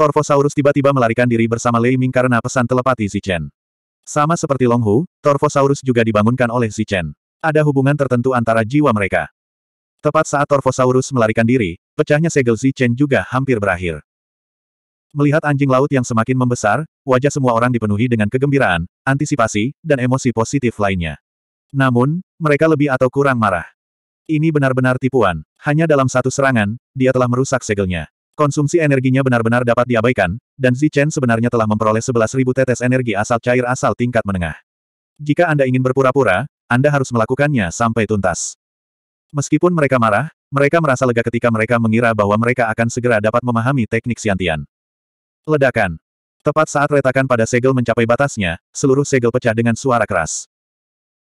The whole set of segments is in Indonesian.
Torvosaurus tiba-tiba melarikan diri bersama Lei Ming karena pesan telepati Zichen. Sama seperti Longhu, Torvosaurus juga dibangunkan oleh Zichen. Ada hubungan tertentu antara jiwa mereka. Tepat saat Torvosaurus melarikan diri, pecahnya segel Zichen juga hampir berakhir. Melihat anjing laut yang semakin membesar, wajah semua orang dipenuhi dengan kegembiraan, antisipasi, dan emosi positif lainnya. Namun, mereka lebih atau kurang marah. Ini benar-benar tipuan. Hanya dalam satu serangan, dia telah merusak segelnya. Konsumsi energinya benar-benar dapat diabaikan, dan Zichen sebenarnya telah memperoleh 11.000 tetes energi asal cair asal tingkat menengah. Jika Anda ingin berpura-pura, Anda harus melakukannya sampai tuntas. Meskipun mereka marah, mereka merasa lega ketika mereka mengira bahwa mereka akan segera dapat memahami teknik siantian. Ledakan. Tepat saat retakan pada segel mencapai batasnya, seluruh segel pecah dengan suara keras.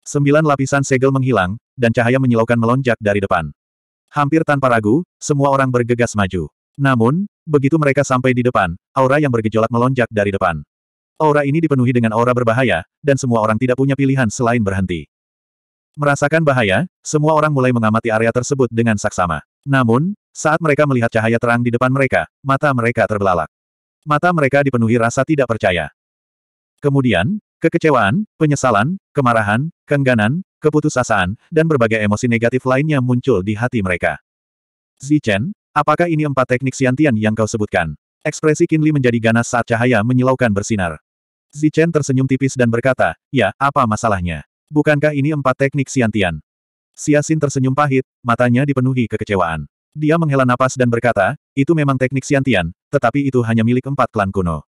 Sembilan lapisan segel menghilang, dan cahaya menyilaukan melonjak dari depan. Hampir tanpa ragu, semua orang bergegas maju. Namun, begitu mereka sampai di depan, aura yang bergejolak melonjak dari depan. Aura ini dipenuhi dengan aura berbahaya, dan semua orang tidak punya pilihan selain berhenti. Merasakan bahaya, semua orang mulai mengamati area tersebut dengan saksama. Namun, saat mereka melihat cahaya terang di depan mereka, mata mereka terbelalak. Mata mereka dipenuhi rasa tidak percaya. Kemudian, Kekecewaan, penyesalan, kemarahan, kengganan, keputusasaan, dan berbagai emosi negatif lainnya muncul di hati mereka. Zichen, Apakah ini empat teknik siantian yang kau sebutkan? Ekspresi Kinli menjadi ganas saat cahaya menyilaukan bersinar. Zichen tersenyum tipis dan berkata, ya, apa masalahnya? Bukankah ini empat teknik siantian? Siasin tersenyum pahit, matanya dipenuhi kekecewaan. Dia menghela napas dan berkata, itu memang teknik siantian, tetapi itu hanya milik empat klan kuno.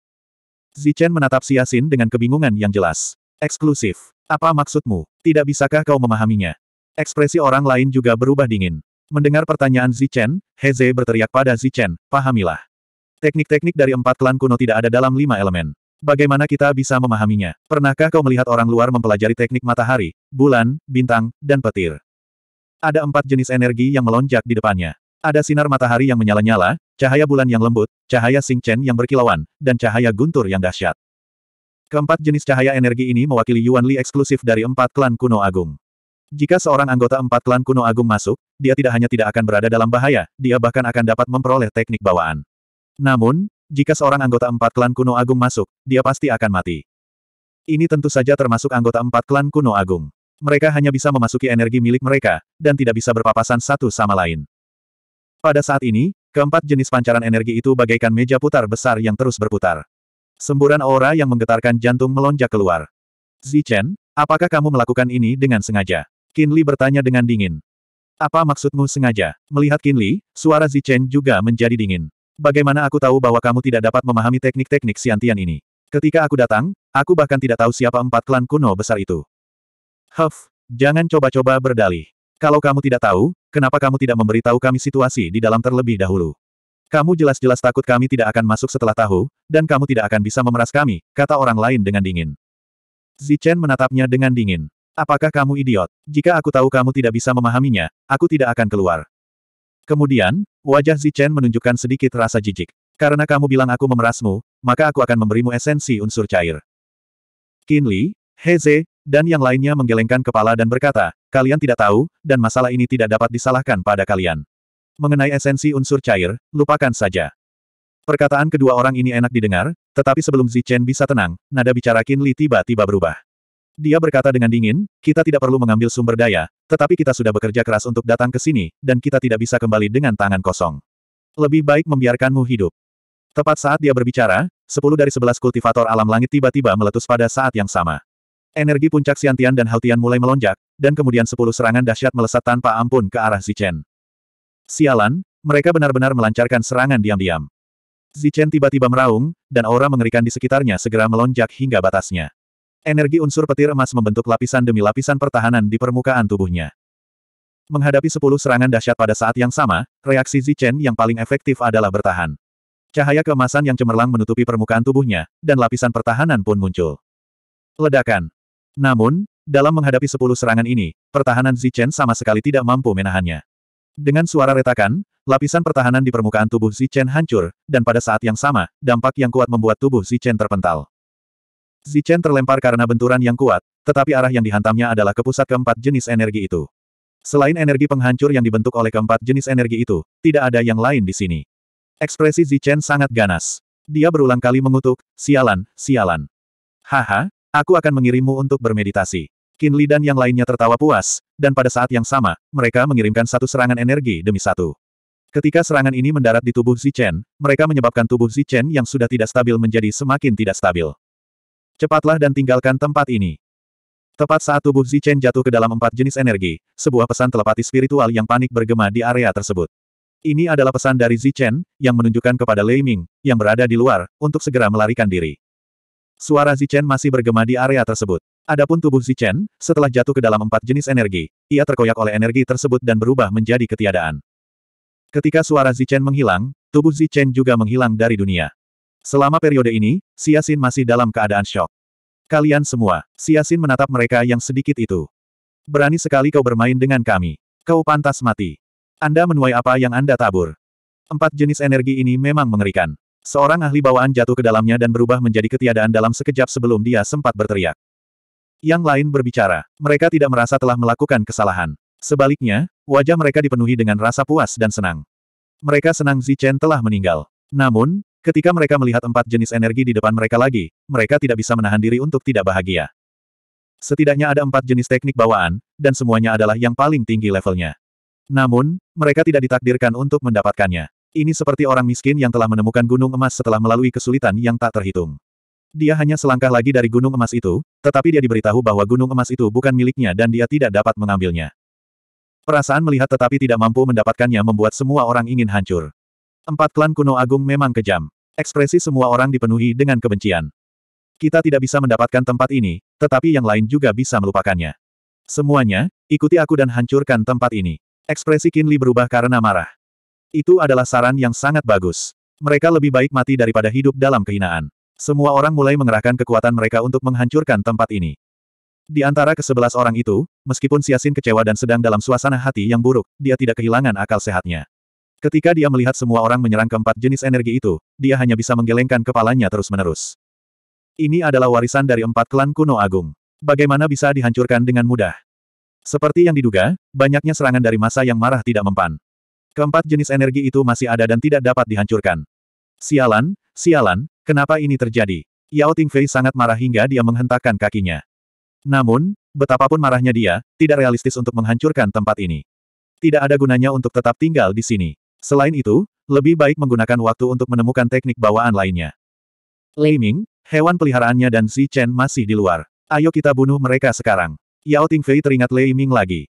Zichen menatap Siasin dengan kebingungan yang jelas. Eksklusif. Apa maksudmu? Tidak bisakah kau memahaminya? Ekspresi orang lain juga berubah dingin. Mendengar pertanyaan Zichen, Heze berteriak pada Zichen, pahamilah. Teknik-teknik dari empat klan kuno tidak ada dalam lima elemen. Bagaimana kita bisa memahaminya? Pernahkah kau melihat orang luar mempelajari teknik matahari, bulan, bintang, dan petir? Ada empat jenis energi yang melonjak di depannya. Ada sinar matahari yang menyala-nyala, cahaya bulan yang lembut, cahaya Singchen yang berkilauan, dan cahaya guntur yang dahsyat. Keempat jenis cahaya energi ini mewakili Yuan Li eksklusif dari empat klan kuno agung. Jika seorang anggota empat klan kuno agung masuk, dia tidak hanya tidak akan berada dalam bahaya, dia bahkan akan dapat memperoleh teknik bawaan. Namun, jika seorang anggota empat klan kuno agung masuk, dia pasti akan mati. Ini tentu saja termasuk anggota empat klan kuno agung. Mereka hanya bisa memasuki energi milik mereka, dan tidak bisa berpapasan satu sama lain. Pada saat ini, keempat jenis pancaran energi itu bagaikan meja putar besar yang terus berputar. Semburan aura yang menggetarkan jantung melonjak keluar. Zichen, apakah kamu melakukan ini dengan sengaja? Qin Li bertanya dengan dingin. Apa maksudmu sengaja? Melihat Qin Li, suara Zichen juga menjadi dingin. Bagaimana aku tahu bahwa kamu tidak dapat memahami teknik-teknik siantian ini? Ketika aku datang, aku bahkan tidak tahu siapa empat klan kuno besar itu. Huff, jangan coba-coba berdalih. Kalau kamu tidak tahu, kenapa kamu tidak memberitahu kami situasi di dalam terlebih dahulu? Kamu jelas-jelas takut kami tidak akan masuk setelah tahu, dan kamu tidak akan bisa memeras kami, kata orang lain dengan dingin. Zichen menatapnya dengan dingin. Apakah kamu idiot? Jika aku tahu kamu tidak bisa memahaminya, aku tidak akan keluar. Kemudian, wajah Zichen menunjukkan sedikit rasa jijik. Karena kamu bilang aku memerasmu, maka aku akan memberimu esensi unsur cair. Kinli, Heze, dan yang lainnya menggelengkan kepala dan berkata, kalian tidak tahu, dan masalah ini tidak dapat disalahkan pada kalian. Mengenai esensi unsur cair, lupakan saja. Perkataan kedua orang ini enak didengar, tetapi sebelum Zichen bisa tenang, nada bicara Kinli tiba-tiba berubah. Dia berkata dengan dingin, kita tidak perlu mengambil sumber daya, tetapi kita sudah bekerja keras untuk datang ke sini, dan kita tidak bisa kembali dengan tangan kosong. Lebih baik membiarkanmu hidup. Tepat saat dia berbicara, sepuluh dari sebelas kultivator alam langit tiba-tiba meletus pada saat yang sama. Energi puncak siantian dan haltian mulai melonjak, dan kemudian sepuluh serangan dahsyat melesat tanpa ampun ke arah Zichen. Sialan, mereka benar-benar melancarkan serangan diam-diam. Zichen tiba-tiba meraung, dan aura mengerikan di sekitarnya segera melonjak hingga batasnya. Energi unsur petir emas membentuk lapisan demi lapisan pertahanan di permukaan tubuhnya. Menghadapi sepuluh serangan dahsyat pada saat yang sama, reaksi Zichen yang paling efektif adalah bertahan. Cahaya keemasan yang cemerlang menutupi permukaan tubuhnya, dan lapisan pertahanan pun muncul. Ledakan. Namun, dalam menghadapi sepuluh serangan ini, pertahanan Zichen sama sekali tidak mampu menahannya. Dengan suara retakan, lapisan pertahanan di permukaan tubuh Zichen hancur, dan pada saat yang sama, dampak yang kuat membuat tubuh Zichen terpental. Zichen terlempar karena benturan yang kuat, tetapi arah yang dihantamnya adalah ke pusat keempat jenis energi itu. Selain energi penghancur yang dibentuk oleh keempat jenis energi itu, tidak ada yang lain di sini. Ekspresi Zichen sangat ganas. Dia berulang kali mengutuk, sialan, sialan. Haha, aku akan mengirimmu untuk bermeditasi. Kinli dan yang lainnya tertawa puas, dan pada saat yang sama, mereka mengirimkan satu serangan energi demi satu. Ketika serangan ini mendarat di tubuh Zichen, mereka menyebabkan tubuh Zichen yang sudah tidak stabil menjadi semakin tidak stabil. Cepatlah dan tinggalkan tempat ini. Tepat saat tubuh Zichen jatuh ke dalam empat jenis energi, sebuah pesan telepati spiritual yang panik bergema di area tersebut. Ini adalah pesan dari Zichen, yang menunjukkan kepada Lei Ming, yang berada di luar, untuk segera melarikan diri. Suara Zichen masih bergema di area tersebut. Adapun tubuh Zichen, setelah jatuh ke dalam empat jenis energi, ia terkoyak oleh energi tersebut dan berubah menjadi ketiadaan. Ketika suara Zichen menghilang, tubuh Zichen juga menghilang dari dunia. Selama periode ini, Siasin masih dalam keadaan shock. Kalian semua, Siasin menatap mereka yang sedikit itu. Berani sekali kau bermain dengan kami. Kau pantas mati. Anda menuai apa yang Anda tabur. Empat jenis energi ini memang mengerikan. Seorang ahli bawaan jatuh ke dalamnya dan berubah menjadi ketiadaan dalam sekejap sebelum dia sempat berteriak. Yang lain berbicara. Mereka tidak merasa telah melakukan kesalahan. Sebaliknya, wajah mereka dipenuhi dengan rasa puas dan senang. Mereka senang Zichen telah meninggal. Namun, Ketika mereka melihat empat jenis energi di depan mereka lagi, mereka tidak bisa menahan diri untuk tidak bahagia. Setidaknya ada empat jenis teknik bawaan, dan semuanya adalah yang paling tinggi levelnya. Namun, mereka tidak ditakdirkan untuk mendapatkannya. Ini seperti orang miskin yang telah menemukan gunung emas setelah melalui kesulitan yang tak terhitung. Dia hanya selangkah lagi dari gunung emas itu, tetapi dia diberitahu bahwa gunung emas itu bukan miliknya dan dia tidak dapat mengambilnya. Perasaan melihat tetapi tidak mampu mendapatkannya membuat semua orang ingin hancur. Empat klan kuno agung memang kejam. Ekspresi semua orang dipenuhi dengan kebencian. Kita tidak bisa mendapatkan tempat ini, tetapi yang lain juga bisa melupakannya. Semuanya, ikuti aku dan hancurkan tempat ini. Ekspresi Kinli berubah karena marah. Itu adalah saran yang sangat bagus. Mereka lebih baik mati daripada hidup dalam kehinaan. Semua orang mulai mengerahkan kekuatan mereka untuk menghancurkan tempat ini. Di antara kesebelas orang itu, meskipun Siasin kecewa dan sedang dalam suasana hati yang buruk, dia tidak kehilangan akal sehatnya. Ketika dia melihat semua orang menyerang keempat jenis energi itu, dia hanya bisa menggelengkan kepalanya terus-menerus. Ini adalah warisan dari empat klan kuno agung. Bagaimana bisa dihancurkan dengan mudah? Seperti yang diduga, banyaknya serangan dari masa yang marah tidak mempan. Keempat jenis energi itu masih ada dan tidak dapat dihancurkan. Sialan, sialan, kenapa ini terjadi? Yao Tingfei sangat marah hingga dia menghentakkan kakinya. Namun, betapapun marahnya dia, tidak realistis untuk menghancurkan tempat ini. Tidak ada gunanya untuk tetap tinggal di sini. Selain itu, lebih baik menggunakan waktu untuk menemukan teknik bawaan lainnya. Lei Ming, hewan peliharaannya dan Si Chen masih di luar. Ayo kita bunuh mereka sekarang. Yao Tingfei teringat Lei Ming lagi.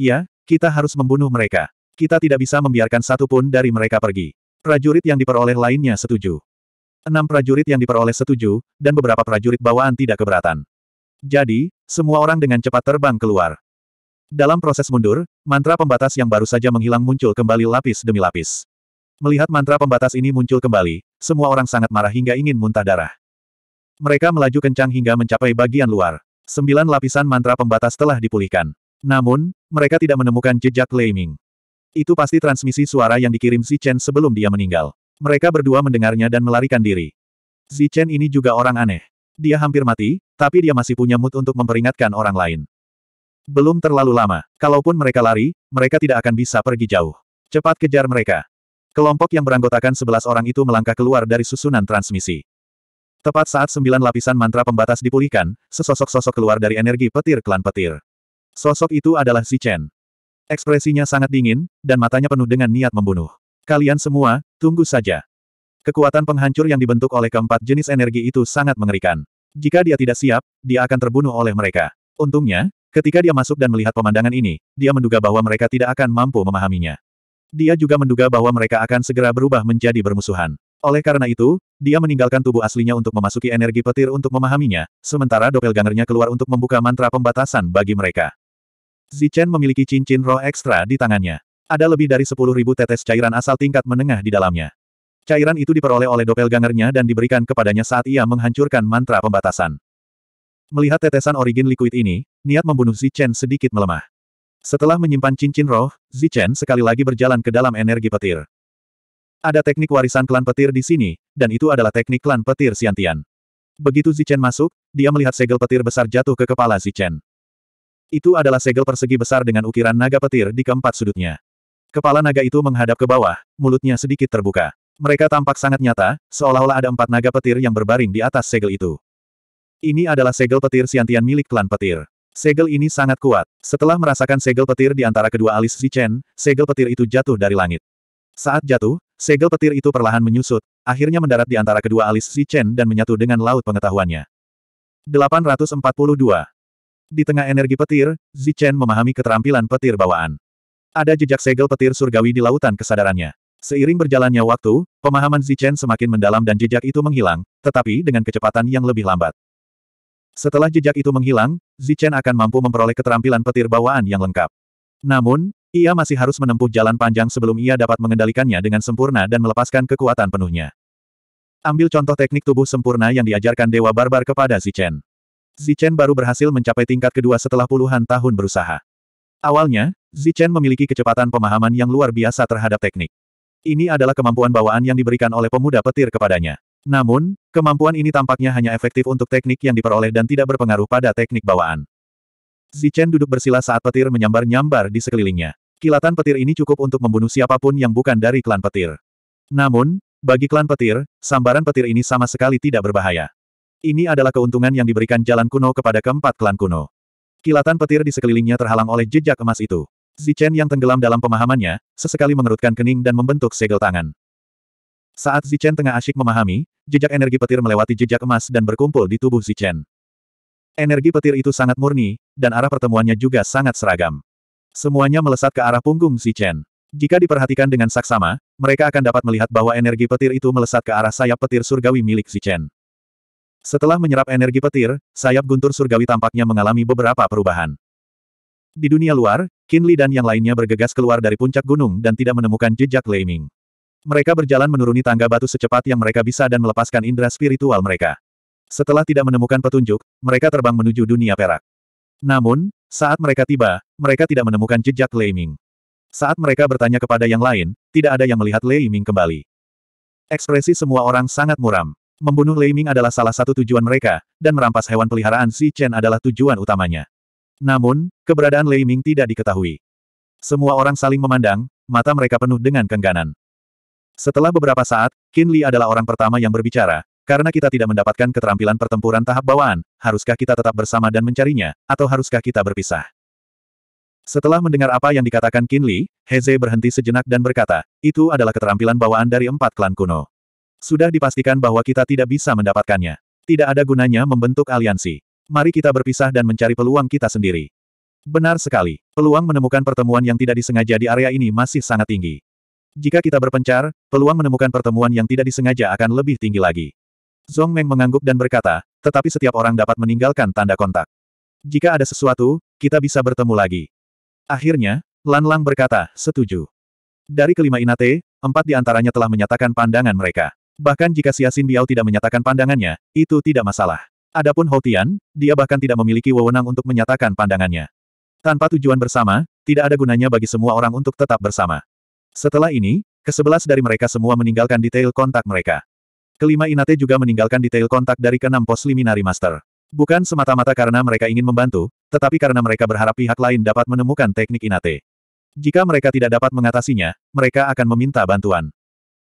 Iya, kita harus membunuh mereka. Kita tidak bisa membiarkan satu pun dari mereka pergi. Prajurit yang diperoleh lainnya setuju. Enam prajurit yang diperoleh setuju, dan beberapa prajurit bawaan tidak keberatan. Jadi, semua orang dengan cepat terbang keluar. Dalam proses mundur, mantra pembatas yang baru saja menghilang muncul kembali lapis demi lapis. Melihat mantra pembatas ini muncul kembali, semua orang sangat marah hingga ingin muntah darah. Mereka melaju kencang hingga mencapai bagian luar. Sembilan lapisan mantra pembatas telah dipulihkan. Namun, mereka tidak menemukan jejak Leiming. Itu pasti transmisi suara yang dikirim Chen sebelum dia meninggal. Mereka berdua mendengarnya dan melarikan diri. Chen ini juga orang aneh. Dia hampir mati, tapi dia masih punya mood untuk memperingatkan orang lain. Belum terlalu lama. Kalaupun mereka lari, mereka tidak akan bisa pergi jauh. Cepat kejar mereka. Kelompok yang beranggotakan sebelas orang itu melangkah keluar dari susunan transmisi. Tepat saat sembilan lapisan mantra pembatas dipulihkan, sesosok-sosok keluar dari energi petir klan petir. Sosok itu adalah Si Chen. Ekspresinya sangat dingin, dan matanya penuh dengan niat membunuh. Kalian semua, tunggu saja. Kekuatan penghancur yang dibentuk oleh keempat jenis energi itu sangat mengerikan. Jika dia tidak siap, dia akan terbunuh oleh mereka. Untungnya, Ketika dia masuk dan melihat pemandangan ini, dia menduga bahwa mereka tidak akan mampu memahaminya. Dia juga menduga bahwa mereka akan segera berubah menjadi bermusuhan. Oleh karena itu, dia meninggalkan tubuh aslinya untuk memasuki energi petir untuk memahaminya, sementara doppelgangernya keluar untuk membuka mantra pembatasan bagi mereka. Zichen memiliki cincin roh ekstra di tangannya. Ada lebih dari 10.000 tetes cairan asal tingkat menengah di dalamnya. Cairan itu diperoleh oleh doppelgangernya dan diberikan kepadanya saat ia menghancurkan mantra pembatasan. Melihat tetesan origin liquid ini, niat membunuh Zichen sedikit melemah. Setelah menyimpan cincin roh, Zichen sekali lagi berjalan ke dalam energi petir. Ada teknik warisan klan petir di sini, dan itu adalah teknik klan petir Siantian. Begitu Zichen masuk, dia melihat segel petir besar jatuh ke kepala Zichen. Itu adalah segel persegi besar dengan ukiran naga petir di keempat sudutnya. Kepala naga itu menghadap ke bawah, mulutnya sedikit terbuka. Mereka tampak sangat nyata, seolah-olah ada empat naga petir yang berbaring di atas segel itu. Ini adalah segel petir Siantian milik klan petir. Segel ini sangat kuat. Setelah merasakan segel petir di antara kedua alis Zichen, segel petir itu jatuh dari langit. Saat jatuh, segel petir itu perlahan menyusut, akhirnya mendarat di antara kedua alis Zichen dan menyatu dengan laut pengetahuannya. 842. Di tengah energi petir, Zichen memahami keterampilan petir bawaan. Ada jejak segel petir surgawi di lautan kesadarannya. Seiring berjalannya waktu, pemahaman Zichen semakin mendalam dan jejak itu menghilang, tetapi dengan kecepatan yang lebih lambat. Setelah jejak itu menghilang, Zichen akan mampu memperoleh keterampilan petir bawaan yang lengkap. Namun, ia masih harus menempuh jalan panjang sebelum ia dapat mengendalikannya dengan sempurna dan melepaskan kekuatan penuhnya. Ambil contoh teknik tubuh sempurna yang diajarkan Dewa Barbar kepada Zichen. Zichen baru berhasil mencapai tingkat kedua setelah puluhan tahun berusaha. Awalnya, Zichen memiliki kecepatan pemahaman yang luar biasa terhadap teknik. Ini adalah kemampuan bawaan yang diberikan oleh pemuda petir kepadanya. Namun, kemampuan ini tampaknya hanya efektif untuk teknik yang diperoleh dan tidak berpengaruh pada teknik bawaan. Zichen duduk bersila saat petir menyambar-nyambar di sekelilingnya. Kilatan petir ini cukup untuk membunuh siapapun yang bukan dari klan petir. Namun, bagi klan petir, sambaran petir ini sama sekali tidak berbahaya. Ini adalah keuntungan yang diberikan jalan kuno kepada keempat klan kuno. Kilatan petir di sekelilingnya terhalang oleh jejak emas itu. Zichen yang tenggelam dalam pemahamannya, sesekali mengerutkan kening dan membentuk segel tangan. Saat Zichen tengah asyik memahami, jejak energi petir melewati jejak emas dan berkumpul di tubuh Zichen. Energi petir itu sangat murni, dan arah pertemuannya juga sangat seragam. Semuanya melesat ke arah punggung Zichen. Jika diperhatikan dengan saksama, mereka akan dapat melihat bahwa energi petir itu melesat ke arah sayap petir surgawi milik Zichen. Setelah menyerap energi petir, sayap guntur surgawi tampaknya mengalami beberapa perubahan. Di dunia luar, Kinli dan yang lainnya bergegas keluar dari puncak gunung dan tidak menemukan jejak Leiming. Mereka berjalan menuruni tangga batu secepat yang mereka bisa dan melepaskan indera spiritual mereka. Setelah tidak menemukan petunjuk, mereka terbang menuju dunia perak. Namun, saat mereka tiba, mereka tidak menemukan jejak Lei Ming. Saat mereka bertanya kepada yang lain, tidak ada yang melihat Lei Ming kembali. Ekspresi semua orang sangat muram. Membunuh Lei Ming adalah salah satu tujuan mereka, dan merampas hewan peliharaan Si Chen adalah tujuan utamanya. Namun, keberadaan Lei Ming tidak diketahui. Semua orang saling memandang, mata mereka penuh dengan kengganan. Setelah beberapa saat, Qin Li adalah orang pertama yang berbicara, karena kita tidak mendapatkan keterampilan pertempuran tahap bawaan, haruskah kita tetap bersama dan mencarinya, atau haruskah kita berpisah? Setelah mendengar apa yang dikatakan Qin Li, Heze berhenti sejenak dan berkata, itu adalah keterampilan bawaan dari empat klan kuno. Sudah dipastikan bahwa kita tidak bisa mendapatkannya. Tidak ada gunanya membentuk aliansi. Mari kita berpisah dan mencari peluang kita sendiri. Benar sekali, peluang menemukan pertemuan yang tidak disengaja di area ini masih sangat tinggi. Jika kita berpencar, peluang menemukan pertemuan yang tidak disengaja akan lebih tinggi lagi. Zong Meng mengangguk dan berkata, tetapi setiap orang dapat meninggalkan tanda kontak. Jika ada sesuatu, kita bisa bertemu lagi. Akhirnya, Lan Lang berkata, setuju. Dari kelima Inate, empat di antaranya telah menyatakan pandangan mereka. Bahkan jika Xin Biao tidak menyatakan pandangannya, itu tidak masalah. Adapun Hou Tian, dia bahkan tidak memiliki wewenang untuk menyatakan pandangannya. Tanpa tujuan bersama, tidak ada gunanya bagi semua orang untuk tetap bersama. Setelah ini, kesebelas dari mereka semua meninggalkan detail kontak mereka. Kelima Inate juga meninggalkan detail kontak dari keenam pos Liminari Master. Bukan semata-mata karena mereka ingin membantu, tetapi karena mereka berharap pihak lain dapat menemukan teknik Inate. Jika mereka tidak dapat mengatasinya, mereka akan meminta bantuan.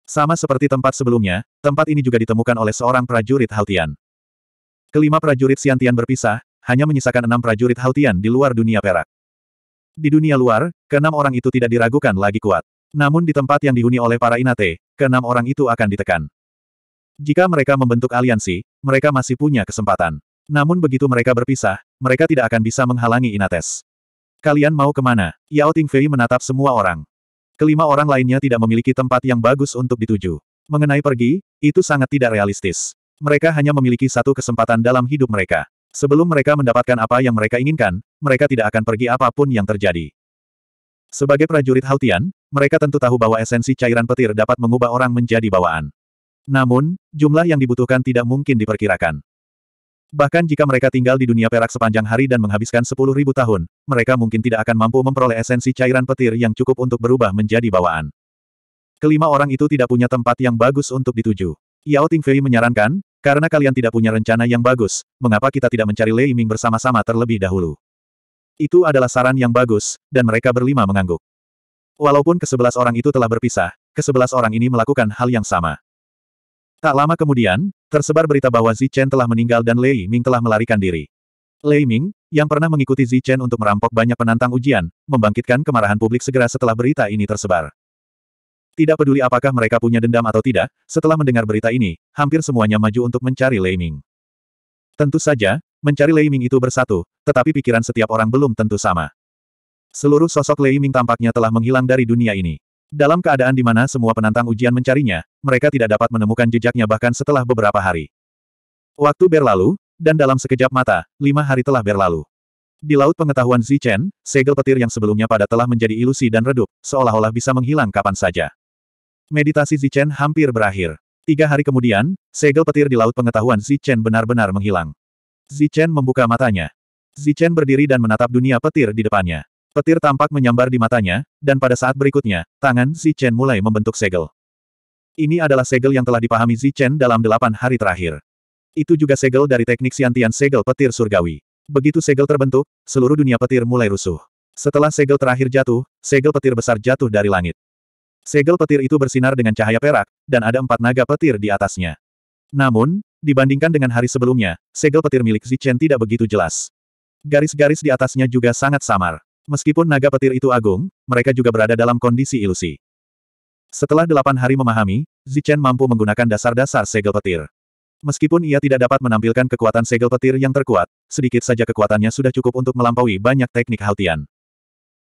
Sama seperti tempat sebelumnya, tempat ini juga ditemukan oleh seorang prajurit Haltian. Kelima prajurit Siantian berpisah, hanya menyisakan enam prajurit Haltian di luar dunia perak. Di dunia luar, keenam orang itu tidak diragukan lagi kuat. Namun di tempat yang dihuni oleh para Inate, keenam orang itu akan ditekan. Jika mereka membentuk aliansi, mereka masih punya kesempatan. Namun begitu mereka berpisah, mereka tidak akan bisa menghalangi Inates. Kalian mau kemana? Yao Tingfei menatap semua orang. Kelima orang lainnya tidak memiliki tempat yang bagus untuk dituju. Mengenai pergi, itu sangat tidak realistis. Mereka hanya memiliki satu kesempatan dalam hidup mereka. Sebelum mereka mendapatkan apa yang mereka inginkan, mereka tidak akan pergi apapun yang terjadi. Sebagai prajurit Haltian. Mereka tentu tahu bahwa esensi cairan petir dapat mengubah orang menjadi bawaan. Namun, jumlah yang dibutuhkan tidak mungkin diperkirakan. Bahkan jika mereka tinggal di dunia perak sepanjang hari dan menghabiskan sepuluh ribu tahun, mereka mungkin tidak akan mampu memperoleh esensi cairan petir yang cukup untuk berubah menjadi bawaan. Kelima orang itu tidak punya tempat yang bagus untuk dituju. Yao Tingfei menyarankan, karena kalian tidak punya rencana yang bagus, mengapa kita tidak mencari Lei Ming bersama-sama terlebih dahulu? Itu adalah saran yang bagus, dan mereka berlima mengangguk. Walaupun kesebelas orang itu telah berpisah, kesebelas orang ini melakukan hal yang sama. Tak lama kemudian, tersebar berita bahwa Zi Chen telah meninggal dan Lei Ming telah melarikan diri. Lei Ming, yang pernah mengikuti Zi Chen untuk merampok banyak penantang ujian, membangkitkan kemarahan publik segera setelah berita ini tersebar. Tidak peduli apakah mereka punya dendam atau tidak, setelah mendengar berita ini, hampir semuanya maju untuk mencari Lei Ming. Tentu saja, mencari Lei Ming itu bersatu, tetapi pikiran setiap orang belum tentu sama. Seluruh sosok Lei Ming tampaknya telah menghilang dari dunia ini. Dalam keadaan di mana semua penantang ujian mencarinya, mereka tidak dapat menemukan jejaknya bahkan setelah beberapa hari. Waktu berlalu, dan dalam sekejap mata, lima hari telah berlalu. Di laut pengetahuan Zichen, segel petir yang sebelumnya pada telah menjadi ilusi dan redup, seolah-olah bisa menghilang kapan saja. Meditasi Zichen hampir berakhir. Tiga hari kemudian, segel petir di laut pengetahuan Zichen benar-benar menghilang. Zichen membuka matanya. Zichen berdiri dan menatap dunia petir di depannya. Petir tampak menyambar di matanya, dan pada saat berikutnya, tangan Chen mulai membentuk segel. Ini adalah segel yang telah dipahami Chen dalam delapan hari terakhir. Itu juga segel dari teknik siantian segel petir surgawi. Begitu segel terbentuk, seluruh dunia petir mulai rusuh. Setelah segel terakhir jatuh, segel petir besar jatuh dari langit. Segel petir itu bersinar dengan cahaya perak, dan ada empat naga petir di atasnya. Namun, dibandingkan dengan hari sebelumnya, segel petir milik Zichen tidak begitu jelas. Garis-garis di atasnya juga sangat samar. Meskipun naga petir itu agung, mereka juga berada dalam kondisi ilusi. Setelah delapan hari memahami, Zichen mampu menggunakan dasar-dasar segel petir. Meskipun ia tidak dapat menampilkan kekuatan segel petir yang terkuat, sedikit saja kekuatannya sudah cukup untuk melampaui banyak teknik haltian.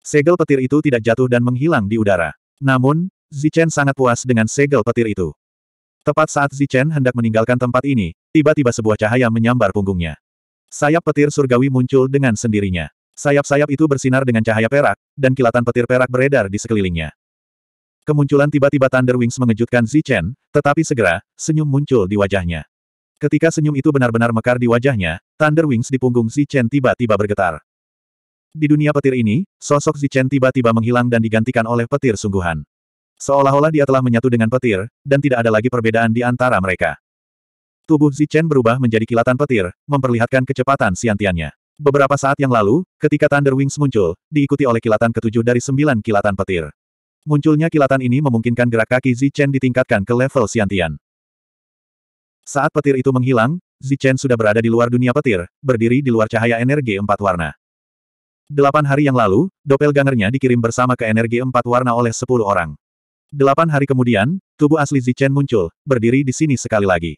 Segel petir itu tidak jatuh dan menghilang di udara. Namun, Zichen sangat puas dengan segel petir itu. Tepat saat Zichen hendak meninggalkan tempat ini, tiba-tiba sebuah cahaya menyambar punggungnya. Sayap petir surgawi muncul dengan sendirinya. Sayap-sayap itu bersinar dengan cahaya perak, dan kilatan petir perak beredar di sekelilingnya. Kemunculan tiba-tiba Thunder Wings mengejutkan Zichen, tetapi segera, senyum muncul di wajahnya. Ketika senyum itu benar-benar mekar di wajahnya, Thunder Wings di punggung Zichen tiba-tiba bergetar. Di dunia petir ini, sosok Zichen tiba-tiba menghilang dan digantikan oleh petir sungguhan. Seolah-olah dia telah menyatu dengan petir, dan tidak ada lagi perbedaan di antara mereka. Tubuh Zichen berubah menjadi kilatan petir, memperlihatkan kecepatan siantiannya. Beberapa saat yang lalu, ketika Thunder Wings muncul, diikuti oleh kilatan ketujuh dari sembilan kilatan petir. Munculnya kilatan ini memungkinkan gerak kaki Zichen ditingkatkan ke level siantian. Saat petir itu menghilang, Zichen sudah berada di luar dunia petir, berdiri di luar cahaya energi empat warna. Delapan hari yang lalu, Gangernya dikirim bersama ke energi empat warna oleh sepuluh orang. Delapan hari kemudian, tubuh asli Zichen muncul, berdiri di sini sekali lagi.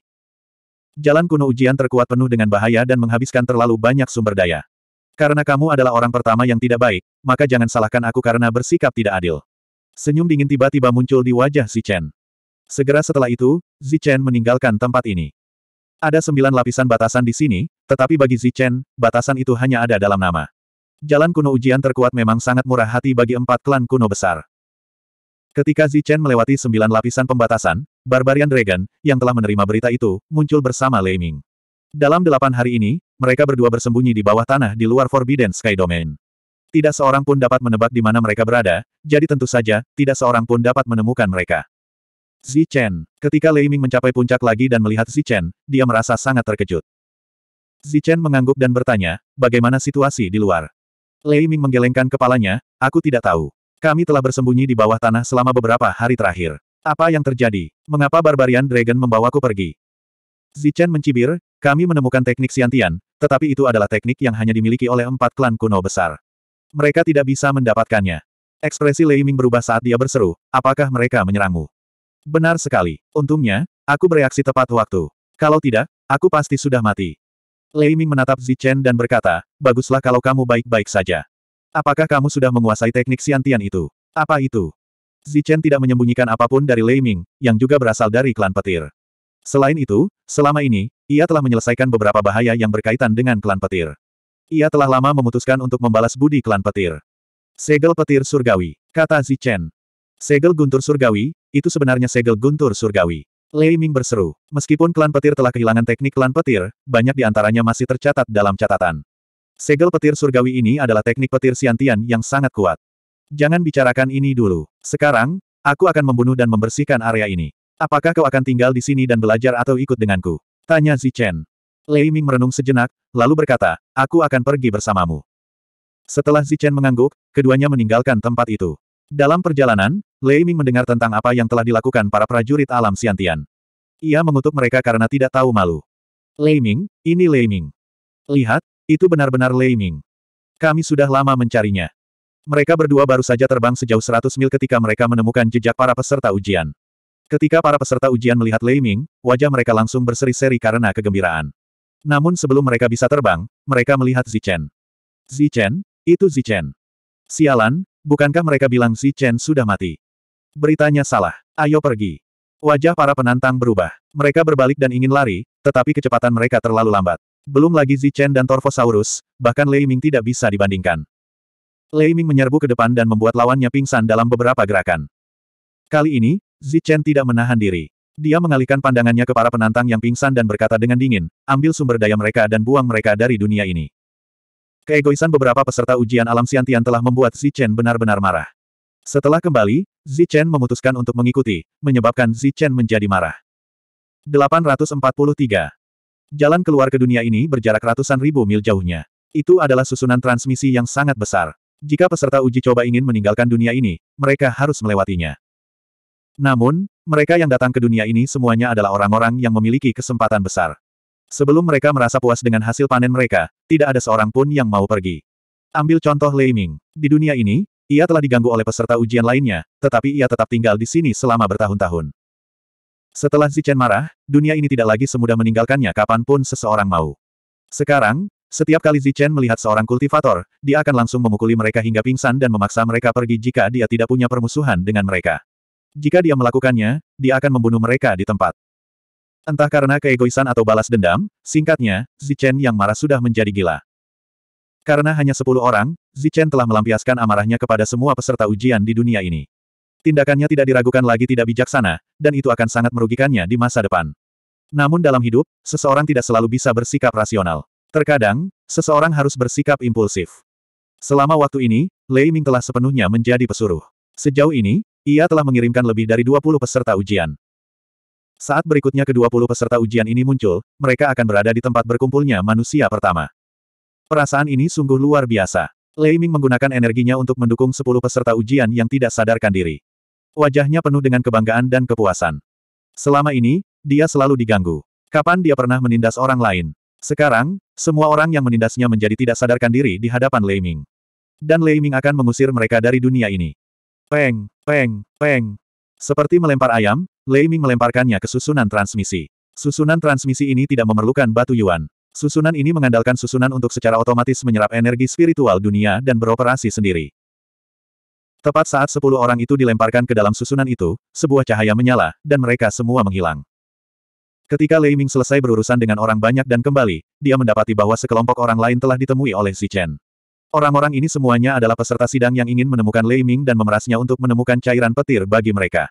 Jalan kuno ujian terkuat penuh dengan bahaya dan menghabiskan terlalu banyak sumber daya. Karena kamu adalah orang pertama yang tidak baik, maka jangan salahkan aku karena bersikap tidak adil. Senyum dingin tiba-tiba muncul di wajah Zichen. Segera setelah itu, Zichen meninggalkan tempat ini. Ada sembilan lapisan batasan di sini, tetapi bagi Zichen, batasan itu hanya ada dalam nama. Jalan kuno ujian terkuat memang sangat murah hati bagi empat klan kuno besar. Ketika Zichen melewati sembilan lapisan pembatasan, Barbarian Dragon, yang telah menerima berita itu, muncul bersama Lei Ming. Dalam delapan hari ini, mereka berdua bersembunyi di bawah tanah di luar Forbidden Sky Domain. Tidak seorang pun dapat menebak di mana mereka berada, jadi tentu saja, tidak seorang pun dapat menemukan mereka. Zichen, ketika Lei Ming mencapai puncak lagi dan melihat Zichen, dia merasa sangat terkejut. Zichen mengangguk dan bertanya, bagaimana situasi di luar? Lei Ming menggelengkan kepalanya, aku tidak tahu. Kami telah bersembunyi di bawah tanah selama beberapa hari terakhir. Apa yang terjadi? Mengapa Barbarian Dragon membawaku pergi? Zichen mencibir, kami menemukan teknik siantian, tetapi itu adalah teknik yang hanya dimiliki oleh empat klan kuno besar. Mereka tidak bisa mendapatkannya. Ekspresi Lei Ming berubah saat dia berseru, apakah mereka menyerangmu? Benar sekali. Untungnya, aku bereaksi tepat waktu. Kalau tidak, aku pasti sudah mati. Lei Ming menatap Zichen dan berkata, baguslah kalau kamu baik-baik saja. Apakah kamu sudah menguasai teknik siantian itu? Apa itu? Zichen tidak menyembunyikan apapun dari Lei Ming, yang juga berasal dari klan petir. Selain itu, selama ini, ia telah menyelesaikan beberapa bahaya yang berkaitan dengan klan petir. Ia telah lama memutuskan untuk membalas budi klan petir. Segel petir surgawi, kata Zichen. Segel guntur surgawi, itu sebenarnya segel guntur surgawi. Lei Ming berseru, meskipun klan petir telah kehilangan teknik klan petir, banyak di antaranya masih tercatat dalam catatan. Segel petir surgawi ini adalah teknik petir siantian yang sangat kuat. Jangan bicarakan ini dulu. Sekarang, aku akan membunuh dan membersihkan area ini. Apakah kau akan tinggal di sini dan belajar atau ikut denganku? Tanya Zichen. Lei Ming merenung sejenak, lalu berkata, aku akan pergi bersamamu. Setelah Zichen mengangguk, keduanya meninggalkan tempat itu. Dalam perjalanan, Lei Ming mendengar tentang apa yang telah dilakukan para prajurit alam siantian. Ia mengutuk mereka karena tidak tahu malu. Lei Ming, ini Lei Ming. Lihat, itu benar-benar Lei Ming. Kami sudah lama mencarinya. Mereka berdua baru saja terbang sejauh 100 mil ketika mereka menemukan jejak para peserta ujian. Ketika para peserta ujian melihat Lei Ming, wajah mereka langsung berseri-seri karena kegembiraan. Namun sebelum mereka bisa terbang, mereka melihat Zichen. Zichen? Itu Zichen. Sialan, bukankah mereka bilang Zichen sudah mati? Beritanya salah. Ayo pergi. Wajah para penantang berubah. Mereka berbalik dan ingin lari, tetapi kecepatan mereka terlalu lambat. Belum lagi Zichen dan Torvosaurus, bahkan Lei Ming tidak bisa dibandingkan. Lei Ming menyerbu ke depan dan membuat lawannya pingsan dalam beberapa gerakan. Kali ini, Zichen tidak menahan diri. Dia mengalihkan pandangannya ke para penantang yang pingsan dan berkata dengan dingin, ambil sumber daya mereka dan buang mereka dari dunia ini. Keegoisan beberapa peserta ujian alam siantian telah membuat Zichen benar-benar marah. Setelah kembali, Zichen memutuskan untuk mengikuti, menyebabkan Zichen menjadi marah. 843. Jalan keluar ke dunia ini berjarak ratusan ribu mil jauhnya. Itu adalah susunan transmisi yang sangat besar. Jika peserta uji coba ingin meninggalkan dunia ini, mereka harus melewatinya. Namun, mereka yang datang ke dunia ini semuanya adalah orang-orang yang memiliki kesempatan besar. Sebelum mereka merasa puas dengan hasil panen mereka, tidak ada seorang pun yang mau pergi. Ambil contoh Lei Ming. Di dunia ini, ia telah diganggu oleh peserta ujian lainnya, tetapi ia tetap tinggal di sini selama bertahun-tahun. Setelah Zichen marah, dunia ini tidak lagi semudah meninggalkannya kapanpun seseorang mau. Sekarang, setiap kali Zichen melihat seorang kultivator, dia akan langsung memukuli mereka hingga pingsan dan memaksa mereka pergi jika dia tidak punya permusuhan dengan mereka. Jika dia melakukannya, dia akan membunuh mereka di tempat. Entah karena keegoisan atau balas dendam, singkatnya, Zichen yang marah sudah menjadi gila. Karena hanya sepuluh orang, Zichen telah melampiaskan amarahnya kepada semua peserta ujian di dunia ini. Tindakannya tidak diragukan lagi tidak bijaksana, dan itu akan sangat merugikannya di masa depan. Namun dalam hidup, seseorang tidak selalu bisa bersikap rasional. Terkadang, seseorang harus bersikap impulsif. Selama waktu ini, Lei Ming telah sepenuhnya menjadi pesuruh. Sejauh ini, ia telah mengirimkan lebih dari 20 peserta ujian. Saat berikutnya ke-20 peserta ujian ini muncul, mereka akan berada di tempat berkumpulnya manusia pertama. Perasaan ini sungguh luar biasa. Lei Ming menggunakan energinya untuk mendukung 10 peserta ujian yang tidak sadarkan diri. Wajahnya penuh dengan kebanggaan dan kepuasan. Selama ini, dia selalu diganggu. Kapan dia pernah menindas orang lain? Sekarang, semua orang yang menindasnya menjadi tidak sadarkan diri di hadapan Lei Ming. Dan Lei Ming akan mengusir mereka dari dunia ini. Peng, peng, peng. Seperti melempar ayam, Lei Ming melemparkannya ke susunan transmisi. Susunan transmisi ini tidak memerlukan batu yuan. Susunan ini mengandalkan susunan untuk secara otomatis menyerap energi spiritual dunia dan beroperasi sendiri. Tepat saat sepuluh orang itu dilemparkan ke dalam susunan itu, sebuah cahaya menyala, dan mereka semua menghilang. Ketika Lei Ming selesai berurusan dengan orang banyak dan kembali, dia mendapati bahwa sekelompok orang lain telah ditemui oleh Xi Chen. Orang-orang ini semuanya adalah peserta sidang yang ingin menemukan Lei Ming dan memerasnya untuk menemukan cairan petir bagi mereka.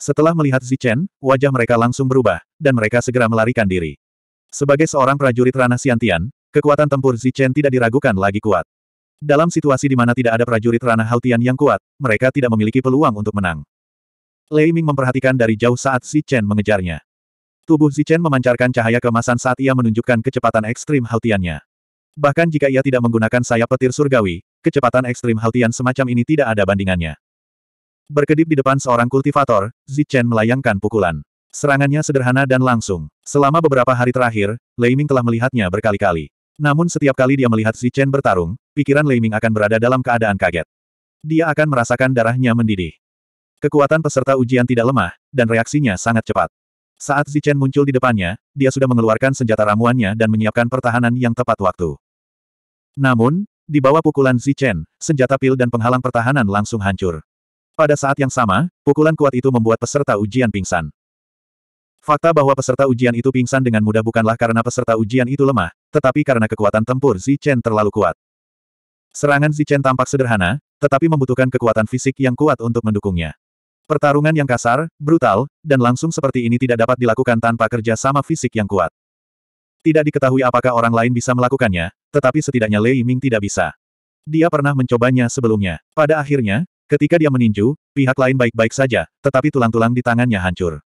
Setelah melihat Xi Chen, wajah mereka langsung berubah, dan mereka segera melarikan diri. Sebagai seorang prajurit ranah Siantian, kekuatan tempur Xi Chen tidak diragukan lagi kuat. Dalam situasi di mana tidak ada prajurit ranah Hautian yang kuat, mereka tidak memiliki peluang untuk menang. Lei Ming memperhatikan dari jauh saat Si Chen mengejarnya. Tubuh Si Chen memancarkan cahaya kemasan saat ia menunjukkan kecepatan ekstrim Hautiannya. Bahkan jika ia tidak menggunakan sayap petir surgawi, kecepatan ekstrim Hautian semacam ini tidak ada bandingannya. Berkedip di depan seorang kultivator, Chen melayangkan pukulan. Serangannya sederhana dan langsung. Selama beberapa hari terakhir, Lei Ming telah melihatnya berkali-kali. Namun setiap kali dia melihat Chen bertarung, pikiran Lei Ming akan berada dalam keadaan kaget. Dia akan merasakan darahnya mendidih. Kekuatan peserta ujian tidak lemah, dan reaksinya sangat cepat. Saat Chen muncul di depannya, dia sudah mengeluarkan senjata ramuannya dan menyiapkan pertahanan yang tepat waktu. Namun, di bawah pukulan Chen, senjata pil dan penghalang pertahanan langsung hancur. Pada saat yang sama, pukulan kuat itu membuat peserta ujian pingsan. Fakta bahwa peserta ujian itu pingsan dengan mudah bukanlah karena peserta ujian itu lemah, tetapi karena kekuatan tempur Zichen terlalu kuat. Serangan Zichen tampak sederhana, tetapi membutuhkan kekuatan fisik yang kuat untuk mendukungnya. Pertarungan yang kasar, brutal, dan langsung seperti ini tidak dapat dilakukan tanpa kerja sama fisik yang kuat. Tidak diketahui apakah orang lain bisa melakukannya, tetapi setidaknya Lei Ming tidak bisa. Dia pernah mencobanya sebelumnya. Pada akhirnya, ketika dia meninju, pihak lain baik-baik saja, tetapi tulang-tulang di tangannya hancur.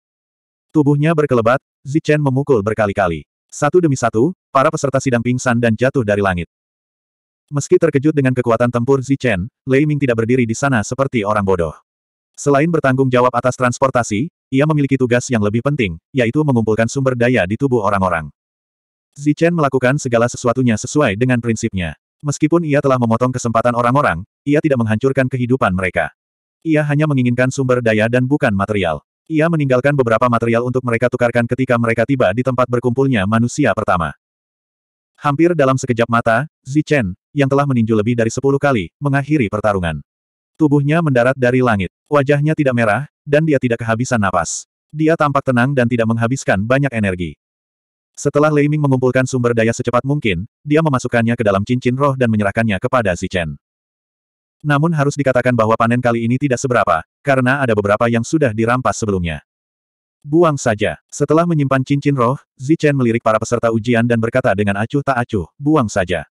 Tubuhnya berkelebat, Zichen memukul berkali-kali. Satu demi satu, para peserta sidang pingsan dan jatuh dari langit. Meski terkejut dengan kekuatan tempur Zichen, Lei Ming tidak berdiri di sana seperti orang bodoh. Selain bertanggung jawab atas transportasi, ia memiliki tugas yang lebih penting, yaitu mengumpulkan sumber daya di tubuh orang-orang. Zichen melakukan segala sesuatunya sesuai dengan prinsipnya. Meskipun ia telah memotong kesempatan orang-orang, ia tidak menghancurkan kehidupan mereka. Ia hanya menginginkan sumber daya dan bukan material. Ia meninggalkan beberapa material untuk mereka tukarkan ketika mereka tiba di tempat berkumpulnya manusia pertama. Hampir dalam sekejap mata, Zichen, yang telah meninju lebih dari sepuluh kali, mengakhiri pertarungan. Tubuhnya mendarat dari langit. Wajahnya tidak merah, dan dia tidak kehabisan napas. Dia tampak tenang dan tidak menghabiskan banyak energi. Setelah Lei Ming mengumpulkan sumber daya secepat mungkin, dia memasukkannya ke dalam cincin roh dan menyerahkannya kepada Zichen. Namun harus dikatakan bahwa panen kali ini tidak seberapa, karena ada beberapa yang sudah dirampas sebelumnya. Buang saja. Setelah menyimpan cincin roh, Zichen melirik para peserta ujian dan berkata dengan acuh tak acuh, buang saja.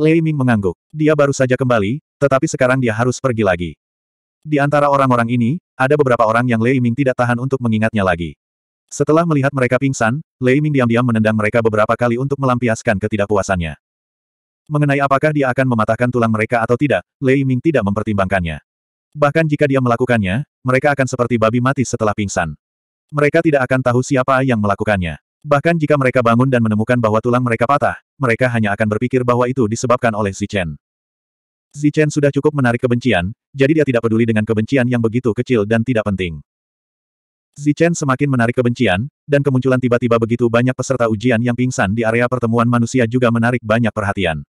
Lei Ming mengangguk. Dia baru saja kembali, tetapi sekarang dia harus pergi lagi. Di antara orang-orang ini, ada beberapa orang yang Lei Ming tidak tahan untuk mengingatnya lagi. Setelah melihat mereka pingsan, Lei Ming diam-diam menendang mereka beberapa kali untuk melampiaskan ketidakpuasannya. Mengenai apakah dia akan mematahkan tulang mereka atau tidak, Lei Ming tidak mempertimbangkannya. Bahkan jika dia melakukannya, mereka akan seperti babi mati setelah pingsan. Mereka tidak akan tahu siapa yang melakukannya. Bahkan jika mereka bangun dan menemukan bahwa tulang mereka patah, mereka hanya akan berpikir bahwa itu disebabkan oleh Zichen. Zichen sudah cukup menarik kebencian, jadi dia tidak peduli dengan kebencian yang begitu kecil dan tidak penting. Zichen semakin menarik kebencian, dan kemunculan tiba-tiba begitu banyak peserta ujian yang pingsan di area pertemuan manusia juga menarik banyak perhatian.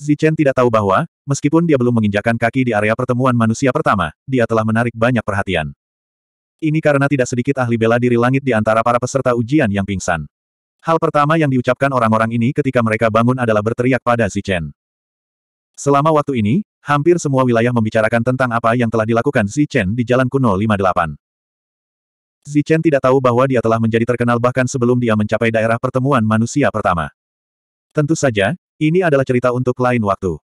Zichen tidak tahu bahwa, meskipun dia belum menginjakan kaki di area pertemuan manusia pertama, dia telah menarik banyak perhatian. Ini karena tidak sedikit ahli bela diri langit di antara para peserta ujian yang pingsan. Hal pertama yang diucapkan orang-orang ini ketika mereka bangun adalah berteriak pada Zichen. Selama waktu ini, hampir semua wilayah membicarakan tentang apa yang telah dilakukan Zichen di Jalan Kuno 58. Zichen tidak tahu bahwa dia telah menjadi terkenal bahkan sebelum dia mencapai daerah pertemuan manusia pertama. Tentu saja, ini adalah cerita untuk lain waktu.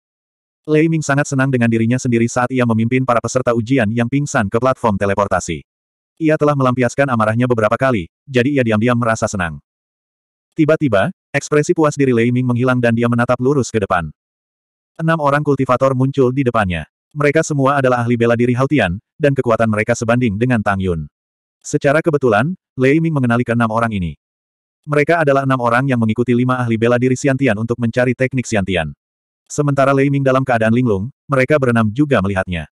Lei Ming sangat senang dengan dirinya sendiri saat ia memimpin para peserta ujian yang pingsan ke platform teleportasi. Ia telah melampiaskan amarahnya beberapa kali, jadi ia diam-diam merasa senang. Tiba-tiba, ekspresi puas diri Lei Ming menghilang dan dia menatap lurus ke depan. Enam orang kultivator muncul di depannya. Mereka semua adalah ahli bela diri Haltian, dan kekuatan mereka sebanding dengan Tang Yun. Secara kebetulan, Lei Ming mengenali keenam orang ini. Mereka adalah enam orang yang mengikuti lima ahli bela diri siantian untuk mencari teknik siantian. Sementara Lei Ming dalam keadaan linglung, mereka berenam juga melihatnya.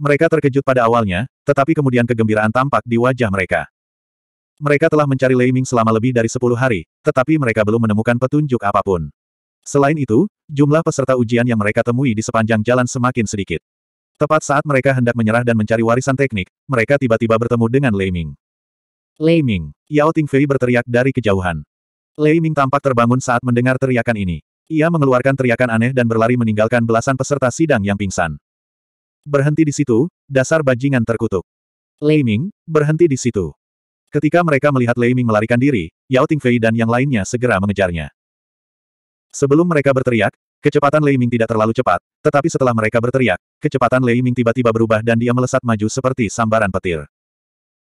Mereka terkejut pada awalnya, tetapi kemudian kegembiraan tampak di wajah mereka. Mereka telah mencari Lei Ming selama lebih dari sepuluh hari, tetapi mereka belum menemukan petunjuk apapun. Selain itu, jumlah peserta ujian yang mereka temui di sepanjang jalan semakin sedikit. Tepat saat mereka hendak menyerah dan mencari warisan teknik, mereka tiba-tiba bertemu dengan Lei Ming. Lei Ming. Yao Tingfei berteriak dari kejauhan. Lei Ming tampak terbangun saat mendengar teriakan ini. Ia mengeluarkan teriakan aneh dan berlari meninggalkan belasan peserta sidang yang pingsan. Berhenti di situ, dasar bajingan terkutuk. Lei Ming, berhenti di situ. Ketika mereka melihat Lei Ming melarikan diri, Yao Tingfei dan yang lainnya segera mengejarnya. Sebelum mereka berteriak, Kecepatan Lei Ming tidak terlalu cepat, tetapi setelah mereka berteriak, kecepatan Lei Ming tiba-tiba berubah dan dia melesat maju seperti sambaran petir.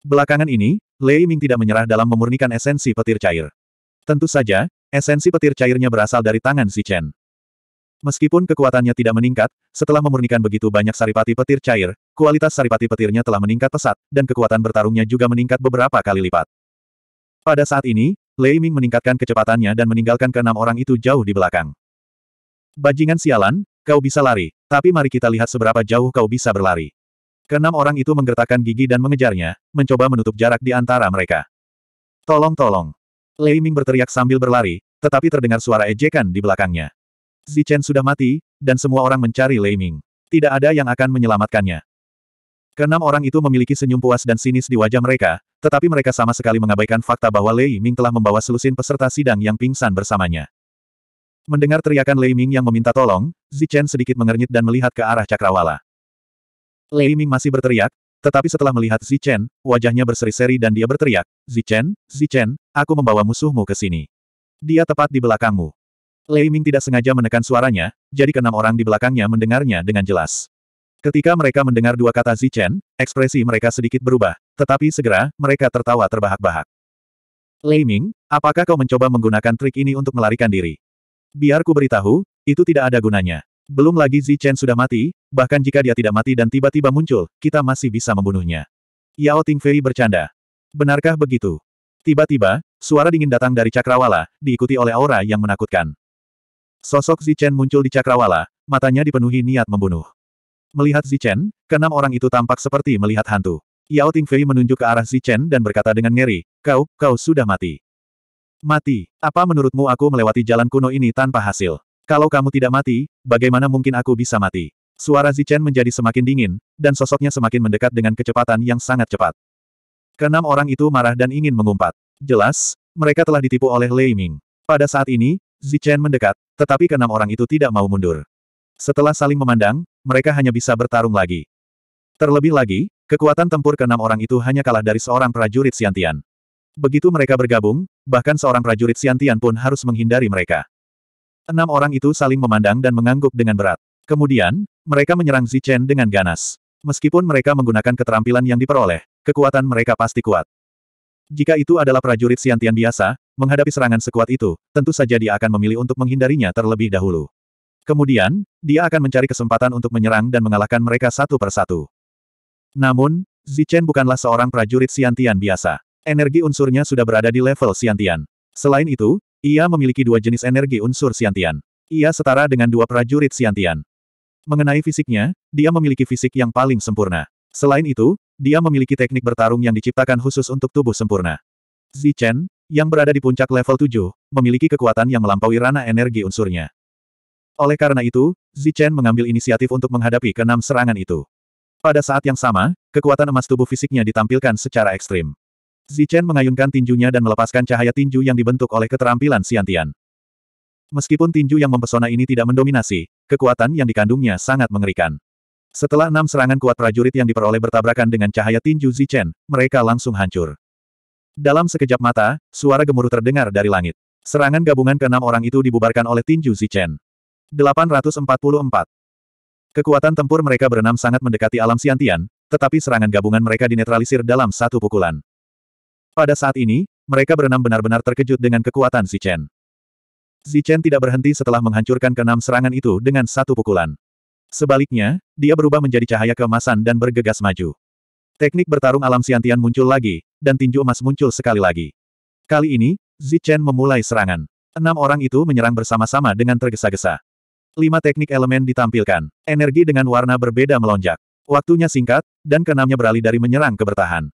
Belakangan ini, Lei Ming tidak menyerah dalam memurnikan esensi petir cair. Tentu saja, esensi petir cairnya berasal dari tangan si Chen. Meskipun kekuatannya tidak meningkat, setelah memurnikan begitu banyak saripati petir cair, kualitas saripati petirnya telah meningkat pesat, dan kekuatan bertarungnya juga meningkat beberapa kali lipat. Pada saat ini, Lei Ming meningkatkan kecepatannya dan meninggalkan keenam orang itu jauh di belakang. Bajingan sialan, kau bisa lari, tapi mari kita lihat seberapa jauh kau bisa berlari. Keenam orang itu menggertakkan gigi dan mengejarnya, mencoba menutup jarak di antara mereka. Tolong tolong. Lei Ming berteriak sambil berlari, tetapi terdengar suara ejekan di belakangnya. Zichen sudah mati, dan semua orang mencari Lei Ming. Tidak ada yang akan menyelamatkannya. Keenam orang itu memiliki senyum puas dan sinis di wajah mereka, tetapi mereka sama sekali mengabaikan fakta bahwa Lei Ming telah membawa selusin peserta sidang yang pingsan bersamanya. Mendengar teriakan Lei Ming yang meminta tolong, Zichen sedikit mengernyit dan melihat ke arah cakrawala. Lei Ming masih berteriak, tetapi setelah melihat Zichen, wajahnya berseri-seri dan dia berteriak, Zichen, Zichen, aku membawa musuhmu ke sini. Dia tepat di belakangmu. Lei Ming tidak sengaja menekan suaranya, jadi keenam orang di belakangnya mendengarnya dengan jelas. Ketika mereka mendengar dua kata Zichen, ekspresi mereka sedikit berubah, tetapi segera, mereka tertawa terbahak-bahak. Lei Ming, apakah kau mencoba menggunakan trik ini untuk melarikan diri? Biar ku beritahu, itu tidak ada gunanya. Belum lagi Zi Chen sudah mati, bahkan jika dia tidak mati dan tiba-tiba muncul, kita masih bisa membunuhnya. Yao Tingfei bercanda. Benarkah begitu? Tiba-tiba, suara dingin datang dari Cakrawala, diikuti oleh aura yang menakutkan. Sosok Zi Chen muncul di Cakrawala, matanya dipenuhi niat membunuh. Melihat Zi Chen, keenam orang itu tampak seperti melihat hantu. Yao Tingfei menunjuk ke arah Zi Chen dan berkata dengan ngeri, kau, kau sudah mati. Mati, apa menurutmu aku melewati jalan kuno ini tanpa hasil? Kalau kamu tidak mati, bagaimana mungkin aku bisa mati? Suara Zichen menjadi semakin dingin, dan sosoknya semakin mendekat dengan kecepatan yang sangat cepat. Kenam orang itu marah dan ingin mengumpat. Jelas, mereka telah ditipu oleh Lei Ming. Pada saat ini, Zichen mendekat, tetapi keenam orang itu tidak mau mundur. Setelah saling memandang, mereka hanya bisa bertarung lagi. Terlebih lagi, kekuatan tempur keenam orang itu hanya kalah dari seorang prajurit Siantian. Begitu mereka bergabung, bahkan seorang prajurit Siantian pun harus menghindari mereka. Enam orang itu saling memandang dan mengangguk dengan berat. Kemudian, mereka menyerang Zichen dengan ganas. Meskipun mereka menggunakan keterampilan yang diperoleh, kekuatan mereka pasti kuat. Jika itu adalah prajurit Siantian biasa, menghadapi serangan sekuat itu, tentu saja dia akan memilih untuk menghindarinya terlebih dahulu. Kemudian, dia akan mencari kesempatan untuk menyerang dan mengalahkan mereka satu persatu. Namun, Zichen bukanlah seorang prajurit Siantian biasa. Energi unsurnya sudah berada di level Siantian. Selain itu, ia memiliki dua jenis energi unsur Siantian. Ia setara dengan dua prajurit Siantian. Mengenai fisiknya, dia memiliki fisik yang paling sempurna. Selain itu, dia memiliki teknik bertarung yang diciptakan khusus untuk tubuh sempurna. Zichen, yang berada di puncak level 7, memiliki kekuatan yang melampaui ranah energi unsurnya. Oleh karena itu, Zichen mengambil inisiatif untuk menghadapi keenam serangan itu. Pada saat yang sama, kekuatan emas tubuh fisiknya ditampilkan secara ekstrim. Zichen mengayunkan tinjunya dan melepaskan cahaya tinju yang dibentuk oleh keterampilan siantian. Meskipun tinju yang mempesona ini tidak mendominasi, kekuatan yang dikandungnya sangat mengerikan. Setelah enam serangan kuat prajurit yang diperoleh bertabrakan dengan cahaya tinju Zichen, mereka langsung hancur. Dalam sekejap mata, suara gemuruh terdengar dari langit. Serangan gabungan keenam orang itu dibubarkan oleh tinju Zichen. 844. Kekuatan tempur mereka berenam sangat mendekati alam Siantian, tetapi serangan gabungan mereka dinetralisir dalam satu pukulan. Pada saat ini, mereka berenam benar-benar terkejut dengan kekuatan Chen. Zichen. Chen tidak berhenti setelah menghancurkan keenam serangan itu dengan satu pukulan. Sebaliknya, dia berubah menjadi cahaya keemasan dan bergegas maju. Teknik bertarung alam siantian muncul lagi, dan tinju emas muncul sekali lagi. Kali ini, Zi Chen memulai serangan. Enam orang itu menyerang bersama-sama dengan tergesa-gesa. Lima teknik elemen ditampilkan. Energi dengan warna berbeda melonjak. Waktunya singkat, dan keenamnya beralih dari menyerang ke bertahan.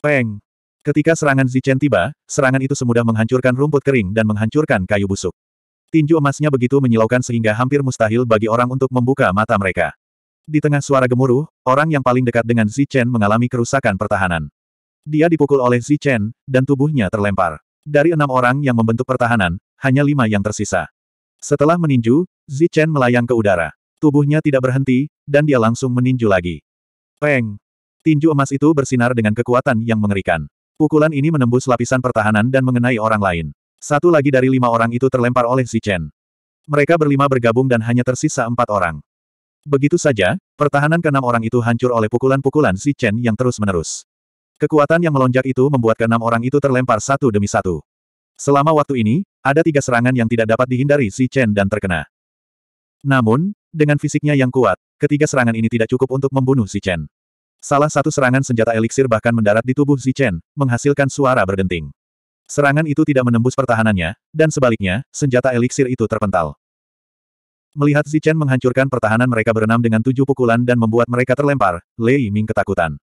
Peng! Ketika serangan Zichen tiba, serangan itu semudah menghancurkan rumput kering dan menghancurkan kayu busuk. Tinju emasnya begitu menyilaukan sehingga hampir mustahil bagi orang untuk membuka mata mereka. Di tengah suara gemuruh, orang yang paling dekat dengan Zichen mengalami kerusakan pertahanan. Dia dipukul oleh Zichen, dan tubuhnya terlempar. Dari enam orang yang membentuk pertahanan, hanya lima yang tersisa. Setelah meninju, Zichen melayang ke udara. Tubuhnya tidak berhenti, dan dia langsung meninju lagi. Peng! Tinju emas itu bersinar dengan kekuatan yang mengerikan. Pukulan ini menembus lapisan pertahanan dan mengenai orang lain. Satu lagi dari lima orang itu terlempar oleh Zichen. Mereka berlima bergabung dan hanya tersisa empat orang. Begitu saja, pertahanan keenam orang itu hancur oleh pukulan-pukulan Zichen yang terus-menerus. Kekuatan yang melonjak itu membuat keenam orang itu terlempar satu demi satu. Selama waktu ini, ada tiga serangan yang tidak dapat dihindari Chen dan terkena. Namun, dengan fisiknya yang kuat, ketiga serangan ini tidak cukup untuk membunuh Chen. Salah satu serangan senjata eliksir bahkan mendarat di tubuh Zichen, menghasilkan suara berdenting. Serangan itu tidak menembus pertahanannya, dan sebaliknya, senjata eliksir itu terpental. Melihat Zichen menghancurkan pertahanan mereka berenam dengan tujuh pukulan dan membuat mereka terlempar, Lei Ming ketakutan.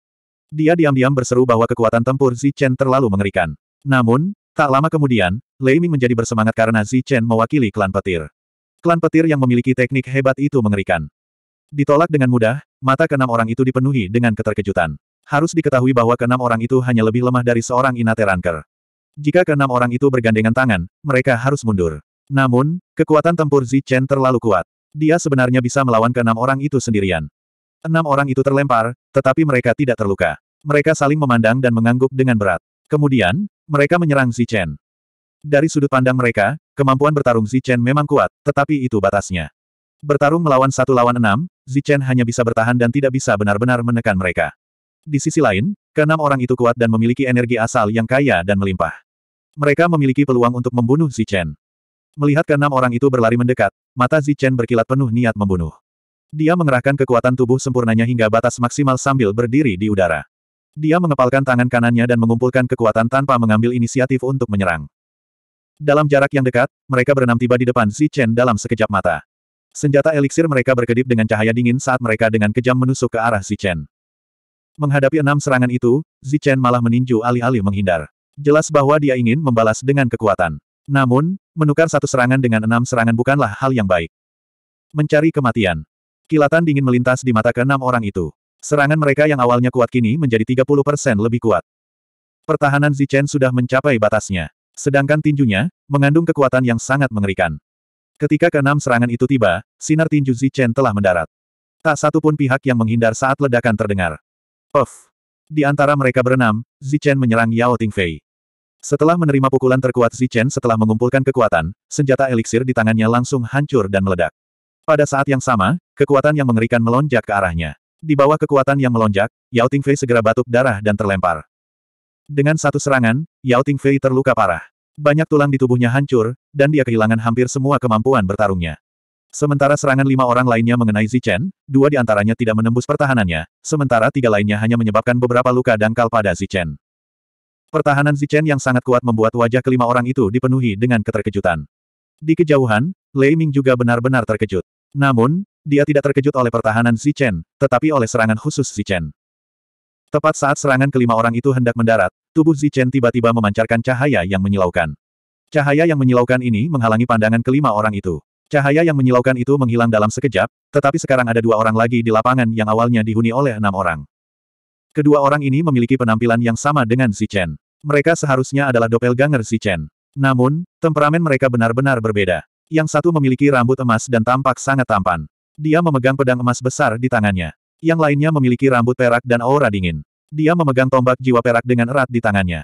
Dia diam-diam berseru bahwa kekuatan tempur Zichen terlalu mengerikan. Namun, tak lama kemudian, Lei Ming menjadi bersemangat karena Zichen mewakili klan petir. Klan petir yang memiliki teknik hebat itu mengerikan. Ditolak dengan mudah, mata keenam orang itu dipenuhi dengan keterkejutan. Harus diketahui bahwa keenam orang itu hanya lebih lemah dari seorang Inate Ranker. Jika keenam orang itu bergandengan tangan, mereka harus mundur. Namun, kekuatan tempur Zichen terlalu kuat. Dia sebenarnya bisa melawan keenam orang itu sendirian. Enam orang itu terlempar, tetapi mereka tidak terluka. Mereka saling memandang dan mengangguk dengan berat. Kemudian, mereka menyerang Zichen. Dari sudut pandang mereka, kemampuan bertarung Zichen memang kuat, tetapi itu batasnya. Bertarung melawan satu lawan enam, Zichen hanya bisa bertahan dan tidak bisa benar-benar menekan mereka. Di sisi lain, keenam orang itu kuat dan memiliki energi asal yang kaya dan melimpah. Mereka memiliki peluang untuk membunuh Zichen. Melihat keenam orang itu berlari mendekat, mata Zichen berkilat penuh niat membunuh. Dia mengerahkan kekuatan tubuh sempurnanya hingga batas maksimal sambil berdiri di udara. Dia mengepalkan tangan kanannya dan mengumpulkan kekuatan tanpa mengambil inisiatif untuk menyerang. Dalam jarak yang dekat, mereka berenam tiba di depan Zichen dalam sekejap mata. Senjata eliksir mereka berkedip dengan cahaya dingin saat mereka dengan kejam menusuk ke arah Zichen. Menghadapi enam serangan itu, Zichen malah meninju alih-alih menghindar. Jelas bahwa dia ingin membalas dengan kekuatan. Namun, menukar satu serangan dengan enam serangan bukanlah hal yang baik. Mencari kematian. Kilatan dingin melintas di mata keenam orang itu. Serangan mereka yang awalnya kuat kini menjadi 30% lebih kuat. Pertahanan Zichen sudah mencapai batasnya. Sedangkan tinjunya, mengandung kekuatan yang sangat mengerikan. Ketika keenam serangan itu tiba, sinar tinju Zichen telah mendarat. Tak satu pun pihak yang menghindar saat ledakan terdengar. Puf. Di antara mereka berenam, Zichen menyerang Yao Tingfei. Setelah menerima pukulan terkuat Zichen setelah mengumpulkan kekuatan, senjata eliksir di tangannya langsung hancur dan meledak. Pada saat yang sama, kekuatan yang mengerikan melonjak ke arahnya. Di bawah kekuatan yang melonjak, Yao Tingfei segera batuk darah dan terlempar. Dengan satu serangan, Yao Tingfei terluka parah. Banyak tulang di tubuhnya hancur, dan dia kehilangan hampir semua kemampuan bertarungnya. Sementara serangan lima orang lainnya mengenai Zichen, dua di antaranya tidak menembus pertahanannya, sementara tiga lainnya hanya menyebabkan beberapa luka dangkal pada Zichen. Pertahanan Zichen yang sangat kuat membuat wajah kelima orang itu dipenuhi dengan keterkejutan. Di kejauhan, Lei Ming juga benar-benar terkejut. Namun, dia tidak terkejut oleh pertahanan Zichen, tetapi oleh serangan khusus Zichen. Tepat saat serangan kelima orang itu hendak mendarat, tubuh Zichen tiba-tiba memancarkan cahaya yang menyilaukan. Cahaya yang menyilaukan ini menghalangi pandangan kelima orang itu. Cahaya yang menyilaukan itu menghilang dalam sekejap, tetapi sekarang ada dua orang lagi di lapangan yang awalnya dihuni oleh enam orang. Kedua orang ini memiliki penampilan yang sama dengan Zichen. Mereka seharusnya adalah doppelganger Zichen. Namun, temperamen mereka benar-benar berbeda. Yang satu memiliki rambut emas dan tampak sangat tampan. Dia memegang pedang emas besar di tangannya. Yang lainnya memiliki rambut perak dan aura dingin. Dia memegang tombak jiwa perak dengan erat di tangannya.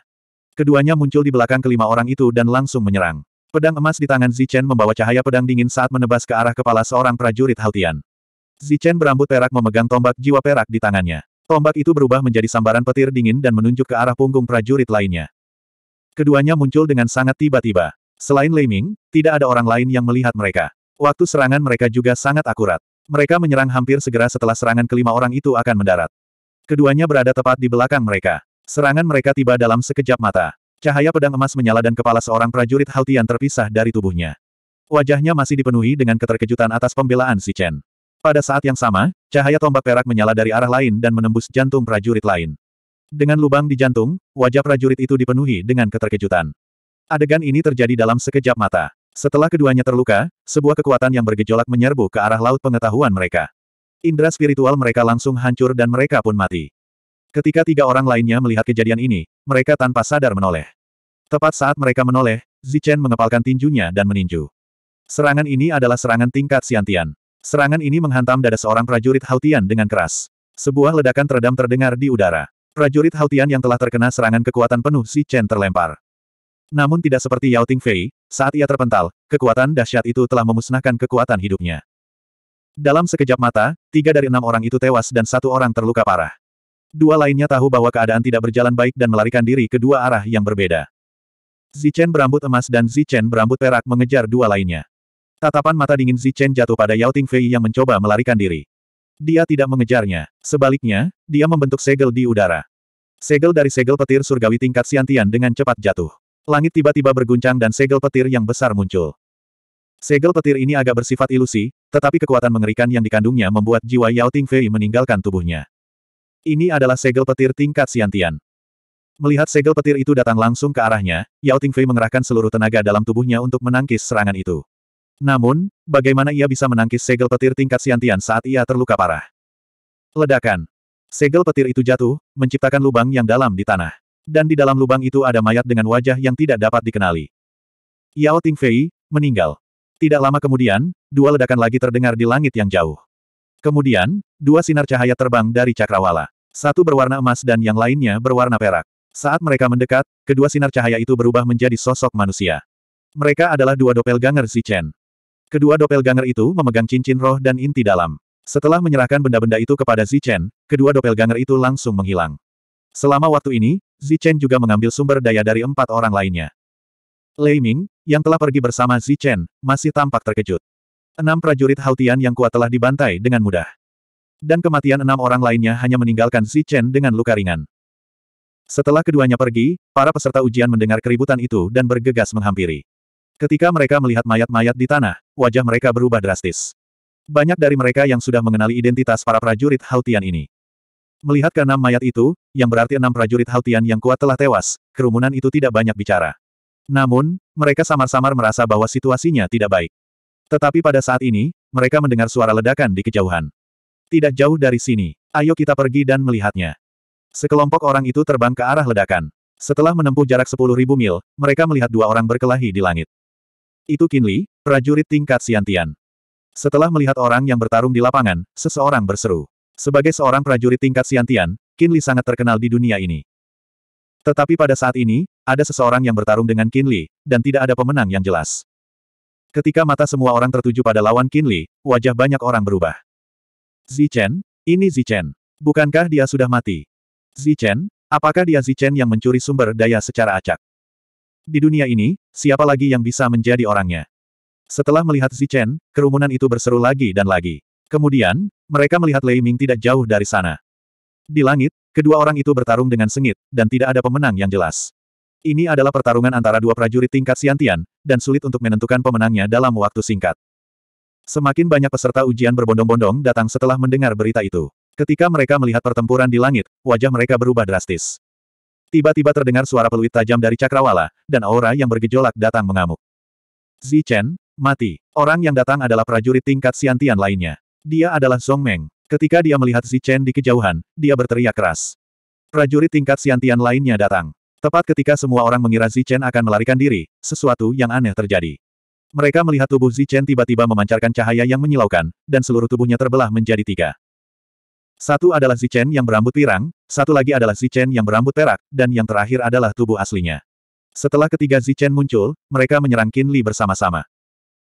Keduanya muncul di belakang kelima orang itu dan langsung menyerang. Pedang emas di tangan Zichen membawa cahaya pedang dingin saat menebas ke arah kepala seorang prajurit Haltian. Zichen berambut perak memegang tombak jiwa perak di tangannya. Tombak itu berubah menjadi sambaran petir dingin dan menunjuk ke arah punggung prajurit lainnya. Keduanya muncul dengan sangat tiba-tiba. Selain Leiming, tidak ada orang lain yang melihat mereka. Waktu serangan mereka juga sangat akurat. Mereka menyerang hampir segera setelah serangan kelima orang itu akan mendarat. Keduanya berada tepat di belakang mereka. Serangan mereka tiba dalam sekejap mata. Cahaya pedang emas menyala dan kepala seorang prajurit Haltian terpisah dari tubuhnya. Wajahnya masih dipenuhi dengan keterkejutan atas pembelaan si Chen. Pada saat yang sama, cahaya tombak perak menyala dari arah lain dan menembus jantung prajurit lain. Dengan lubang di jantung, wajah prajurit itu dipenuhi dengan keterkejutan. Adegan ini terjadi dalam sekejap mata. Setelah keduanya terluka, sebuah kekuatan yang bergejolak menyerbu ke arah laut pengetahuan mereka. Indra spiritual mereka langsung hancur dan mereka pun mati. Ketika tiga orang lainnya melihat kejadian ini, mereka tanpa sadar menoleh. Tepat saat mereka menoleh, Zichen mengepalkan tinjunya dan meninju. Serangan ini adalah serangan tingkat siantian. Serangan ini menghantam dada seorang prajurit Hautian dengan keras. Sebuah ledakan teredam terdengar di udara. Prajurit Hautian yang telah terkena serangan kekuatan penuh Zichen terlempar. Namun tidak seperti Yao Ting Fei, saat ia terpental, kekuatan dahsyat itu telah memusnahkan kekuatan hidupnya. Dalam sekejap mata, tiga dari enam orang itu tewas dan satu orang terluka parah. Dua lainnya tahu bahwa keadaan tidak berjalan baik dan melarikan diri ke dua arah yang berbeda. Zichen berambut emas dan Zichen berambut perak mengejar dua lainnya. Tatapan mata dingin Zichen jatuh pada Yao Ting Fei yang mencoba melarikan diri. Dia tidak mengejarnya. Sebaliknya, dia membentuk segel di udara. Segel dari segel petir surgawi tingkat siantian dengan cepat jatuh. Langit tiba-tiba berguncang dan segel petir yang besar muncul. Segel petir ini agak bersifat ilusi, tetapi kekuatan mengerikan yang dikandungnya membuat jiwa Yao Tingfei meninggalkan tubuhnya. Ini adalah segel petir tingkat siantian. Melihat segel petir itu datang langsung ke arahnya, Yao Tingfei mengerahkan seluruh tenaga dalam tubuhnya untuk menangkis serangan itu. Namun, bagaimana ia bisa menangkis segel petir tingkat siantian saat ia terluka parah? Ledakan. Segel petir itu jatuh, menciptakan lubang yang dalam di tanah. Dan di dalam lubang itu ada mayat dengan wajah yang tidak dapat dikenali. Yao Tingfei, meninggal. Tidak lama kemudian, dua ledakan lagi terdengar di langit yang jauh. Kemudian, dua sinar cahaya terbang dari cakrawala. Satu berwarna emas dan yang lainnya berwarna perak. Saat mereka mendekat, kedua sinar cahaya itu berubah menjadi sosok manusia. Mereka adalah dua doppelganger Chen. Kedua doppelganger itu memegang cincin roh dan inti dalam. Setelah menyerahkan benda-benda itu kepada Zichen, kedua doppelganger itu langsung menghilang. Selama waktu ini, Zichen juga mengambil sumber daya dari empat orang lainnya. Lei Ming, yang telah pergi bersama Zichen, masih tampak terkejut. Enam prajurit Hautian yang kuat telah dibantai dengan mudah. Dan kematian enam orang lainnya hanya meninggalkan Zichen dengan luka ringan. Setelah keduanya pergi, para peserta ujian mendengar keributan itu dan bergegas menghampiri. Ketika mereka melihat mayat-mayat di tanah, wajah mereka berubah drastis. Banyak dari mereka yang sudah mengenali identitas para prajurit Hautian ini. Melihat keenam mayat itu, yang berarti enam prajurit Haltian yang kuat telah tewas, kerumunan itu tidak banyak bicara. Namun, mereka samar-samar merasa bahwa situasinya tidak baik. Tetapi pada saat ini, mereka mendengar suara ledakan di kejauhan. Tidak jauh dari sini, ayo kita pergi dan melihatnya. Sekelompok orang itu terbang ke arah ledakan. Setelah menempuh jarak 10.000 mil, mereka melihat dua orang berkelahi di langit. Itu Kinli, prajurit tingkat Siantian. Setelah melihat orang yang bertarung di lapangan, seseorang berseru. Sebagai seorang prajurit tingkat Siantian, Qin Li sangat terkenal di dunia ini. Tetapi pada saat ini, ada seseorang yang bertarung dengan Qin Li, dan tidak ada pemenang yang jelas. Ketika mata semua orang tertuju pada lawan Qin Li, wajah banyak orang berubah. Zichen, ini Zichen. Bukankah dia sudah mati? Zichen, apakah dia Zichen yang mencuri sumber daya secara acak? Di dunia ini, siapa lagi yang bisa menjadi orangnya? Setelah melihat Zichen, kerumunan itu berseru lagi dan lagi. Kemudian, mereka melihat Lei Ming tidak jauh dari sana. Di langit, kedua orang itu bertarung dengan sengit, dan tidak ada pemenang yang jelas. Ini adalah pertarungan antara dua prajurit tingkat siantian, dan sulit untuk menentukan pemenangnya dalam waktu singkat. Semakin banyak peserta ujian berbondong-bondong datang setelah mendengar berita itu. Ketika mereka melihat pertempuran di langit, wajah mereka berubah drastis. Tiba-tiba terdengar suara peluit tajam dari Cakrawala, dan aura yang bergejolak datang mengamuk. Zi Chen, mati. Orang yang datang adalah prajurit tingkat siantian lainnya. Dia adalah Song Meng. Ketika dia melihat Chen di kejauhan, dia berteriak keras. Prajurit tingkat Siantian lainnya datang. Tepat ketika semua orang mengira Chen akan melarikan diri, sesuatu yang aneh terjadi. Mereka melihat tubuh Chen tiba-tiba memancarkan cahaya yang menyilaukan, dan seluruh tubuhnya terbelah menjadi tiga. Satu adalah Chen yang berambut pirang, satu lagi adalah Chen yang berambut perak, dan yang terakhir adalah tubuh aslinya. Setelah ketiga Chen muncul, mereka menyerang Qin Li bersama-sama.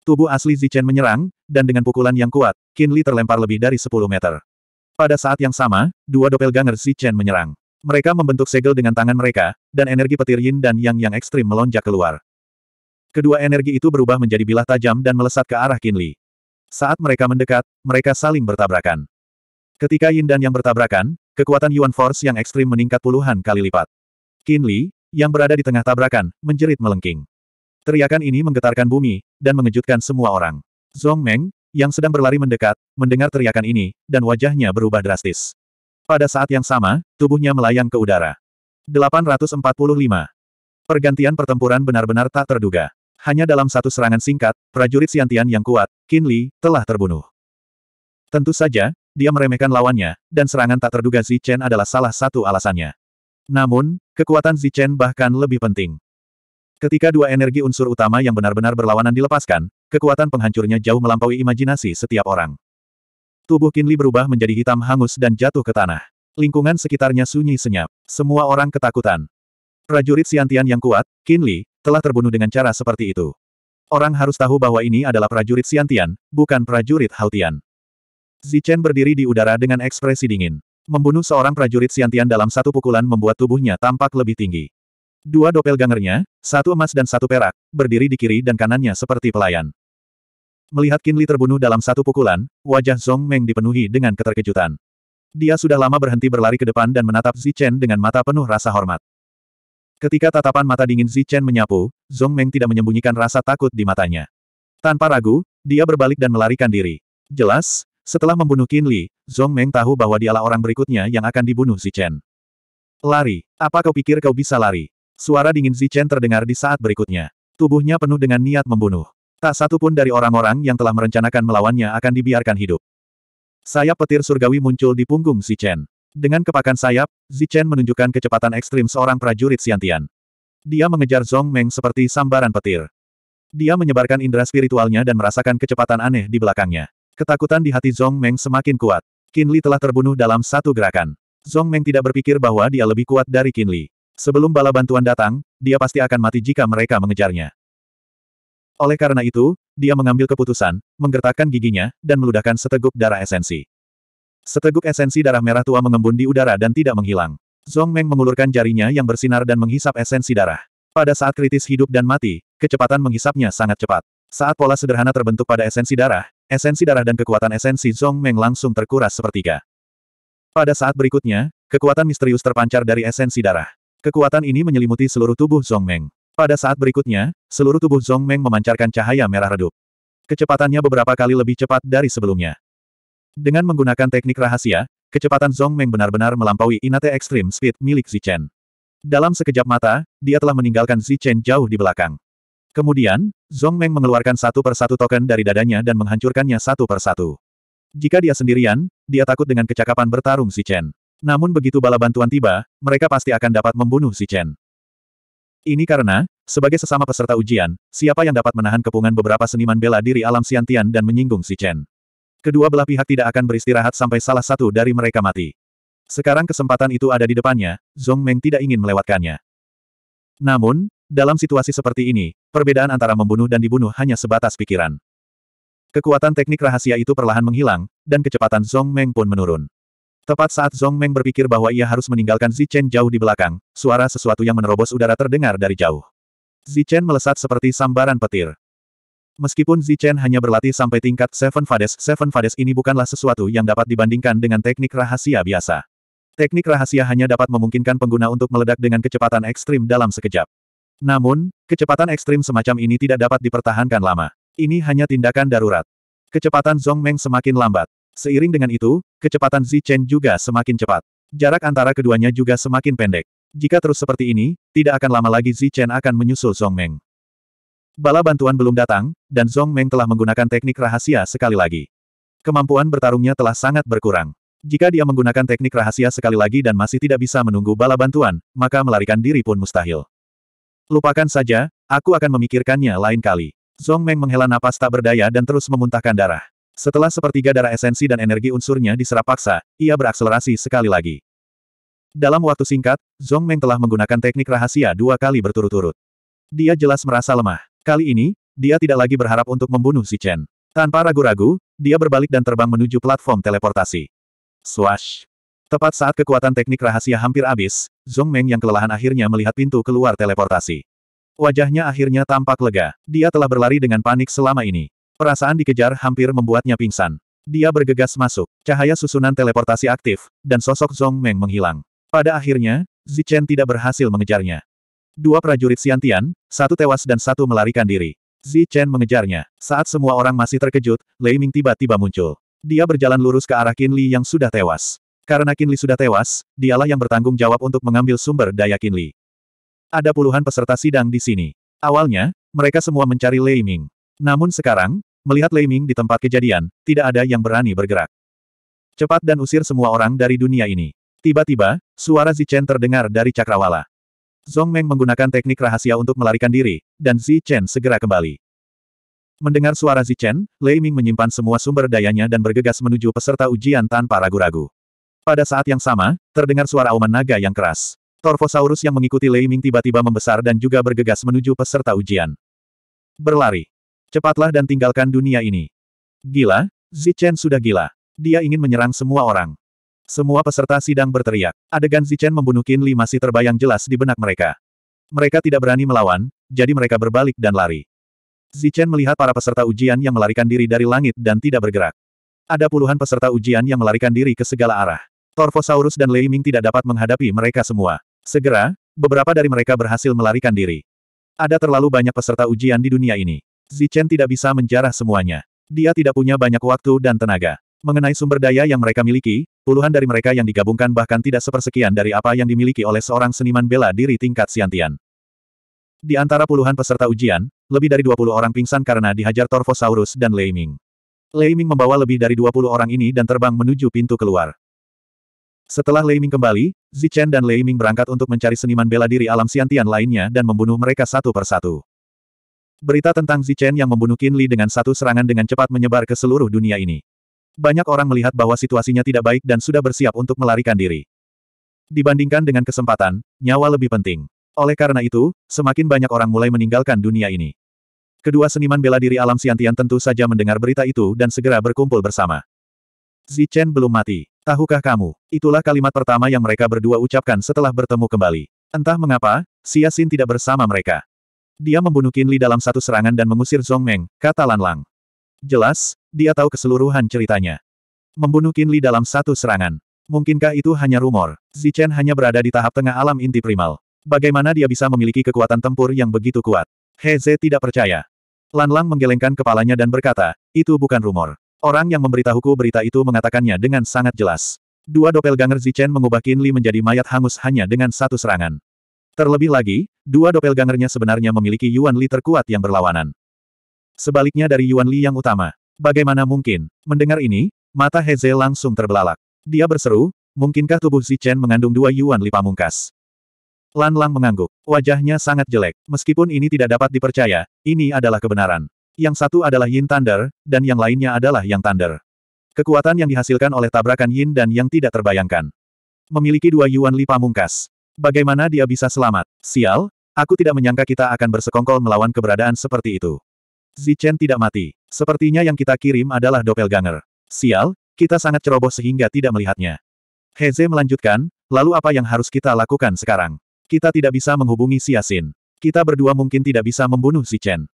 Tubuh asli Zichen menyerang, dan dengan pukulan yang kuat, Qin Li terlempar lebih dari 10 meter. Pada saat yang sama, dua doppelganger Zichen menyerang. Mereka membentuk segel dengan tangan mereka, dan energi petir yin dan yang yang ekstrim melonjak keluar. Kedua energi itu berubah menjadi bilah tajam dan melesat ke arah Qin Li. Saat mereka mendekat, mereka saling bertabrakan. Ketika yin dan yang bertabrakan, kekuatan Yuan Force yang ekstrim meningkat puluhan kali lipat. Qin Li, yang berada di tengah tabrakan, menjerit melengking. Teriakan ini menggetarkan bumi, dan mengejutkan semua orang. Zhong Meng, yang sedang berlari mendekat, mendengar teriakan ini, dan wajahnya berubah drastis. Pada saat yang sama, tubuhnya melayang ke udara. 845. Pergantian pertempuran benar-benar tak terduga. Hanya dalam satu serangan singkat, prajurit Siantian yang kuat, Qin Li, telah terbunuh. Tentu saja, dia meremehkan lawannya, dan serangan tak terduga Zichen adalah salah satu alasannya. Namun, kekuatan Zichen bahkan lebih penting. Ketika dua energi unsur utama yang benar-benar berlawanan dilepaskan, kekuatan penghancurnya jauh melampaui imajinasi setiap orang. Tubuh Kinli berubah menjadi hitam hangus dan jatuh ke tanah. Lingkungan sekitarnya sunyi senyap. Semua orang ketakutan. Prajurit Siantian yang kuat, Kinli, telah terbunuh dengan cara seperti itu. Orang harus tahu bahwa ini adalah prajurit Siantian, bukan prajurit Haltian. Zichen berdiri di udara dengan ekspresi dingin. Membunuh seorang prajurit Siantian dalam satu pukulan membuat tubuhnya tampak lebih tinggi. Dua doppelgangernya, satu emas dan satu perak, berdiri di kiri dan kanannya seperti pelayan. Melihat Kinli terbunuh dalam satu pukulan, wajah Zhong Meng dipenuhi dengan keterkejutan. Dia sudah lama berhenti berlari ke depan dan menatap Zichen dengan mata penuh rasa hormat. Ketika tatapan mata dingin Zichen menyapu, Zhong Meng tidak menyembunyikan rasa takut di matanya. Tanpa ragu, dia berbalik dan melarikan diri. Jelas, setelah membunuh Kinli, Zhong Meng tahu bahwa dialah orang berikutnya yang akan dibunuh Zichen. Lari, apa kau pikir kau bisa lari? Suara dingin Zichen terdengar di saat berikutnya. Tubuhnya penuh dengan niat membunuh. Tak satu pun dari orang-orang yang telah merencanakan melawannya akan dibiarkan hidup. Sayap petir surgawi muncul di punggung Zichen. Dengan kepakan sayap, Zichen menunjukkan kecepatan ekstrim seorang prajurit siantian. Dia mengejar Zong Meng seperti sambaran petir. Dia menyebarkan indera spiritualnya dan merasakan kecepatan aneh di belakangnya. Ketakutan di hati Zong Meng semakin kuat. Qin Li telah terbunuh dalam satu gerakan. Zong Meng tidak berpikir bahwa dia lebih kuat dari Qin Li. Sebelum bala bantuan datang, dia pasti akan mati jika mereka mengejarnya. Oleh karena itu, dia mengambil keputusan, menggertakkan giginya, dan meludahkan seteguk darah esensi. Seteguk esensi darah merah tua mengembun di udara dan tidak menghilang. Zhong Meng mengulurkan jarinya yang bersinar dan menghisap esensi darah. Pada saat kritis hidup dan mati, kecepatan menghisapnya sangat cepat. Saat pola sederhana terbentuk pada esensi darah, esensi darah dan kekuatan esensi Zhong Meng langsung terkuras sepertiga. Pada saat berikutnya, kekuatan misterius terpancar dari esensi darah. Kekuatan ini menyelimuti seluruh tubuh Zong Meng. Pada saat berikutnya, seluruh tubuh Zong Meng memancarkan cahaya merah redup. Kecepatannya beberapa kali lebih cepat dari sebelumnya. Dengan menggunakan teknik rahasia, kecepatan Zong Meng benar-benar melampaui Inate Extreme Speed milik Zichen. Dalam sekejap mata, dia telah meninggalkan Zichen jauh di belakang. Kemudian, Zong Meng mengeluarkan satu persatu token dari dadanya dan menghancurkannya satu persatu. Jika dia sendirian, dia takut dengan kecakapan bertarung Zichen. Namun begitu bala bantuan tiba, mereka pasti akan dapat membunuh si Chen. Ini karena, sebagai sesama peserta ujian, siapa yang dapat menahan kepungan beberapa seniman bela diri alam Siantian dan menyinggung si Chen. Kedua belah pihak tidak akan beristirahat sampai salah satu dari mereka mati. Sekarang kesempatan itu ada di depannya, Zhong Meng tidak ingin melewatkannya. Namun, dalam situasi seperti ini, perbedaan antara membunuh dan dibunuh hanya sebatas pikiran. Kekuatan teknik rahasia itu perlahan menghilang, dan kecepatan Zhong Meng pun menurun. Tepat saat Zhong Meng berpikir bahwa ia harus meninggalkan Zichen jauh di belakang, suara sesuatu yang menerobos udara terdengar dari jauh. Zichen melesat seperti sambaran petir. Meskipun Zichen hanya berlatih sampai tingkat Seven Fades, Seven Fades ini bukanlah sesuatu yang dapat dibandingkan dengan teknik rahasia biasa. Teknik rahasia hanya dapat memungkinkan pengguna untuk meledak dengan kecepatan ekstrim dalam sekejap. Namun, kecepatan ekstrim semacam ini tidak dapat dipertahankan lama. Ini hanya tindakan darurat. Kecepatan Zhong Meng semakin lambat. Seiring dengan itu, kecepatan Zichen juga semakin cepat. Jarak antara keduanya juga semakin pendek. Jika terus seperti ini, tidak akan lama lagi Zichen akan menyusul Meng. Bala bantuan belum datang, dan Meng telah menggunakan teknik rahasia sekali lagi. Kemampuan bertarungnya telah sangat berkurang. Jika dia menggunakan teknik rahasia sekali lagi dan masih tidak bisa menunggu bala bantuan, maka melarikan diri pun mustahil. Lupakan saja, aku akan memikirkannya lain kali. Zong Meng menghela napas tak berdaya dan terus memuntahkan darah. Setelah sepertiga darah esensi dan energi unsurnya diserap paksa, ia berakselerasi sekali lagi. Dalam waktu singkat, Zhong Meng telah menggunakan teknik rahasia dua kali berturut-turut. Dia jelas merasa lemah. Kali ini, dia tidak lagi berharap untuk membunuh si Chen. Tanpa ragu-ragu, dia berbalik dan terbang menuju platform teleportasi. Swash! Tepat saat kekuatan teknik rahasia hampir habis, Zhong Meng yang kelelahan akhirnya melihat pintu keluar teleportasi. Wajahnya akhirnya tampak lega. Dia telah berlari dengan panik selama ini. Perasaan dikejar hampir membuatnya pingsan. Dia bergegas masuk, cahaya susunan teleportasi aktif, dan sosok Zong Meng menghilang. Pada akhirnya, Zichen tidak berhasil mengejarnya. Dua prajurit Xiantian, satu tewas dan satu melarikan diri. Zichen mengejarnya. Saat semua orang masih terkejut, Lei Ming tiba-tiba muncul. Dia berjalan lurus ke arah Qin Li yang sudah tewas. Karena Qin Li sudah tewas, dialah yang bertanggung jawab untuk mengambil sumber daya Qin Li. Ada puluhan peserta sidang di sini. Awalnya, mereka semua mencari Lei Ming. Namun sekarang, Melihat Lei Ming di tempat kejadian, tidak ada yang berani bergerak. Cepat dan usir semua orang dari dunia ini. Tiba-tiba, suara Zichen terdengar dari cakrawala. Zong Meng menggunakan teknik rahasia untuk melarikan diri, dan Zichen segera kembali. Mendengar suara Zichen, Lei Ming menyimpan semua sumber dayanya dan bergegas menuju peserta ujian tanpa ragu-ragu. Pada saat yang sama, terdengar suara auman naga yang keras. Torfosaurus yang mengikuti Lei Ming tiba-tiba membesar dan juga bergegas menuju peserta ujian. Berlari. Cepatlah dan tinggalkan dunia ini. Gila? Zichen sudah gila. Dia ingin menyerang semua orang. Semua peserta sidang berteriak. Adegan Zichen membunuh Qin Li masih terbayang jelas di benak mereka. Mereka tidak berani melawan, jadi mereka berbalik dan lari. Zichen melihat para peserta ujian yang melarikan diri dari langit dan tidak bergerak. Ada puluhan peserta ujian yang melarikan diri ke segala arah. Torvosaurus dan Lei Ming tidak dapat menghadapi mereka semua. Segera, beberapa dari mereka berhasil melarikan diri. Ada terlalu banyak peserta ujian di dunia ini. Zichen tidak bisa menjarah semuanya. Dia tidak punya banyak waktu dan tenaga. Mengenai sumber daya yang mereka miliki, puluhan dari mereka yang digabungkan bahkan tidak sepersekian dari apa yang dimiliki oleh seorang seniman bela diri tingkat Siantian. Di antara puluhan peserta ujian, lebih dari 20 orang pingsan karena dihajar Torvosaurus dan Lei Ming. Lei Ming membawa lebih dari 20 orang ini dan terbang menuju pintu keluar. Setelah Lei Ming kembali, Zichen dan Lei Ming berangkat untuk mencari seniman bela diri alam Siantian lainnya dan membunuh mereka satu persatu. Berita tentang Zichen yang membunuh Qin Li dengan satu serangan dengan cepat menyebar ke seluruh dunia ini. Banyak orang melihat bahwa situasinya tidak baik dan sudah bersiap untuk melarikan diri. Dibandingkan dengan kesempatan, nyawa lebih penting. Oleh karena itu, semakin banyak orang mulai meninggalkan dunia ini. Kedua seniman bela diri alam Siantian tentu saja mendengar berita itu dan segera berkumpul bersama. Zichen belum mati. Tahukah kamu? Itulah kalimat pertama yang mereka berdua ucapkan setelah bertemu kembali. Entah mengapa, Xia Xin tidak bersama mereka. Dia membunuh Kinli dalam satu serangan dan mengusir Zhong Meng, kata Lan Lang. Jelas, dia tahu keseluruhan ceritanya. Membunuh Kinli dalam satu serangan. Mungkinkah itu hanya rumor? Zichen hanya berada di tahap tengah alam inti primal. Bagaimana dia bisa memiliki kekuatan tempur yang begitu kuat? Heze tidak percaya. Lan Lang menggelengkan kepalanya dan berkata, itu bukan rumor. Orang yang memberitahuku berita itu mengatakannya dengan sangat jelas. Dua doppelganger Zichen mengubah Kinli menjadi mayat hangus hanya dengan satu serangan. Terlebih lagi, dua doppelgangernya sebenarnya memiliki Yuan Li terkuat yang berlawanan. Sebaliknya dari Yuan Li yang utama. Bagaimana mungkin? Mendengar ini, mata Heze langsung terbelalak. Dia berseru, mungkinkah tubuh Zichen mengandung dua Yuan Li pamungkas? Lan Lang mengangguk. Wajahnya sangat jelek. Meskipun ini tidak dapat dipercaya, ini adalah kebenaran. Yang satu adalah Yin Thunder, dan yang lainnya adalah Yang Thunder. Kekuatan yang dihasilkan oleh tabrakan Yin dan yang tidak terbayangkan. Memiliki dua Yuan Li pamungkas. Bagaimana dia bisa selamat? Sial, aku tidak menyangka kita akan bersekongkol melawan keberadaan seperti itu. Zichen tidak mati. Sepertinya yang kita kirim adalah doppelganger. Sial, kita sangat ceroboh sehingga tidak melihatnya. Heze melanjutkan, lalu apa yang harus kita lakukan sekarang? Kita tidak bisa menghubungi Siasin. Kita berdua mungkin tidak bisa membunuh Zichen.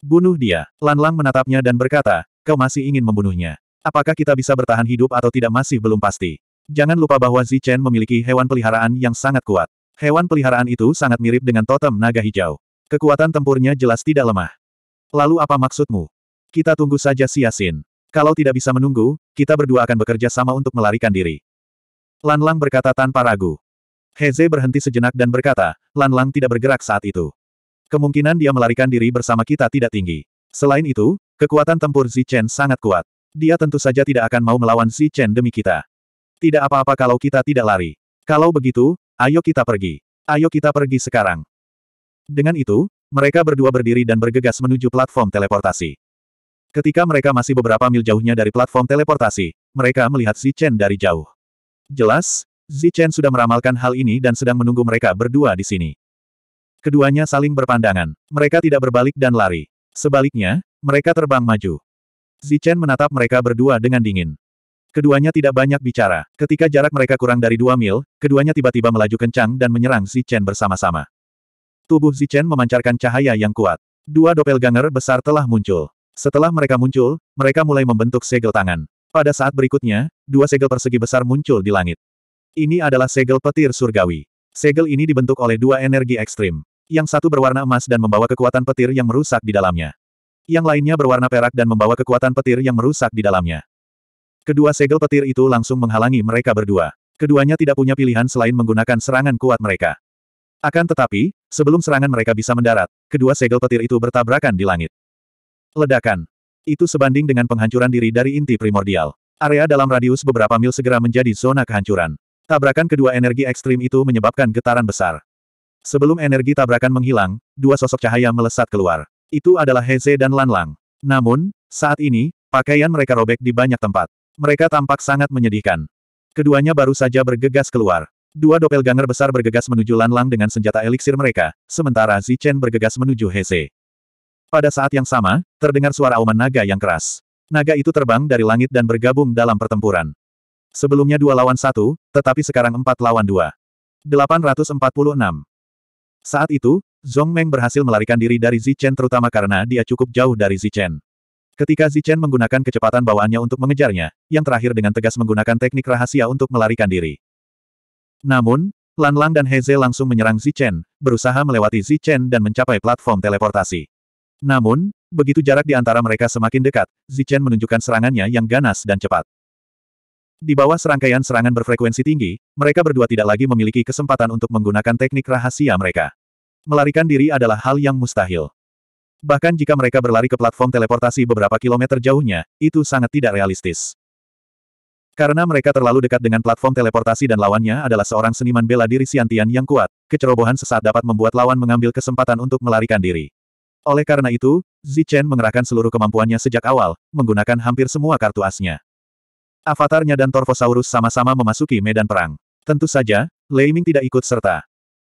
Bunuh dia. Lanlang menatapnya dan berkata, kau masih ingin membunuhnya. Apakah kita bisa bertahan hidup atau tidak masih belum pasti. Jangan lupa bahwa Zichen memiliki hewan peliharaan yang sangat kuat. Hewan peliharaan itu sangat mirip dengan totem naga hijau. Kekuatan tempurnya jelas tidak lemah. Lalu apa maksudmu? Kita tunggu saja si Yasin. Kalau tidak bisa menunggu, kita berdua akan bekerja sama untuk melarikan diri. Lan Lang berkata tanpa ragu. Heze berhenti sejenak dan berkata, Lan Lang tidak bergerak saat itu. Kemungkinan dia melarikan diri bersama kita tidak tinggi. Selain itu, kekuatan tempur Zichen sangat kuat. Dia tentu saja tidak akan mau melawan Zichen demi kita. Tidak apa-apa kalau kita tidak lari. Kalau begitu, ayo kita pergi. Ayo kita pergi sekarang. Dengan itu, mereka berdua berdiri dan bergegas menuju platform teleportasi. Ketika mereka masih beberapa mil jauhnya dari platform teleportasi, mereka melihat Chen dari jauh. Jelas, Chen sudah meramalkan hal ini dan sedang menunggu mereka berdua di sini. Keduanya saling berpandangan. Mereka tidak berbalik dan lari. Sebaliknya, mereka terbang maju. Zichen menatap mereka berdua dengan dingin. Keduanya tidak banyak bicara. Ketika jarak mereka kurang dari dua mil, keduanya tiba-tiba melaju kencang dan menyerang Chen bersama-sama. Tubuh Chen memancarkan cahaya yang kuat. Dua Ganger besar telah muncul. Setelah mereka muncul, mereka mulai membentuk segel tangan. Pada saat berikutnya, dua segel persegi besar muncul di langit. Ini adalah segel petir surgawi. Segel ini dibentuk oleh dua energi ekstrim. Yang satu berwarna emas dan membawa kekuatan petir yang merusak di dalamnya. Yang lainnya berwarna perak dan membawa kekuatan petir yang merusak di dalamnya. Kedua segel petir itu langsung menghalangi mereka berdua. Keduanya tidak punya pilihan selain menggunakan serangan kuat mereka. Akan tetapi, sebelum serangan mereka bisa mendarat, kedua segel petir itu bertabrakan di langit. Ledakan. Itu sebanding dengan penghancuran diri dari inti primordial. Area dalam radius beberapa mil segera menjadi zona kehancuran. Tabrakan kedua energi ekstrim itu menyebabkan getaran besar. Sebelum energi tabrakan menghilang, dua sosok cahaya melesat keluar. Itu adalah Heze dan Lanlang. Namun, saat ini, pakaian mereka robek di banyak tempat. Mereka tampak sangat menyedihkan. Keduanya baru saja bergegas keluar. Dua doppelganger besar bergegas menuju Lanlang dengan senjata eliksir mereka, sementara Zichen bergegas menuju Heze. Pada saat yang sama, terdengar suara auman naga yang keras. Naga itu terbang dari langit dan bergabung dalam pertempuran. Sebelumnya dua lawan satu, tetapi sekarang empat lawan dua. 846. Saat itu, Zhong Meng berhasil melarikan diri dari Zichen terutama karena dia cukup jauh dari Zichen. Ketika Zichen menggunakan kecepatan bawaannya untuk mengejarnya, yang terakhir dengan tegas menggunakan teknik rahasia untuk melarikan diri. Namun, Lan Lang dan Heze langsung menyerang Zichen, berusaha melewati Zichen dan mencapai platform teleportasi. Namun, begitu jarak di antara mereka semakin dekat, Zichen menunjukkan serangannya yang ganas dan cepat. Di bawah serangkaian serangan berfrekuensi tinggi, mereka berdua tidak lagi memiliki kesempatan untuk menggunakan teknik rahasia mereka. Melarikan diri adalah hal yang mustahil. Bahkan jika mereka berlari ke platform teleportasi beberapa kilometer jauhnya, itu sangat tidak realistis. Karena mereka terlalu dekat dengan platform teleportasi dan lawannya adalah seorang seniman bela diri Siantian yang kuat, kecerobohan sesaat dapat membuat lawan mengambil kesempatan untuk melarikan diri. Oleh karena itu, Zichen mengerahkan seluruh kemampuannya sejak awal, menggunakan hampir semua kartu asnya. Avatarnya dan Torvosaurus sama-sama memasuki medan perang. Tentu saja, Leiming tidak ikut serta.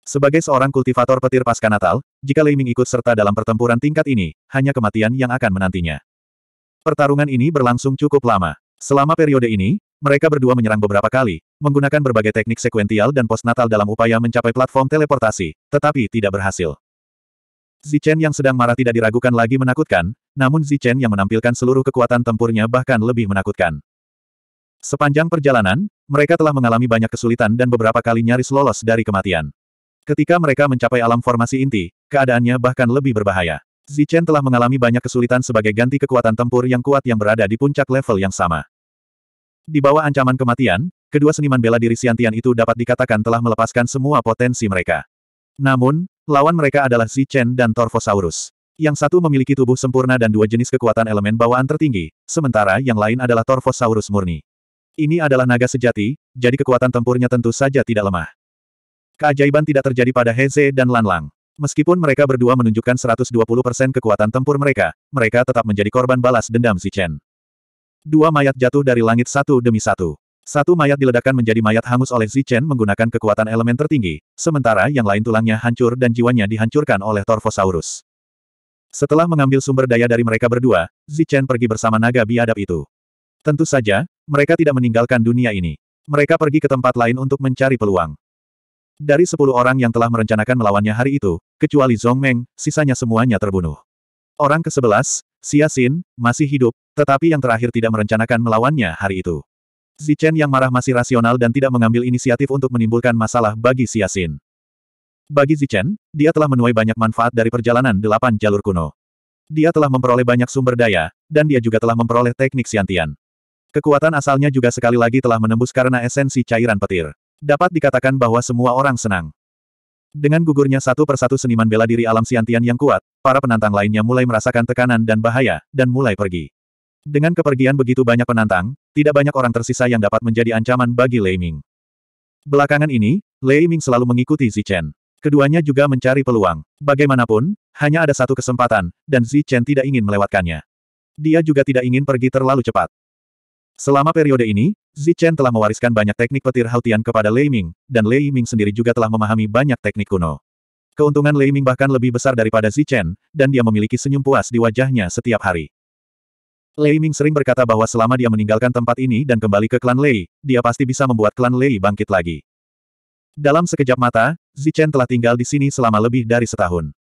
Sebagai seorang kultivator petir pasca Natal, jika Lei Ming ikut serta dalam pertempuran tingkat ini, hanya kematian yang akan menantinya. Pertarungan ini berlangsung cukup lama. Selama periode ini, mereka berdua menyerang beberapa kali, menggunakan berbagai teknik sekuensial dan Natal dalam upaya mencapai platform teleportasi, tetapi tidak berhasil. Zichen yang sedang marah tidak diragukan lagi menakutkan, namun Zichen yang menampilkan seluruh kekuatan tempurnya bahkan lebih menakutkan. Sepanjang perjalanan, mereka telah mengalami banyak kesulitan dan beberapa kali nyaris lolos dari kematian. Ketika mereka mencapai alam formasi inti, keadaannya bahkan lebih berbahaya. Zichen telah mengalami banyak kesulitan sebagai ganti kekuatan tempur yang kuat yang berada di puncak level yang sama. Di bawah ancaman kematian, kedua seniman bela diri siantian itu dapat dikatakan telah melepaskan semua potensi mereka. Namun, lawan mereka adalah Zichen dan Torvosaurus. Yang satu memiliki tubuh sempurna dan dua jenis kekuatan elemen bawaan tertinggi, sementara yang lain adalah Torvosaurus murni. Ini adalah naga sejati, jadi kekuatan tempurnya tentu saja tidak lemah. Keajaiban tidak terjadi pada Heze dan Lanlang. Meskipun mereka berdua menunjukkan 120% kekuatan tempur mereka, mereka tetap menjadi korban balas dendam Zichen. Dua mayat jatuh dari langit satu demi satu. Satu mayat diledakkan menjadi mayat hangus oleh Zichen menggunakan kekuatan elemen tertinggi, sementara yang lain tulangnya hancur dan jiwanya dihancurkan oleh Torvosaurus. Setelah mengambil sumber daya dari mereka berdua, Zichen pergi bersama naga biadab itu. Tentu saja, mereka tidak meninggalkan dunia ini. Mereka pergi ke tempat lain untuk mencari peluang. Dari sepuluh orang yang telah merencanakan melawannya hari itu, kecuali Zhong Meng, sisanya semuanya terbunuh. Orang ke-11, Xia Xin, masih hidup, tetapi yang terakhir tidak merencanakan melawannya hari itu. Zichen yang marah masih rasional dan tidak mengambil inisiatif untuk menimbulkan masalah bagi Xia Xin. Bagi Zichen, dia telah menuai banyak manfaat dari perjalanan delapan jalur kuno. Dia telah memperoleh banyak sumber daya, dan dia juga telah memperoleh teknik siantian. Kekuatan asalnya juga sekali lagi telah menembus karena esensi cairan petir. Dapat dikatakan bahwa semua orang senang. Dengan gugurnya satu persatu seniman bela diri alam siantian yang kuat, para penantang lainnya mulai merasakan tekanan dan bahaya, dan mulai pergi. Dengan kepergian begitu banyak penantang, tidak banyak orang tersisa yang dapat menjadi ancaman bagi Lei Ming. Belakangan ini, Lei Ming selalu mengikuti Zichen. Keduanya juga mencari peluang. Bagaimanapun, hanya ada satu kesempatan, dan Zichen tidak ingin melewatkannya. Dia juga tidak ingin pergi terlalu cepat. Selama periode ini, Zichen telah mewariskan banyak teknik petir Hautian kepada Lei Ming, dan Lei Ming sendiri juga telah memahami banyak teknik kuno. Keuntungan Lei Ming bahkan lebih besar daripada Zichen, dan dia memiliki senyum puas di wajahnya setiap hari. Lei Ming sering berkata bahwa selama dia meninggalkan tempat ini dan kembali ke klan Lei, dia pasti bisa membuat klan Lei bangkit lagi. Dalam sekejap mata, Zichen telah tinggal di sini selama lebih dari setahun.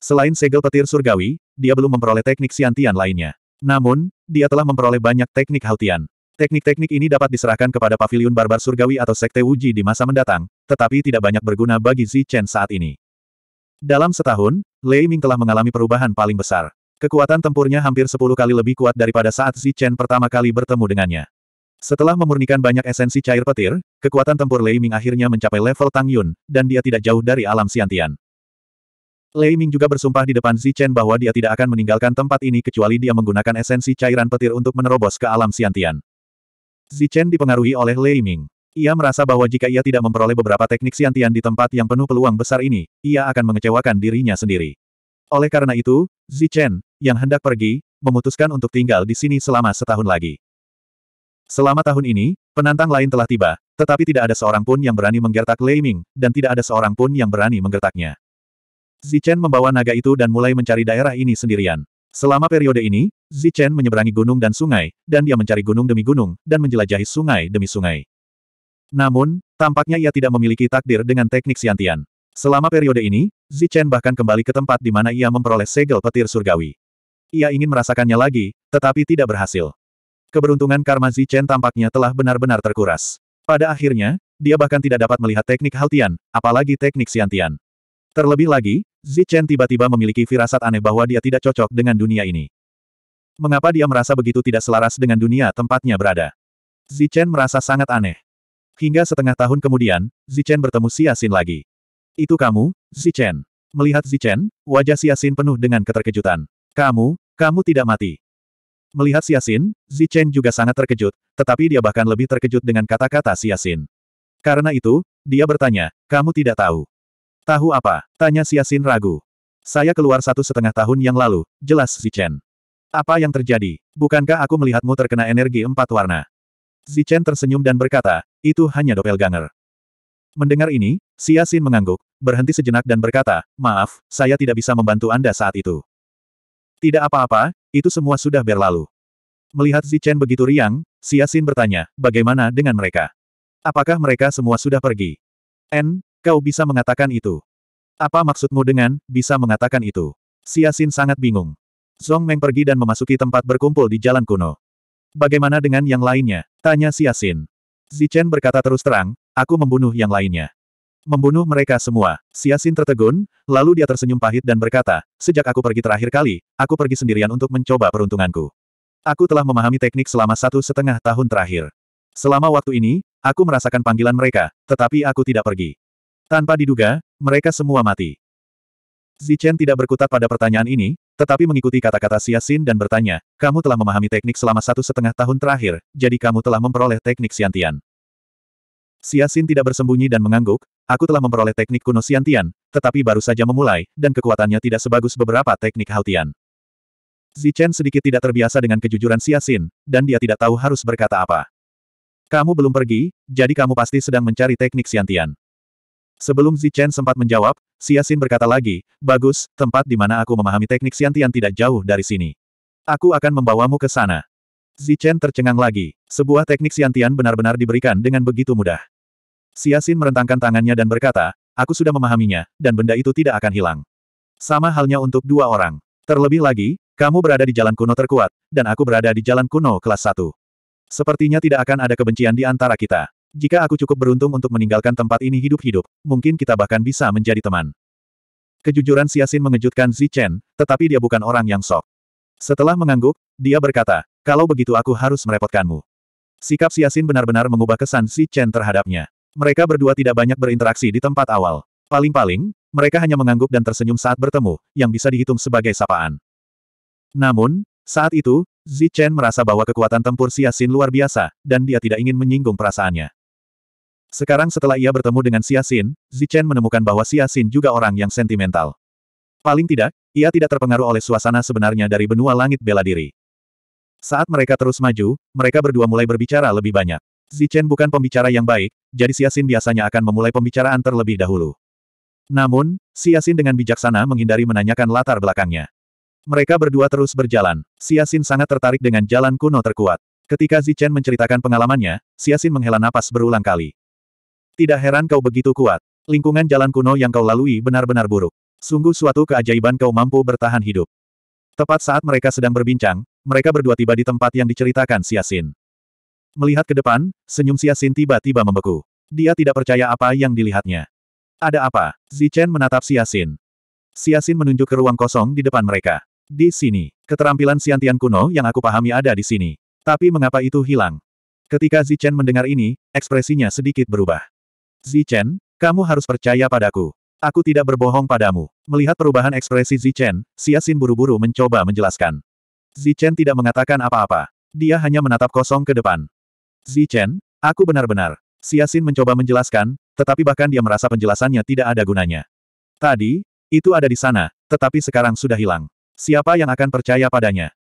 Selain segel petir surgawi, dia belum memperoleh teknik siantian lainnya. Namun, dia telah memperoleh banyak teknik Hautian. Teknik-teknik ini dapat diserahkan kepada Paviliun barbar surgawi atau sekte Wuji di masa mendatang, tetapi tidak banyak berguna bagi Zi Chen saat ini. Dalam setahun, Lei Ming telah mengalami perubahan paling besar. Kekuatan tempurnya hampir sepuluh kali lebih kuat daripada saat Zi Chen pertama kali bertemu dengannya. Setelah memurnikan banyak esensi cair petir, kekuatan tempur Lei Ming akhirnya mencapai level Tang Yun, dan dia tidak jauh dari alam siantian. Lei Ming juga bersumpah di depan Zi Chen bahwa dia tidak akan meninggalkan tempat ini kecuali dia menggunakan esensi cairan petir untuk menerobos ke alam siantian. Zichen dipengaruhi oleh Lei Ming. Ia merasa bahwa jika ia tidak memperoleh beberapa teknik siantian di tempat yang penuh peluang besar ini, ia akan mengecewakan dirinya sendiri. Oleh karena itu, Zichen, yang hendak pergi, memutuskan untuk tinggal di sini selama setahun lagi. Selama tahun ini, penantang lain telah tiba, tetapi tidak ada seorang pun yang berani menggertak Lei Ming, dan tidak ada seorang pun yang berani menggertaknya. Zichen membawa naga itu dan mulai mencari daerah ini sendirian. Selama periode ini, Zichen menyeberangi gunung dan sungai, dan dia mencari gunung demi gunung, dan menjelajahi sungai demi sungai. Namun, tampaknya ia tidak memiliki takdir dengan teknik siantian. Selama periode ini, Zichen bahkan kembali ke tempat di mana ia memperoleh segel petir surgawi. Ia ingin merasakannya lagi, tetapi tidak berhasil. Keberuntungan karma Zichen tampaknya telah benar-benar terkuras. Pada akhirnya, dia bahkan tidak dapat melihat teknik haltian, apalagi teknik siantian. Terlebih lagi, Zichen tiba-tiba memiliki firasat aneh bahwa dia tidak cocok dengan dunia ini. Mengapa dia merasa begitu tidak selaras dengan dunia tempatnya berada? Zichen merasa sangat aneh. Hingga setengah tahun kemudian, Zichen bertemu Xin lagi. Itu kamu, Zichen. Melihat Zichen, wajah Xin penuh dengan keterkejutan. Kamu, kamu tidak mati. Melihat Xin, Zichen juga sangat terkejut, tetapi dia bahkan lebih terkejut dengan kata-kata Xin. Karena itu, dia bertanya, kamu tidak tahu. Tahu apa? Tanya Xin ragu. Saya keluar satu setengah tahun yang lalu, jelas Zichen. Apa yang terjadi? Bukankah aku melihatmu terkena energi empat warna? Zichen tersenyum dan berkata, itu hanya doppelganger. Mendengar ini, Xia Xin mengangguk, berhenti sejenak dan berkata, maaf, saya tidak bisa membantu Anda saat itu. Tidak apa-apa, itu semua sudah berlalu. Melihat Zichen begitu riang, Xia Xin bertanya, bagaimana dengan mereka? Apakah mereka semua sudah pergi? N, kau bisa mengatakan itu. Apa maksudmu dengan, bisa mengatakan itu? Xia Xin sangat bingung. Zong Meng pergi dan memasuki tempat berkumpul di jalan kuno. Bagaimana dengan yang lainnya? Tanya si Asin. Zichen berkata terus terang, aku membunuh yang lainnya. Membunuh mereka semua. Si Asin tertegun, lalu dia tersenyum pahit dan berkata, sejak aku pergi terakhir kali, aku pergi sendirian untuk mencoba peruntunganku. Aku telah memahami teknik selama satu setengah tahun terakhir. Selama waktu ini, aku merasakan panggilan mereka, tetapi aku tidak pergi. Tanpa diduga, mereka semua mati. Zichen tidak berkutat pada pertanyaan ini, tetapi mengikuti kata-kata Xin dan bertanya, kamu telah memahami teknik selama satu setengah tahun terakhir, jadi kamu telah memperoleh teknik Xiantian. Xin tidak bersembunyi dan mengangguk, aku telah memperoleh teknik kuno siantian, tetapi baru saja memulai, dan kekuatannya tidak sebagus beberapa teknik Haotian. Zichen sedikit tidak terbiasa dengan kejujuran Xin, dan dia tidak tahu harus berkata apa. Kamu belum pergi, jadi kamu pasti sedang mencari teknik siantian." Sebelum Zichen sempat menjawab, Siasin berkata lagi, Bagus, tempat di mana aku memahami teknik siantian tidak jauh dari sini. Aku akan membawamu ke sana. Zichen tercengang lagi. Sebuah teknik siantian benar-benar diberikan dengan begitu mudah. Siasin merentangkan tangannya dan berkata, Aku sudah memahaminya, dan benda itu tidak akan hilang. Sama halnya untuk dua orang. Terlebih lagi, kamu berada di jalan kuno terkuat, dan aku berada di jalan kuno kelas Satu. Sepertinya tidak akan ada kebencian di antara kita. Jika aku cukup beruntung untuk meninggalkan tempat ini hidup-hidup, mungkin kita bahkan bisa menjadi teman. Kejujuran Siasin mengejutkan Zi Chen, tetapi dia bukan orang yang sok. Setelah mengangguk, dia berkata, kalau begitu aku harus merepotkanmu. Sikap Siasin benar-benar mengubah kesan Zi Chen terhadapnya. Mereka berdua tidak banyak berinteraksi di tempat awal. Paling-paling, mereka hanya mengangguk dan tersenyum saat bertemu, yang bisa dihitung sebagai sapaan. Namun, saat itu, Zi Chen merasa bahwa kekuatan tempur Siasin luar biasa, dan dia tidak ingin menyinggung perasaannya. Sekarang setelah ia bertemu dengan Xin, Zichen menemukan bahwa Xin juga orang yang sentimental. Paling tidak, ia tidak terpengaruh oleh suasana sebenarnya dari benua langit bela diri. Saat mereka terus maju, mereka berdua mulai berbicara lebih banyak. Zichen bukan pembicara yang baik, jadi Xin biasanya akan memulai pembicaraan terlebih dahulu. Namun, Xin dengan bijaksana menghindari menanyakan latar belakangnya. Mereka berdua terus berjalan. Xin sangat tertarik dengan jalan kuno terkuat. Ketika Zichen menceritakan pengalamannya, Xin menghela napas berulang kali. Tidak heran kau begitu kuat. Lingkungan jalan kuno yang kau lalui benar-benar buruk. Sungguh suatu keajaiban kau mampu bertahan hidup. Tepat saat mereka sedang berbincang, mereka berdua tiba di tempat yang diceritakan Siasin. Melihat ke depan, senyum Siasin tiba-tiba membeku. Dia tidak percaya apa yang dilihatnya. Ada apa? Zichen menatap Siasin. Siasin menunjuk ke ruang kosong di depan mereka. Di sini, keterampilan Siantian kuno yang aku pahami ada di sini. Tapi mengapa itu hilang? Ketika Zichen mendengar ini, ekspresinya sedikit berubah. Zichen, kamu harus percaya padaku. Aku tidak berbohong padamu. Melihat perubahan ekspresi Zichen, Siasin buru-buru mencoba menjelaskan. Zichen tidak mengatakan apa-apa. Dia hanya menatap kosong ke depan. Zichen, aku benar-benar. Siasin mencoba menjelaskan, tetapi bahkan dia merasa penjelasannya tidak ada gunanya. Tadi, itu ada di sana, tetapi sekarang sudah hilang. Siapa yang akan percaya padanya?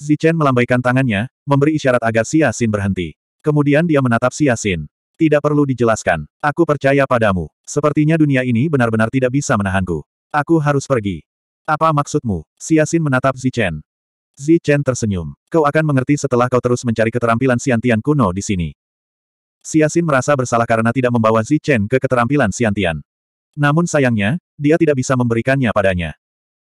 Zichen melambaikan tangannya, memberi isyarat agar Siasin berhenti. Kemudian dia menatap Siasin. Tidak perlu dijelaskan. Aku percaya padamu. Sepertinya dunia ini benar-benar tidak bisa menahanku. Aku harus pergi. Apa maksudmu? Siasin menatap Zichen. Zichen tersenyum. Kau akan mengerti setelah kau terus mencari keterampilan Siantian kuno di sini. Siasin merasa bersalah karena tidak membawa Zichen ke keterampilan Siantian. Namun sayangnya, dia tidak bisa memberikannya padanya.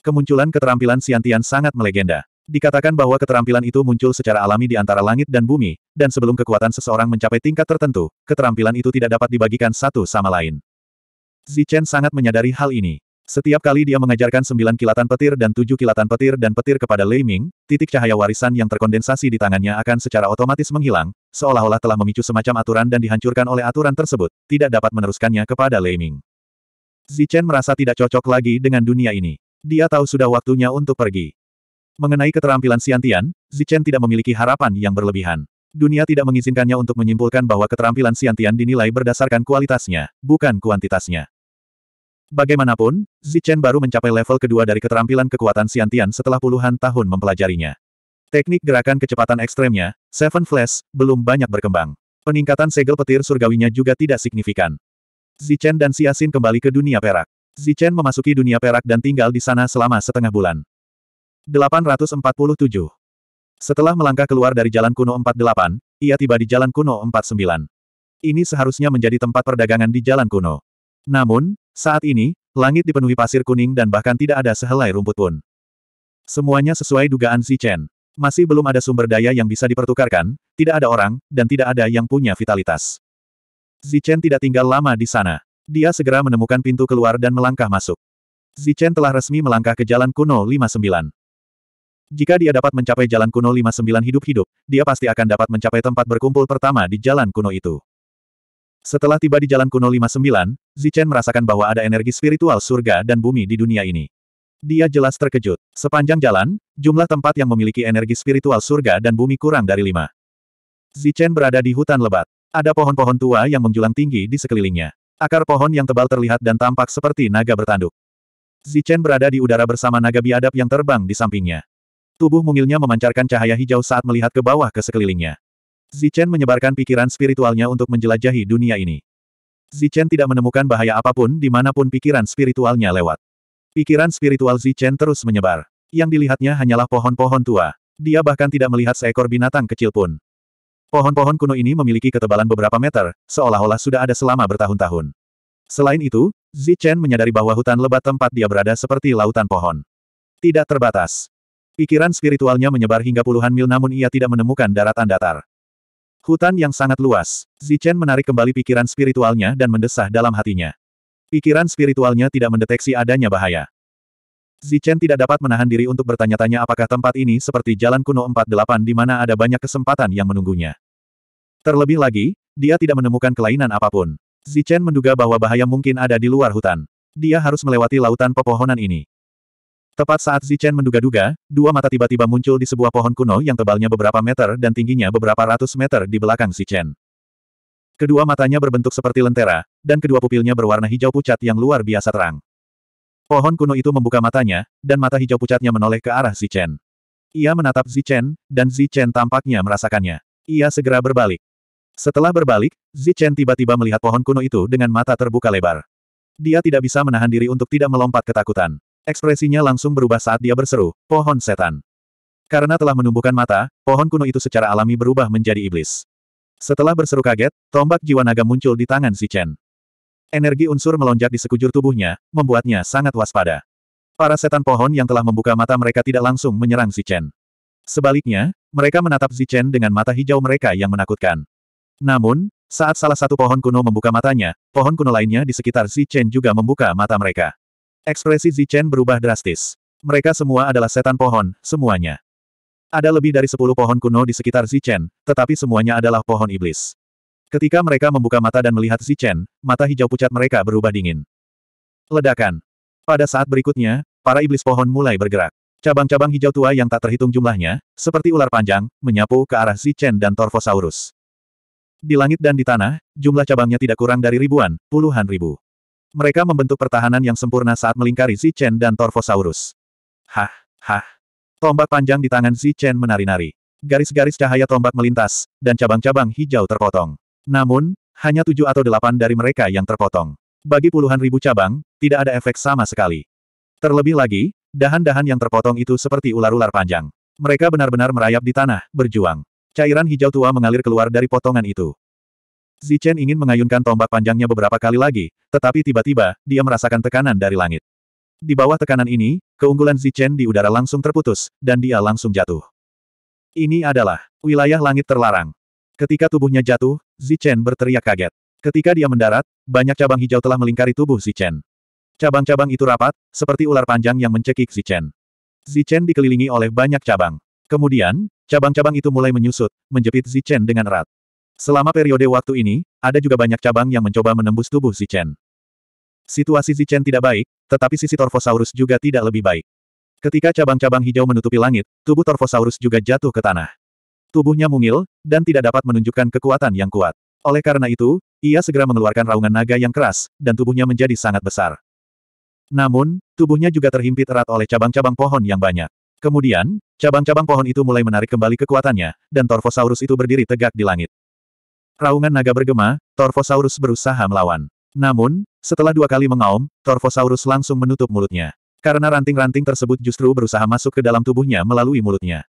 Kemunculan keterampilan Siantian sangat melegenda. Dikatakan bahwa keterampilan itu muncul secara alami di antara langit dan bumi, dan sebelum kekuatan seseorang mencapai tingkat tertentu, keterampilan itu tidak dapat dibagikan satu sama lain. Zichen sangat menyadari hal ini. Setiap kali dia mengajarkan sembilan kilatan petir dan tujuh kilatan petir dan petir kepada Lei Ming, titik cahaya warisan yang terkondensasi di tangannya akan secara otomatis menghilang, seolah-olah telah memicu semacam aturan dan dihancurkan oleh aturan tersebut, tidak dapat meneruskannya kepada Lei Ming. Zichen merasa tidak cocok lagi dengan dunia ini. Dia tahu sudah waktunya untuk pergi. Mengenai keterampilan siantian, Zichen tidak memiliki harapan yang berlebihan. Dunia tidak mengizinkannya untuk menyimpulkan bahwa keterampilan siantian dinilai berdasarkan kualitasnya, bukan kuantitasnya. Bagaimanapun, Zichen baru mencapai level kedua dari keterampilan kekuatan siantian setelah puluhan tahun mempelajarinya. Teknik gerakan kecepatan ekstremnya, Seven Flash, belum banyak berkembang. Peningkatan segel petir surgawinya juga tidak signifikan. Zichen dan Siasin kembali ke dunia perak. Zichen memasuki dunia perak dan tinggal di sana selama setengah bulan. 847. Setelah melangkah keluar dari jalan kuno 48, ia tiba di jalan kuno 49. Ini seharusnya menjadi tempat perdagangan di jalan kuno. Namun, saat ini, langit dipenuhi pasir kuning dan bahkan tidak ada sehelai rumput pun. Semuanya sesuai dugaan Si Chen. Masih belum ada sumber daya yang bisa dipertukarkan, tidak ada orang, dan tidak ada yang punya vitalitas. Zichen tidak tinggal lama di sana. Dia segera menemukan pintu keluar dan melangkah masuk. Zichen telah resmi melangkah ke jalan kuno 59. Jika dia dapat mencapai jalan kuno 59 hidup-hidup, dia pasti akan dapat mencapai tempat berkumpul pertama di jalan kuno itu. Setelah tiba di jalan kuno 59, Zichen merasakan bahwa ada energi spiritual surga dan bumi di dunia ini. Dia jelas terkejut. Sepanjang jalan, jumlah tempat yang memiliki energi spiritual surga dan bumi kurang dari lima. Zichen berada di hutan lebat. Ada pohon-pohon tua yang menjulang tinggi di sekelilingnya. Akar pohon yang tebal terlihat dan tampak seperti naga bertanduk. Zichen berada di udara bersama naga biadab yang terbang di sampingnya. Tubuh mungilnya memancarkan cahaya hijau saat melihat ke bawah ke sekelilingnya. Zichen menyebarkan pikiran spiritualnya untuk menjelajahi dunia ini. Zichen tidak menemukan bahaya apapun dimanapun pikiran spiritualnya lewat. Pikiran spiritual Zichen terus menyebar. Yang dilihatnya hanyalah pohon-pohon tua. Dia bahkan tidak melihat seekor binatang kecil pun. Pohon-pohon kuno ini memiliki ketebalan beberapa meter, seolah-olah sudah ada selama bertahun-tahun. Selain itu, Zichen menyadari bahwa hutan lebat tempat dia berada seperti lautan pohon. Tidak terbatas. Pikiran spiritualnya menyebar hingga puluhan mil namun ia tidak menemukan daratan datar. Hutan yang sangat luas. Zichen menarik kembali pikiran spiritualnya dan mendesah dalam hatinya. Pikiran spiritualnya tidak mendeteksi adanya bahaya. Zichen tidak dapat menahan diri untuk bertanya-tanya apakah tempat ini seperti jalan kuno 48 di mana ada banyak kesempatan yang menunggunya. Terlebih lagi, dia tidak menemukan kelainan apapun. Zichen menduga bahwa bahaya mungkin ada di luar hutan. Dia harus melewati lautan pepohonan ini. Tepat saat Zichen menduga-duga, dua mata tiba-tiba muncul di sebuah pohon kuno yang tebalnya beberapa meter dan tingginya beberapa ratus meter di belakang Zichen. Kedua matanya berbentuk seperti lentera, dan kedua pupilnya berwarna hijau pucat yang luar biasa terang. Pohon kuno itu membuka matanya, dan mata hijau pucatnya menoleh ke arah Zichen. Ia menatap Zichen, dan Zichen tampaknya merasakannya. Ia segera berbalik. Setelah berbalik, Zichen tiba-tiba melihat pohon kuno itu dengan mata terbuka lebar. Dia tidak bisa menahan diri untuk tidak melompat ketakutan. Ekspresinya langsung berubah saat dia berseru, pohon setan. Karena telah menumbuhkan mata, pohon kuno itu secara alami berubah menjadi iblis. Setelah berseru kaget, tombak jiwa naga muncul di tangan si Chen. Energi unsur melonjak di sekujur tubuhnya, membuatnya sangat waspada. Para setan pohon yang telah membuka mata mereka tidak langsung menyerang si Chen. Sebaliknya, mereka menatap si Chen dengan mata hijau mereka yang menakutkan. Namun, saat salah satu pohon kuno membuka matanya, pohon kuno lainnya di sekitar si Chen juga membuka mata mereka. Ekspresi Zichen berubah drastis. Mereka semua adalah setan pohon, semuanya. Ada lebih dari sepuluh pohon kuno di sekitar Zichen, tetapi semuanya adalah pohon iblis. Ketika mereka membuka mata dan melihat Zichen, mata hijau pucat mereka berubah dingin. Ledakan. Pada saat berikutnya, para iblis pohon mulai bergerak. Cabang-cabang hijau tua yang tak terhitung jumlahnya, seperti ular panjang, menyapu ke arah Zichen dan Torfosaurus. Di langit dan di tanah, jumlah cabangnya tidak kurang dari ribuan, puluhan ribu. Mereka membentuk pertahanan yang sempurna saat melingkari Si Chen dan Torvosaurus. Hah, hah. Tombak panjang di tangan Si Chen menari-nari. Garis-garis cahaya tombak melintas, dan cabang-cabang hijau terpotong. Namun, hanya tujuh atau delapan dari mereka yang terpotong. Bagi puluhan ribu cabang, tidak ada efek sama sekali. Terlebih lagi, dahan-dahan yang terpotong itu seperti ular-ular panjang. Mereka benar-benar merayap di tanah, berjuang. Cairan hijau tua mengalir keluar dari potongan itu. Zichen ingin mengayunkan tombak panjangnya beberapa kali lagi, tetapi tiba-tiba, dia merasakan tekanan dari langit. Di bawah tekanan ini, keunggulan Zichen di udara langsung terputus, dan dia langsung jatuh. Ini adalah wilayah langit terlarang. Ketika tubuhnya jatuh, Zichen berteriak kaget. Ketika dia mendarat, banyak cabang hijau telah melingkari tubuh Zichen. Cabang-cabang itu rapat, seperti ular panjang yang mencekik Zichen. Zichen dikelilingi oleh banyak cabang. Kemudian, cabang-cabang itu mulai menyusut, menjepit Zichen dengan erat. Selama periode waktu ini, ada juga banyak cabang yang mencoba menembus tubuh Zichen. Situasi Zichen tidak baik, tetapi sisi Torfosaurus juga tidak lebih baik. Ketika cabang-cabang hijau menutupi langit, tubuh Torfosaurus juga jatuh ke tanah. Tubuhnya mungil, dan tidak dapat menunjukkan kekuatan yang kuat. Oleh karena itu, ia segera mengeluarkan raungan naga yang keras, dan tubuhnya menjadi sangat besar. Namun, tubuhnya juga terhimpit erat oleh cabang-cabang pohon yang banyak. Kemudian, cabang-cabang pohon itu mulai menarik kembali kekuatannya, dan Torfosaurus itu berdiri tegak di langit. Raungan naga bergema, Torvosaurus berusaha melawan. Namun, setelah dua kali mengaum, Torvosaurus langsung menutup mulutnya. Karena ranting-ranting tersebut justru berusaha masuk ke dalam tubuhnya melalui mulutnya.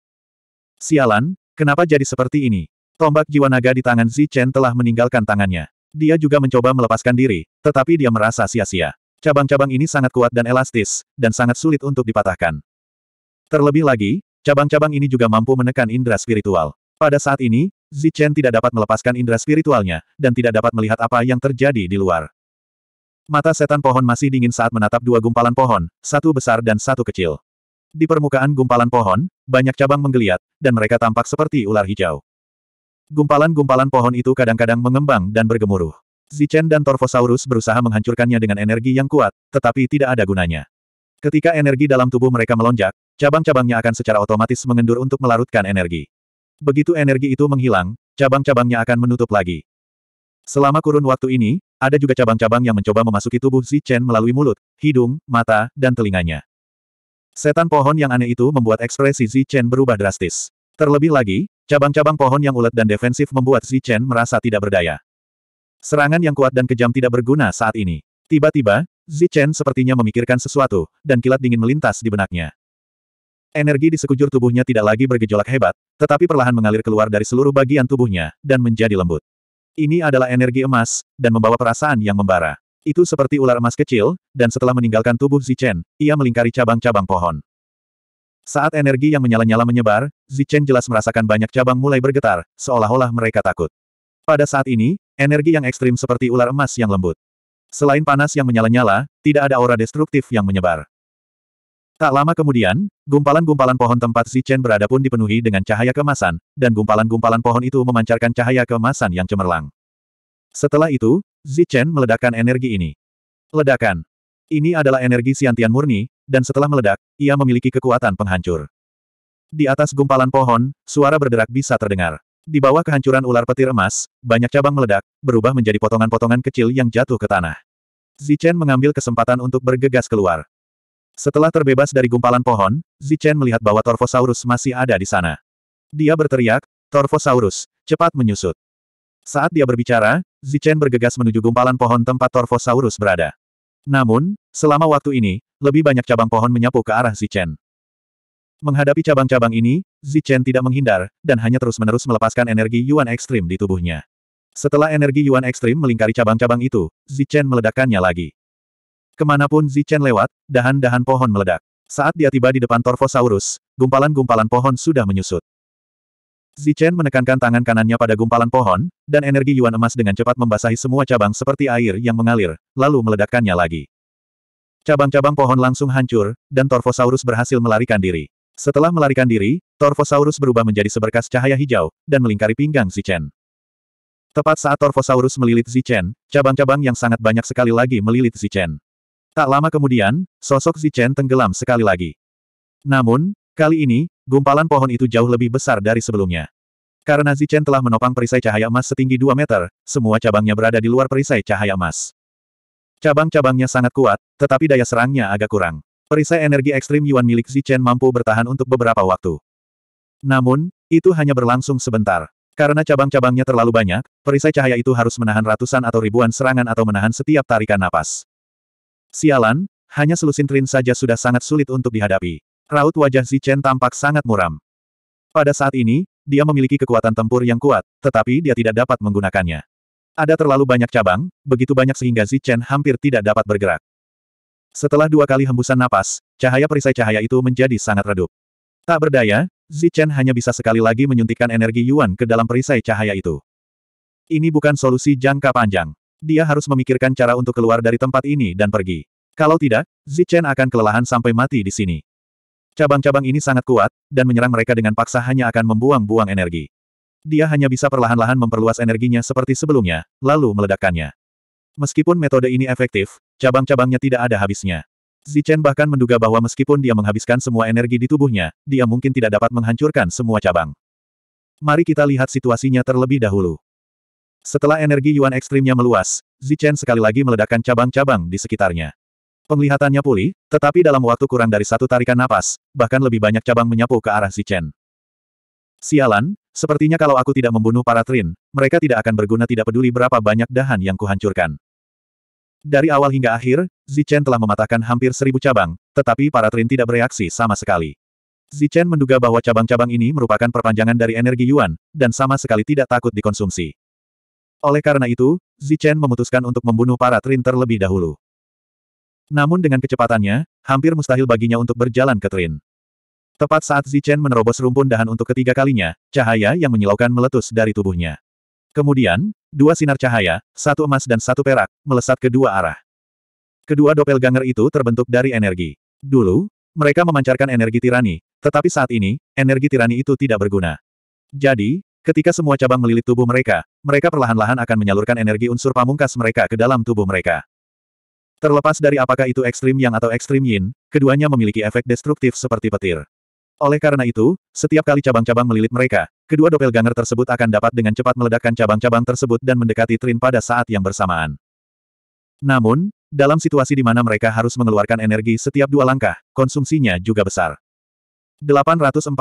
Sialan, kenapa jadi seperti ini? Tombak jiwa naga di tangan Chen telah meninggalkan tangannya. Dia juga mencoba melepaskan diri, tetapi dia merasa sia-sia. Cabang-cabang ini sangat kuat dan elastis, dan sangat sulit untuk dipatahkan. Terlebih lagi, cabang-cabang ini juga mampu menekan indera spiritual. Pada saat ini, Zichen tidak dapat melepaskan indera spiritualnya, dan tidak dapat melihat apa yang terjadi di luar. Mata setan pohon masih dingin saat menatap dua gumpalan pohon, satu besar dan satu kecil. Di permukaan gumpalan pohon, banyak cabang menggeliat, dan mereka tampak seperti ular hijau. Gumpalan-gumpalan pohon itu kadang-kadang mengembang dan bergemuruh. Zichen dan Torvosaurus berusaha menghancurkannya dengan energi yang kuat, tetapi tidak ada gunanya. Ketika energi dalam tubuh mereka melonjak, cabang-cabangnya akan secara otomatis mengendur untuk melarutkan energi. Begitu energi itu menghilang, cabang-cabangnya akan menutup lagi. Selama kurun waktu ini, ada juga cabang-cabang yang mencoba memasuki tubuh Zi Chen melalui mulut, hidung, mata, dan telinganya. Setan pohon yang aneh itu membuat ekspresi Zi Chen berubah drastis. Terlebih lagi, cabang-cabang pohon yang ulet dan defensif membuat Zi Chen merasa tidak berdaya. Serangan yang kuat dan kejam tidak berguna saat ini. Tiba-tiba, Zichen sepertinya memikirkan sesuatu, dan kilat dingin melintas di benaknya. Energi di sekujur tubuhnya tidak lagi bergejolak hebat, tetapi perlahan mengalir keluar dari seluruh bagian tubuhnya, dan menjadi lembut. Ini adalah energi emas, dan membawa perasaan yang membara. Itu seperti ular emas kecil, dan setelah meninggalkan tubuh Zichen, ia melingkari cabang-cabang pohon. Saat energi yang menyala-nyala menyebar, Zichen jelas merasakan banyak cabang mulai bergetar, seolah-olah mereka takut. Pada saat ini, energi yang ekstrim seperti ular emas yang lembut. Selain panas yang menyala-nyala, tidak ada aura destruktif yang menyebar. Tak lama kemudian, gumpalan-gumpalan pohon tempat si Chen berada pun dipenuhi dengan cahaya kemasan, dan gumpalan-gumpalan pohon itu memancarkan cahaya kemasan yang cemerlang. Setelah itu, Zi Chen meledakkan energi ini. Ledakan. Ini adalah energi siantian murni, dan setelah meledak, ia memiliki kekuatan penghancur. Di atas gumpalan pohon, suara berderak bisa terdengar. Di bawah kehancuran ular petir emas, banyak cabang meledak, berubah menjadi potongan-potongan kecil yang jatuh ke tanah. Zichen mengambil kesempatan untuk bergegas keluar. Setelah terbebas dari gumpalan pohon, Zichen melihat bahwa Torvosaurus masih ada di sana. Dia berteriak, Torvosaurus, cepat menyusut. Saat dia berbicara, Zichen bergegas menuju gumpalan pohon tempat Torvosaurus berada. Namun, selama waktu ini, lebih banyak cabang pohon menyapu ke arah Zichen. Menghadapi cabang-cabang ini, Zichen tidak menghindar, dan hanya terus-menerus melepaskan energi Yuan Ekstrim di tubuhnya. Setelah energi Yuan Ekstrim melingkari cabang-cabang itu, Zichen meledakkannya lagi. Kemanapun Zichen lewat, dahan-dahan pohon meledak. Saat dia tiba di depan Torvosaurus, gumpalan-gumpalan pohon sudah menyusut. Zichen menekankan tangan kanannya pada gumpalan pohon, dan energi Yuan emas dengan cepat membasahi semua cabang seperti air yang mengalir, lalu meledakkannya lagi. Cabang-cabang pohon langsung hancur, dan Torvosaurus berhasil melarikan diri. Setelah melarikan diri, Torvosaurus berubah menjadi seberkas cahaya hijau, dan melingkari pinggang Zichen. Tepat saat Torvosaurus melilit Zichen, cabang-cabang yang sangat banyak sekali lagi melilit Zichen. Tak lama kemudian, sosok Zichen tenggelam sekali lagi. Namun, kali ini, gumpalan pohon itu jauh lebih besar dari sebelumnya. Karena Zichen telah menopang perisai cahaya emas setinggi 2 meter, semua cabangnya berada di luar perisai cahaya emas. Cabang-cabangnya sangat kuat, tetapi daya serangnya agak kurang. Perisai energi ekstrim Yuan milik Zichen mampu bertahan untuk beberapa waktu. Namun, itu hanya berlangsung sebentar. Karena cabang-cabangnya terlalu banyak, perisai cahaya itu harus menahan ratusan atau ribuan serangan atau menahan setiap tarikan napas. Sialan, hanya selusin Trin saja sudah sangat sulit untuk dihadapi. Raut wajah Zichen tampak sangat muram. Pada saat ini, dia memiliki kekuatan tempur yang kuat, tetapi dia tidak dapat menggunakannya. Ada terlalu banyak cabang, begitu banyak sehingga Zichen hampir tidak dapat bergerak. Setelah dua kali hembusan napas, cahaya perisai cahaya itu menjadi sangat redup. Tak berdaya, Zichen hanya bisa sekali lagi menyuntikkan energi Yuan ke dalam perisai cahaya itu. Ini bukan solusi jangka panjang. Dia harus memikirkan cara untuk keluar dari tempat ini dan pergi. Kalau tidak, Zichen akan kelelahan sampai mati di sini. Cabang-cabang ini sangat kuat, dan menyerang mereka dengan paksa hanya akan membuang-buang energi. Dia hanya bisa perlahan-lahan memperluas energinya seperti sebelumnya, lalu meledakkannya. Meskipun metode ini efektif, cabang-cabangnya tidak ada habisnya. Zichen bahkan menduga bahwa meskipun dia menghabiskan semua energi di tubuhnya, dia mungkin tidak dapat menghancurkan semua cabang. Mari kita lihat situasinya terlebih dahulu. Setelah energi Yuan ekstrimnya meluas, Zichen sekali lagi meledakkan cabang-cabang di sekitarnya. Penglihatannya pulih, tetapi dalam waktu kurang dari satu tarikan napas, bahkan lebih banyak cabang menyapu ke arah Zichen. Sialan, sepertinya kalau aku tidak membunuh para Trin, mereka tidak akan berguna tidak peduli berapa banyak dahan yang kuhancurkan. Dari awal hingga akhir, Zichen telah mematahkan hampir seribu cabang, tetapi para Trin tidak bereaksi sama sekali. Zichen menduga bahwa cabang-cabang ini merupakan perpanjangan dari energi Yuan, dan sama sekali tidak takut dikonsumsi. Oleh karena itu, Zichen memutuskan untuk membunuh para Trin terlebih dahulu. Namun dengan kecepatannya, hampir mustahil baginya untuk berjalan ke Trin. Tepat saat Zichen menerobos rumpun dahan untuk ketiga kalinya, cahaya yang menyilaukan meletus dari tubuhnya. Kemudian, dua sinar cahaya, satu emas dan satu perak, melesat ke dua arah. Kedua dopel doppelganger itu terbentuk dari energi. Dulu, mereka memancarkan energi tirani, tetapi saat ini, energi tirani itu tidak berguna. Jadi, Ketika semua cabang melilit tubuh mereka, mereka perlahan-lahan akan menyalurkan energi unsur pamungkas mereka ke dalam tubuh mereka. Terlepas dari apakah itu ekstrim yang atau ekstrim yin, keduanya memiliki efek destruktif seperti petir. Oleh karena itu, setiap kali cabang-cabang melilit mereka, kedua doppelganger tersebut akan dapat dengan cepat meledakkan cabang-cabang tersebut dan mendekati Trin pada saat yang bersamaan. Namun, dalam situasi di mana mereka harus mengeluarkan energi setiap dua langkah, konsumsinya juga besar. 848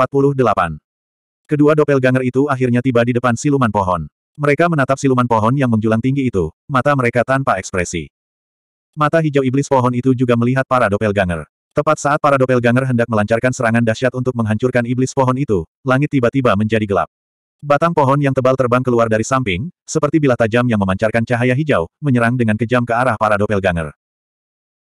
Kedua dopel ganger itu akhirnya tiba di depan siluman pohon. Mereka menatap siluman pohon yang menjulang tinggi itu, mata mereka tanpa ekspresi. Mata hijau iblis pohon itu juga melihat para dopel ganger. Tepat saat para dopel ganger hendak melancarkan serangan dahsyat untuk menghancurkan iblis pohon itu, langit tiba-tiba menjadi gelap. Batang pohon yang tebal terbang keluar dari samping, seperti bila tajam yang memancarkan cahaya hijau, menyerang dengan kejam ke arah para dopel ganger.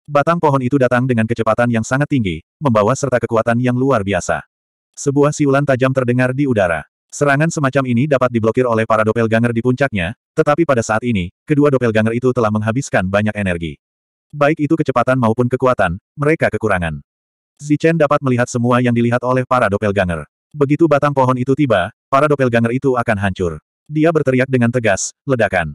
Batang pohon itu datang dengan kecepatan yang sangat tinggi, membawa serta kekuatan yang luar biasa. Sebuah siulan tajam terdengar di udara. Serangan semacam ini dapat diblokir oleh para doppelganger di puncaknya, tetapi pada saat ini, kedua doppelganger itu telah menghabiskan banyak energi. Baik itu kecepatan maupun kekuatan, mereka kekurangan. Zichen dapat melihat semua yang dilihat oleh para doppelganger. Begitu batang pohon itu tiba, para doppelganger itu akan hancur. Dia berteriak dengan tegas, ledakan.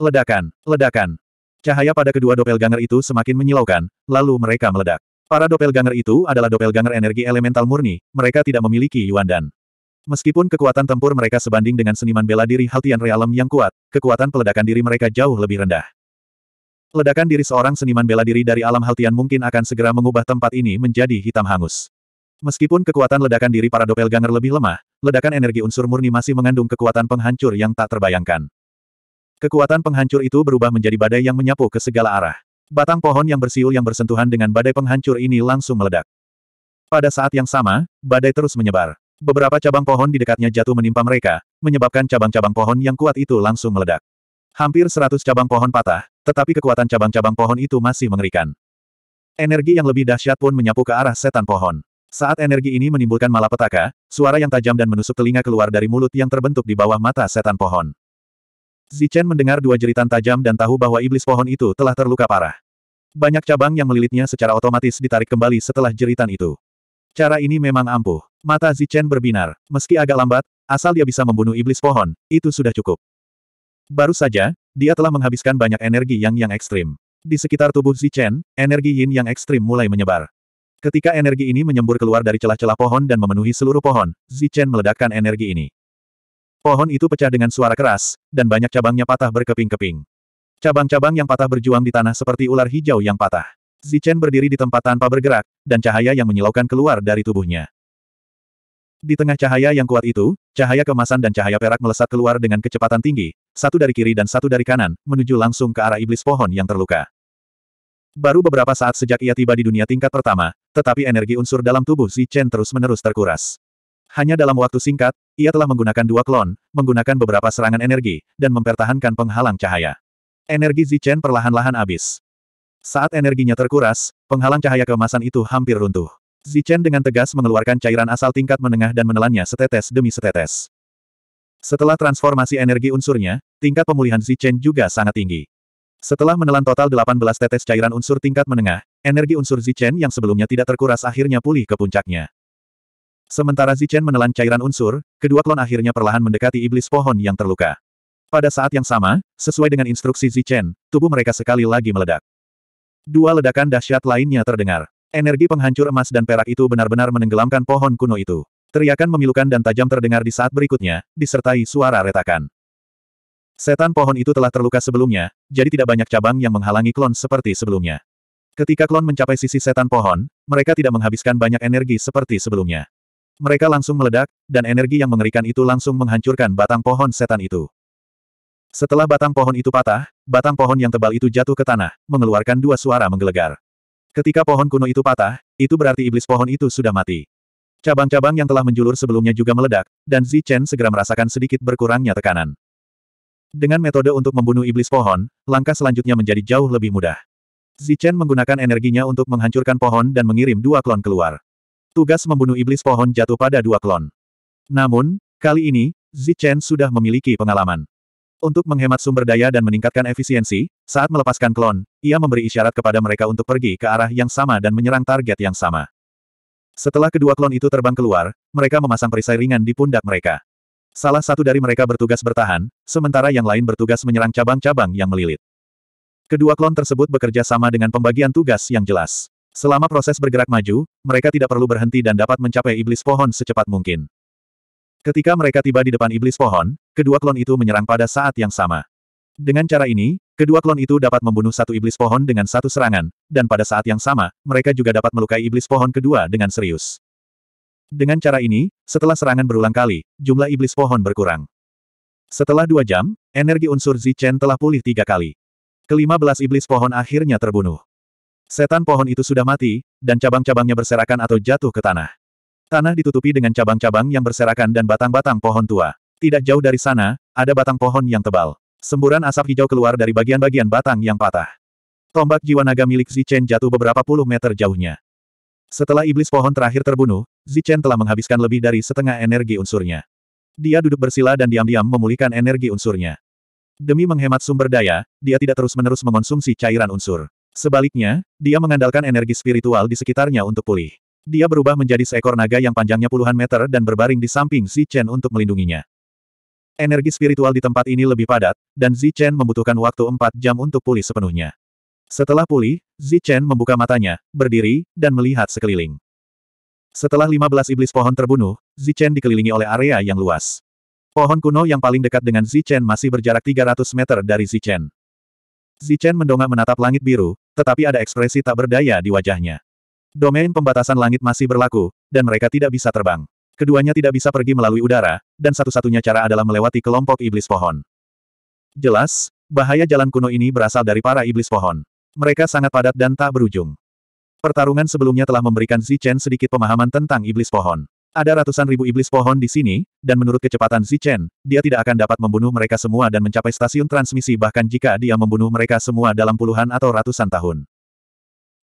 Ledakan, ledakan. Cahaya pada kedua doppelganger itu semakin menyilaukan, lalu mereka meledak. Para doppelganger itu adalah doppelganger energi elemental murni, mereka tidak memiliki Yuan Dan. Meskipun kekuatan tempur mereka sebanding dengan seniman bela diri Haltian Realem yang kuat, kekuatan peledakan diri mereka jauh lebih rendah. Ledakan diri seorang seniman bela diri dari alam Haltian mungkin akan segera mengubah tempat ini menjadi hitam hangus. Meskipun kekuatan ledakan diri para doppelganger lebih lemah, ledakan energi unsur murni masih mengandung kekuatan penghancur yang tak terbayangkan. Kekuatan penghancur itu berubah menjadi badai yang menyapu ke segala arah. Batang pohon yang bersiul yang bersentuhan dengan badai penghancur ini langsung meledak. Pada saat yang sama, badai terus menyebar. Beberapa cabang pohon di dekatnya jatuh menimpa mereka, menyebabkan cabang-cabang pohon yang kuat itu langsung meledak. Hampir seratus cabang pohon patah, tetapi kekuatan cabang-cabang pohon itu masih mengerikan. Energi yang lebih dahsyat pun menyapu ke arah setan pohon. Saat energi ini menimbulkan malapetaka, suara yang tajam dan menusuk telinga keluar dari mulut yang terbentuk di bawah mata setan pohon. Zichen mendengar dua jeritan tajam dan tahu bahwa iblis pohon itu telah terluka parah. Banyak cabang yang melilitnya secara otomatis ditarik kembali setelah jeritan itu. Cara ini memang ampuh. Mata Zichen berbinar. Meski agak lambat, asal dia bisa membunuh iblis pohon, itu sudah cukup. Baru saja, dia telah menghabiskan banyak energi yang yang ekstrim. Di sekitar tubuh Zichen, energi yin yang ekstrim mulai menyebar. Ketika energi ini menyembur keluar dari celah-celah pohon dan memenuhi seluruh pohon, Zichen meledakkan energi ini. Pohon itu pecah dengan suara keras, dan banyak cabangnya patah berkeping-keping. Cabang-cabang yang patah berjuang di tanah seperti ular hijau yang patah. Zichen berdiri di tempat tanpa bergerak, dan cahaya yang menyilaukan keluar dari tubuhnya. Di tengah cahaya yang kuat itu, cahaya kemasan dan cahaya perak melesat keluar dengan kecepatan tinggi, satu dari kiri dan satu dari kanan, menuju langsung ke arah iblis pohon yang terluka. Baru beberapa saat sejak ia tiba di dunia tingkat pertama, tetapi energi unsur dalam tubuh Zichen terus-menerus terkuras. Hanya dalam waktu singkat, ia telah menggunakan dua klon, menggunakan beberapa serangan energi, dan mempertahankan penghalang cahaya. Energi Zichen perlahan-lahan habis. Saat energinya terkuras, penghalang cahaya keemasan itu hampir runtuh. Zichen dengan tegas mengeluarkan cairan asal tingkat menengah dan menelannya setetes demi setetes. Setelah transformasi energi unsurnya, tingkat pemulihan Zichen juga sangat tinggi. Setelah menelan total 18 tetes cairan unsur tingkat menengah, energi unsur Zichen yang sebelumnya tidak terkuras akhirnya pulih ke puncaknya. Sementara Zichen menelan cairan unsur, kedua klon akhirnya perlahan mendekati iblis pohon yang terluka. Pada saat yang sama, sesuai dengan instruksi Zichen, tubuh mereka sekali lagi meledak. Dua ledakan dahsyat lainnya terdengar. Energi penghancur emas dan perak itu benar-benar menenggelamkan pohon kuno itu. Teriakan memilukan dan tajam terdengar di saat berikutnya, disertai suara retakan. Setan pohon itu telah terluka sebelumnya, jadi tidak banyak cabang yang menghalangi klon seperti sebelumnya. Ketika klon mencapai sisi setan pohon, mereka tidak menghabiskan banyak energi seperti sebelumnya. Mereka langsung meledak, dan energi yang mengerikan itu langsung menghancurkan batang pohon setan itu. Setelah batang pohon itu patah, batang pohon yang tebal itu jatuh ke tanah, mengeluarkan dua suara menggelegar. Ketika pohon kuno itu patah, itu berarti iblis pohon itu sudah mati. Cabang-cabang yang telah menjulur sebelumnya juga meledak, dan Zi Chen segera merasakan sedikit berkurangnya tekanan. Dengan metode untuk membunuh iblis pohon, langkah selanjutnya menjadi jauh lebih mudah. Zi Chen menggunakan energinya untuk menghancurkan pohon dan mengirim dua klon keluar. Tugas membunuh iblis pohon jatuh pada dua klon. Namun, kali ini, Zichen sudah memiliki pengalaman. Untuk menghemat sumber daya dan meningkatkan efisiensi, saat melepaskan klon, ia memberi isyarat kepada mereka untuk pergi ke arah yang sama dan menyerang target yang sama. Setelah kedua klon itu terbang keluar, mereka memasang perisai ringan di pundak mereka. Salah satu dari mereka bertugas bertahan, sementara yang lain bertugas menyerang cabang-cabang yang melilit. Kedua klon tersebut bekerja sama dengan pembagian tugas yang jelas. Selama proses bergerak maju, mereka tidak perlu berhenti dan dapat mencapai iblis pohon secepat mungkin. Ketika mereka tiba di depan iblis pohon, kedua klon itu menyerang pada saat yang sama. Dengan cara ini, kedua klon itu dapat membunuh satu iblis pohon dengan satu serangan, dan pada saat yang sama, mereka juga dapat melukai iblis pohon kedua dengan serius. Dengan cara ini, setelah serangan berulang kali, jumlah iblis pohon berkurang. Setelah dua jam, energi unsur Zichen telah pulih tiga kali. Kelima belas iblis pohon akhirnya terbunuh. Setan pohon itu sudah mati, dan cabang-cabangnya berserakan atau jatuh ke tanah. Tanah ditutupi dengan cabang-cabang yang berserakan dan batang-batang pohon tua. Tidak jauh dari sana, ada batang pohon yang tebal. Semburan asap hijau keluar dari bagian-bagian batang yang patah. Tombak jiwa naga milik Zichen jatuh beberapa puluh meter jauhnya. Setelah iblis pohon terakhir terbunuh, Zichen telah menghabiskan lebih dari setengah energi unsurnya. Dia duduk bersila dan diam-diam memulihkan energi unsurnya. Demi menghemat sumber daya, dia tidak terus-menerus mengonsumsi cairan unsur. Sebaliknya, dia mengandalkan energi spiritual di sekitarnya untuk pulih. Dia berubah menjadi seekor naga yang panjangnya puluhan meter dan berbaring di samping Xi Chen untuk melindunginya. Energi spiritual di tempat ini lebih padat, dan Xi Chen membutuhkan waktu 4 jam untuk pulih sepenuhnya. Setelah pulih, Xi Chen membuka matanya, berdiri, dan melihat sekeliling. Setelah 15 iblis pohon terbunuh, Xi Chen dikelilingi oleh area yang luas. Pohon kuno yang paling dekat dengan Xi Chen masih berjarak 300 meter dari Xi Chen. Xi Chen mendongak menatap langit biru, tetapi ada ekspresi tak berdaya di wajahnya. Domain pembatasan langit masih berlaku, dan mereka tidak bisa terbang. Keduanya tidak bisa pergi melalui udara, dan satu-satunya cara adalah melewati kelompok iblis pohon. Jelas, bahaya jalan kuno ini berasal dari para iblis pohon. Mereka sangat padat dan tak berujung. Pertarungan sebelumnya telah memberikan Zichen sedikit pemahaman tentang iblis pohon. Ada ratusan ribu iblis pohon di sini, dan menurut kecepatan Zichen, dia tidak akan dapat membunuh mereka semua dan mencapai stasiun transmisi bahkan jika dia membunuh mereka semua dalam puluhan atau ratusan tahun.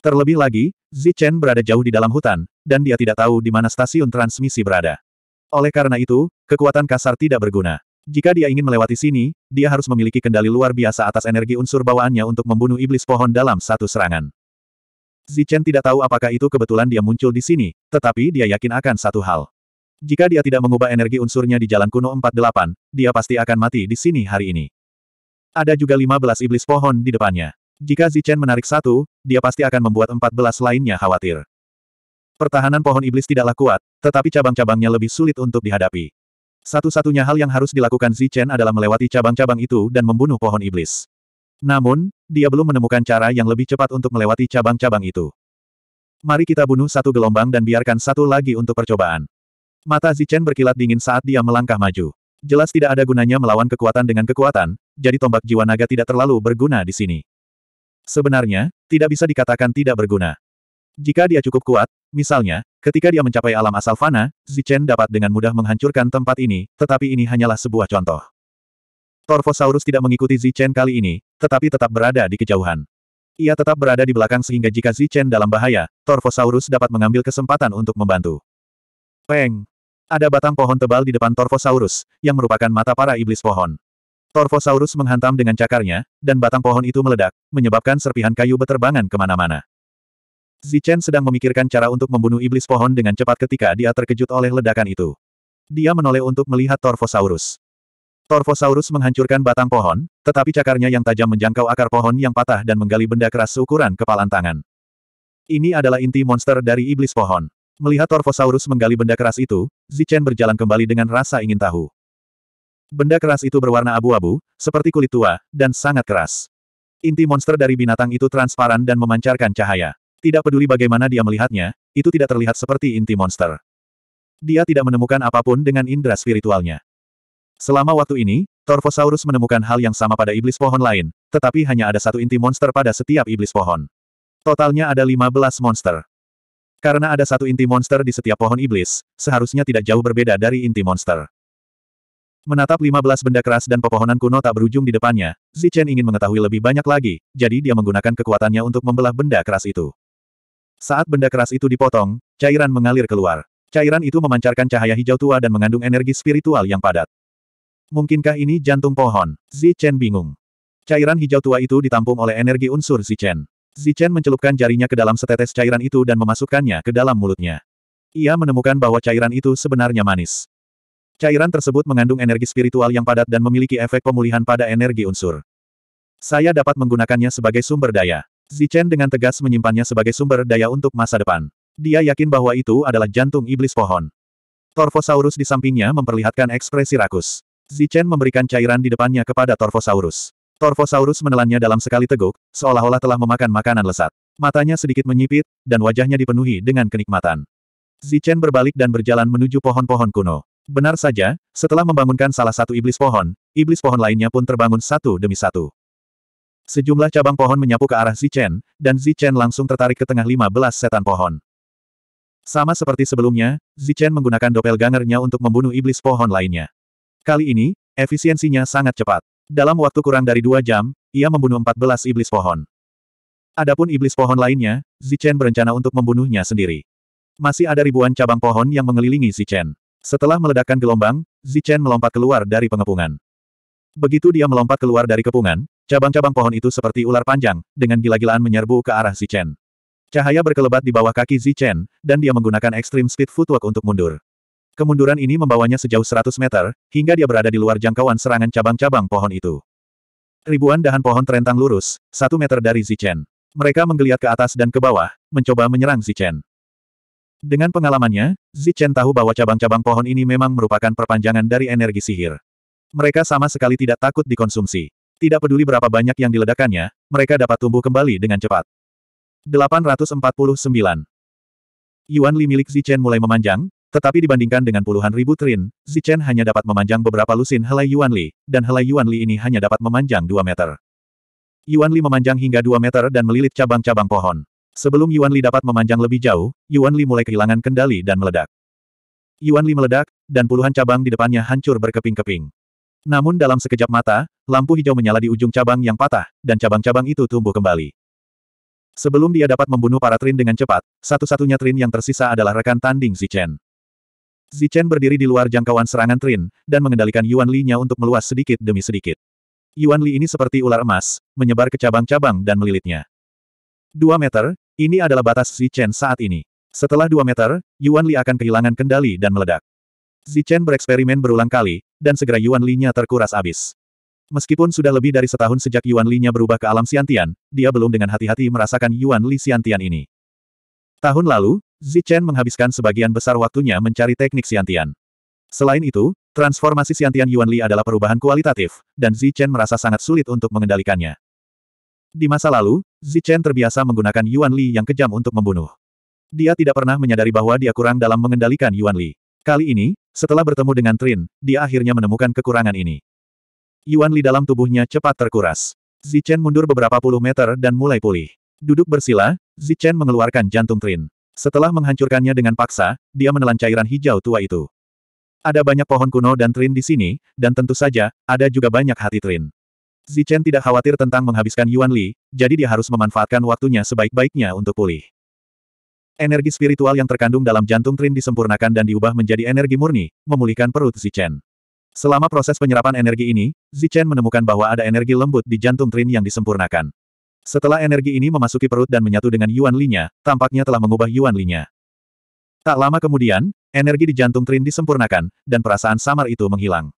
Terlebih lagi, Zichen berada jauh di dalam hutan, dan dia tidak tahu di mana stasiun transmisi berada. Oleh karena itu, kekuatan kasar tidak berguna. Jika dia ingin melewati sini, dia harus memiliki kendali luar biasa atas energi unsur bawaannya untuk membunuh iblis pohon dalam satu serangan. Zichen tidak tahu apakah itu kebetulan dia muncul di sini, tetapi dia yakin akan satu hal. Jika dia tidak mengubah energi unsurnya di Jalan Kuno 48, dia pasti akan mati di sini hari ini. Ada juga 15 iblis pohon di depannya. Jika Zichen menarik satu, dia pasti akan membuat 14 lainnya khawatir. Pertahanan pohon iblis tidaklah kuat, tetapi cabang-cabangnya lebih sulit untuk dihadapi. Satu-satunya hal yang harus dilakukan Zichen adalah melewati cabang-cabang itu dan membunuh pohon iblis. Namun, dia belum menemukan cara yang lebih cepat untuk melewati cabang-cabang itu. Mari kita bunuh satu gelombang dan biarkan satu lagi untuk percobaan. Mata Zichen berkilat dingin saat dia melangkah maju. Jelas tidak ada gunanya melawan kekuatan dengan kekuatan, jadi tombak jiwa naga tidak terlalu berguna di sini. Sebenarnya, tidak bisa dikatakan tidak berguna. Jika dia cukup kuat, misalnya, ketika dia mencapai alam asal fana, Zichen dapat dengan mudah menghancurkan tempat ini, tetapi ini hanyalah sebuah contoh. Corvosaurus tidak mengikuti Zichen kali ini, tetapi tetap berada di kejauhan. Ia tetap berada di belakang sehingga jika Zichen dalam bahaya, Torvosaurus dapat mengambil kesempatan untuk membantu. Peng! Ada batang pohon tebal di depan Torvosaurus, yang merupakan mata para iblis pohon. Torvosaurus menghantam dengan cakarnya, dan batang pohon itu meledak, menyebabkan serpihan kayu beterbangan kemana-mana. Zichen sedang memikirkan cara untuk membunuh iblis pohon dengan cepat ketika dia terkejut oleh ledakan itu. Dia menoleh untuk melihat Torvosaurus. Torvosaurus menghancurkan batang pohon, tetapi cakarnya yang tajam menjangkau akar pohon yang patah dan menggali benda keras seukuran kepalan tangan. Ini adalah inti monster dari iblis pohon. Melihat Torvosaurus menggali benda keras itu, Zichen berjalan kembali dengan rasa ingin tahu. Benda keras itu berwarna abu-abu, seperti kulit tua, dan sangat keras. Inti monster dari binatang itu transparan dan memancarkan cahaya. Tidak peduli bagaimana dia melihatnya, itu tidak terlihat seperti inti monster. Dia tidak menemukan apapun dengan indera spiritualnya. Selama waktu ini, Torvosaurus menemukan hal yang sama pada iblis pohon lain, tetapi hanya ada satu inti monster pada setiap iblis pohon. Totalnya ada 15 monster. Karena ada satu inti monster di setiap pohon iblis, seharusnya tidak jauh berbeda dari inti monster. Menatap 15 benda keras dan pepohonan kuno tak berujung di depannya, Zichen ingin mengetahui lebih banyak lagi, jadi dia menggunakan kekuatannya untuk membelah benda keras itu. Saat benda keras itu dipotong, cairan mengalir keluar. Cairan itu memancarkan cahaya hijau tua dan mengandung energi spiritual yang padat. Mungkinkah ini jantung pohon? Zichen bingung. Cairan hijau tua itu ditampung oleh energi unsur Zichen. Zichen mencelupkan jarinya ke dalam setetes cairan itu dan memasukkannya ke dalam mulutnya. Ia menemukan bahwa cairan itu sebenarnya manis. Cairan tersebut mengandung energi spiritual yang padat dan memiliki efek pemulihan pada energi unsur. Saya dapat menggunakannya sebagai sumber daya. Zichen dengan tegas menyimpannya sebagai sumber daya untuk masa depan. Dia yakin bahwa itu adalah jantung iblis pohon. Torfosaurus di sampingnya memperlihatkan ekspresi rakus. Zichen memberikan cairan di depannya kepada Torvosaurus. Torvosaurus menelannya dalam sekali teguk, seolah-olah telah memakan makanan lesat. Matanya sedikit menyipit, dan wajahnya dipenuhi dengan kenikmatan. Zichen berbalik dan berjalan menuju pohon-pohon kuno. Benar saja, setelah membangunkan salah satu iblis pohon, iblis pohon lainnya pun terbangun satu demi satu. Sejumlah cabang pohon menyapu ke arah Zichen, dan Zichen langsung tertarik ke tengah lima belas setan pohon. Sama seperti sebelumnya, Zichen menggunakan gangernya untuk membunuh iblis pohon lainnya. Kali ini, efisiensinya sangat cepat. Dalam waktu kurang dari dua jam, ia membunuh 14 iblis pohon. Adapun iblis pohon lainnya, Zichen berencana untuk membunuhnya sendiri. Masih ada ribuan cabang pohon yang mengelilingi Zichen. Setelah meledakkan gelombang, Zichen melompat keluar dari pengepungan. Begitu dia melompat keluar dari kepungan, cabang-cabang pohon itu seperti ular panjang, dengan gila-gilaan menyerbu ke arah Zichen. Cahaya berkelebat di bawah kaki Zichen, dan dia menggunakan Extreme Speed Footwork untuk mundur. Kemunduran ini membawanya sejauh 100 meter, hingga dia berada di luar jangkauan serangan cabang-cabang pohon itu. Ribuan dahan pohon terentang lurus, satu meter dari Zichen. Mereka menggeliat ke atas dan ke bawah, mencoba menyerang Zichen. Dengan pengalamannya, Zichen tahu bahwa cabang-cabang pohon ini memang merupakan perpanjangan dari energi sihir. Mereka sama sekali tidak takut dikonsumsi. Tidak peduli berapa banyak yang diledakannya, mereka dapat tumbuh kembali dengan cepat. 849. Yuan Li milik Zichen mulai memanjang, tetapi dibandingkan dengan puluhan ribu trin, Zichen hanya dapat memanjang beberapa lusin helai Yuan Li, dan helai Yuan Li ini hanya dapat memanjang 2 meter. Yuan Li memanjang hingga 2 meter dan melilit cabang-cabang pohon. Sebelum Yuan Li dapat memanjang lebih jauh, Yuan Li mulai kehilangan kendali dan meledak. Yuan Li meledak, dan puluhan cabang di depannya hancur berkeping-keping. Namun dalam sekejap mata, lampu hijau menyala di ujung cabang yang patah, dan cabang-cabang itu tumbuh kembali. Sebelum dia dapat membunuh para Trin dengan cepat, satu-satunya Trin yang tersisa adalah rekan tanding Zichen. Zichen berdiri di luar jangkauan serangan Trin, dan mengendalikan Yuan Li-nya untuk meluas sedikit demi sedikit. Yuan Li ini seperti ular emas, menyebar ke cabang-cabang dan melilitnya. Dua meter, ini adalah batas Zichen saat ini. Setelah dua meter, Yuan Li akan kehilangan kendali dan meledak. Zichen bereksperimen berulang kali, dan segera Yuan Li-nya terkuras abis. Meskipun sudah lebih dari setahun sejak Yuan Li-nya berubah ke alam siantian, dia belum dengan hati-hati merasakan Yuan Li Siantian ini. Tahun lalu, Zichen menghabiskan sebagian besar waktunya mencari teknik siantian. Selain itu, transformasi siantian Yuan Li adalah perubahan kualitatif, dan Zichen merasa sangat sulit untuk mengendalikannya. Di masa lalu, Zichen terbiasa menggunakan Yuan Li yang kejam untuk membunuh. Dia tidak pernah menyadari bahwa dia kurang dalam mengendalikan Yuan Li. Kali ini, setelah bertemu dengan Trin, dia akhirnya menemukan kekurangan ini. Yuan Li dalam tubuhnya cepat terkuras. Zichen mundur beberapa puluh meter dan mulai pulih. Duduk bersila, Zichen mengeluarkan jantung Trin. Setelah menghancurkannya dengan paksa, dia menelan cairan hijau tua itu. Ada banyak pohon kuno dan Trin di sini, dan tentu saja, ada juga banyak hati Trin. Zichen tidak khawatir tentang menghabiskan Yuan Li, jadi dia harus memanfaatkan waktunya sebaik-baiknya untuk pulih. Energi spiritual yang terkandung dalam jantung Trin disempurnakan dan diubah menjadi energi murni, memulihkan perut Zichen. Selama proses penyerapan energi ini, Zichen menemukan bahwa ada energi lembut di jantung Trin yang disempurnakan. Setelah energi ini memasuki perut dan menyatu dengan Yuan Linya, tampaknya telah mengubah Yuan Linya. Tak lama kemudian, energi di jantung Trin disempurnakan, dan perasaan samar itu menghilang.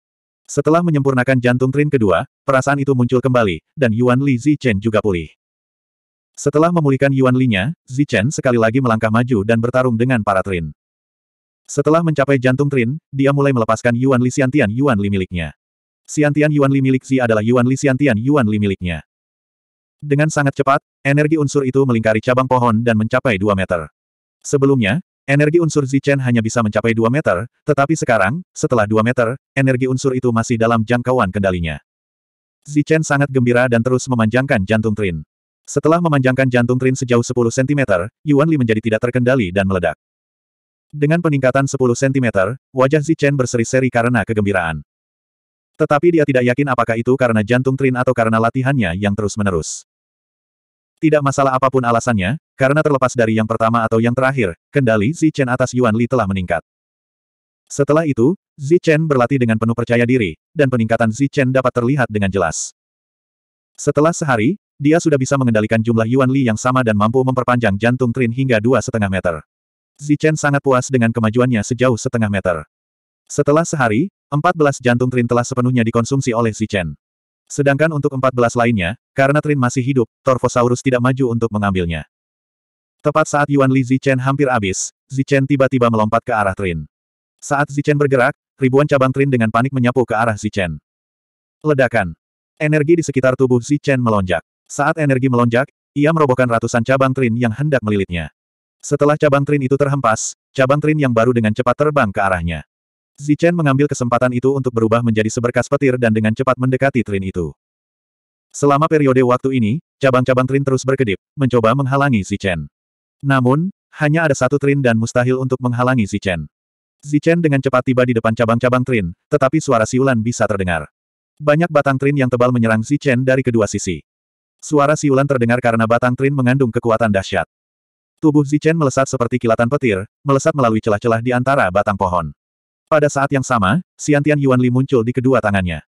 Setelah menyempurnakan jantung Trin kedua, perasaan itu muncul kembali, dan Yuan Li Zichen juga pulih. Setelah memulihkan Yuan Linya, Zichen sekali lagi melangkah maju dan bertarung dengan para Trin. Setelah mencapai jantung Trin, dia mulai melepaskan Yuan Li Xiantian Yuan Li miliknya. Xiantian Yuan Li milik Zi adalah Yuan Li Xiantian Yuan Li miliknya. Dengan sangat cepat, energi unsur itu melingkari cabang pohon dan mencapai 2 meter. Sebelumnya, energi unsur Zichen hanya bisa mencapai 2 meter, tetapi sekarang, setelah 2 meter, energi unsur itu masih dalam jangkauan kendalinya. Zichen sangat gembira dan terus memanjangkan jantung Trin. Setelah memanjangkan jantung Trin sejauh 10 cm, Yuan Li menjadi tidak terkendali dan meledak. Dengan peningkatan 10 cm, wajah Zichen berseri-seri karena kegembiraan. Tetapi dia tidak yakin apakah itu karena jantung Trin atau karena latihannya yang terus-menerus. Tidak masalah apapun alasannya, karena terlepas dari yang pertama atau yang terakhir, kendali Zi Chen atas Yuan Li telah meningkat. Setelah itu, Zi Chen berlatih dengan penuh percaya diri, dan peningkatan Zi Chen dapat terlihat dengan jelas. Setelah sehari, dia sudah bisa mengendalikan jumlah Yuan Li yang sama dan mampu memperpanjang jantung Trin hingga dua setengah meter. Zi Chen sangat puas dengan kemajuannya sejauh setengah meter. Setelah sehari, 14 jantung Trin telah sepenuhnya dikonsumsi oleh Zichen. Sedangkan untuk 14 lainnya, karena Trin masih hidup, Torvosaurus tidak maju untuk mengambilnya. Tepat saat Yuan Li Zichen hampir habis, Zichen tiba-tiba melompat ke arah Trin. Saat Zichen bergerak, ribuan cabang Trin dengan panik menyapu ke arah Zichen. Ledakan. Energi di sekitar tubuh Zichen melonjak. Saat energi melonjak, ia merobohkan ratusan cabang Trin yang hendak melilitnya. Setelah cabang Trin itu terhempas, cabang Trin yang baru dengan cepat terbang ke arahnya. Zichen mengambil kesempatan itu untuk berubah menjadi seberkas petir dan dengan cepat mendekati Trin itu. Selama periode waktu ini, cabang-cabang Trin terus berkedip, mencoba menghalangi Zichen. Namun, hanya ada satu Trin dan mustahil untuk menghalangi Zichen. Zichen dengan cepat tiba di depan cabang-cabang Trin, tetapi suara siulan bisa terdengar. Banyak batang Trin yang tebal menyerang Zichen dari kedua sisi. Suara siulan terdengar karena batang Trin mengandung kekuatan dahsyat. Tubuh Zichen melesat seperti kilatan petir, melesat melalui celah-celah di antara batang pohon. Pada saat yang sama, siantian Yuan Li muncul di kedua tangannya.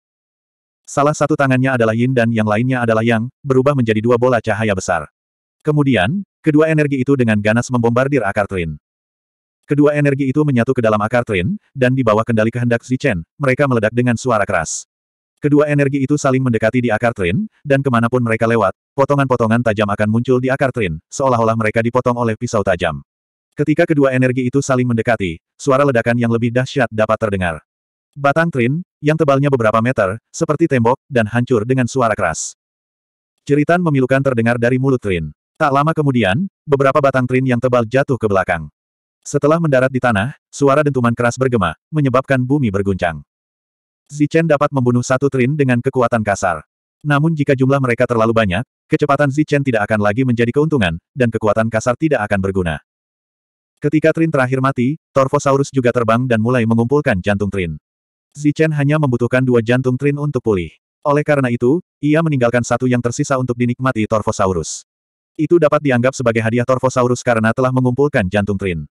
Salah satu tangannya adalah yin dan yang lainnya adalah yang, berubah menjadi dua bola cahaya besar. Kemudian, kedua energi itu dengan ganas membombardir akar Trin. Kedua energi itu menyatu ke dalam akar Trin, dan di bawah kendali kehendak Zichen, mereka meledak dengan suara keras. Kedua energi itu saling mendekati di akar Trin, dan kemanapun mereka lewat, potongan-potongan tajam akan muncul di akar Trin, seolah-olah mereka dipotong oleh pisau tajam. Ketika kedua energi itu saling mendekati, suara ledakan yang lebih dahsyat dapat terdengar. Batang trin, yang tebalnya beberapa meter, seperti tembok, dan hancur dengan suara keras. Ceritan memilukan terdengar dari mulut trin. Tak lama kemudian, beberapa batang trin yang tebal jatuh ke belakang. Setelah mendarat di tanah, suara dentuman keras bergema, menyebabkan bumi berguncang. Zichen dapat membunuh satu trin dengan kekuatan kasar. Namun jika jumlah mereka terlalu banyak, kecepatan Zichen tidak akan lagi menjadi keuntungan, dan kekuatan kasar tidak akan berguna. Ketika Trin terakhir mati, Torvosaurus juga terbang dan mulai mengumpulkan jantung Trin. Zichen hanya membutuhkan dua jantung Trin untuk pulih. Oleh karena itu, ia meninggalkan satu yang tersisa untuk dinikmati Torvosaurus. Itu dapat dianggap sebagai hadiah Torvosaurus karena telah mengumpulkan jantung Trin.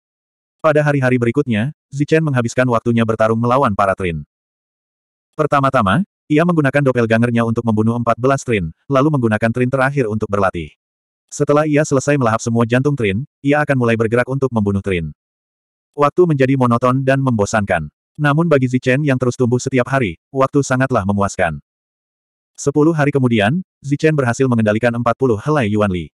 Pada hari-hari berikutnya, Zichen menghabiskan waktunya bertarung melawan para Trin. Pertama-tama, ia menggunakan doppelgangernya untuk membunuh 14 Trin, lalu menggunakan Trin terakhir untuk berlatih. Setelah ia selesai melahap semua jantung Trin, ia akan mulai bergerak untuk membunuh Trin. Waktu menjadi monoton dan membosankan. Namun bagi Zichen yang terus tumbuh setiap hari, waktu sangatlah memuaskan. Sepuluh hari kemudian, Zichen berhasil mengendalikan empat puluh helai Yuan Li.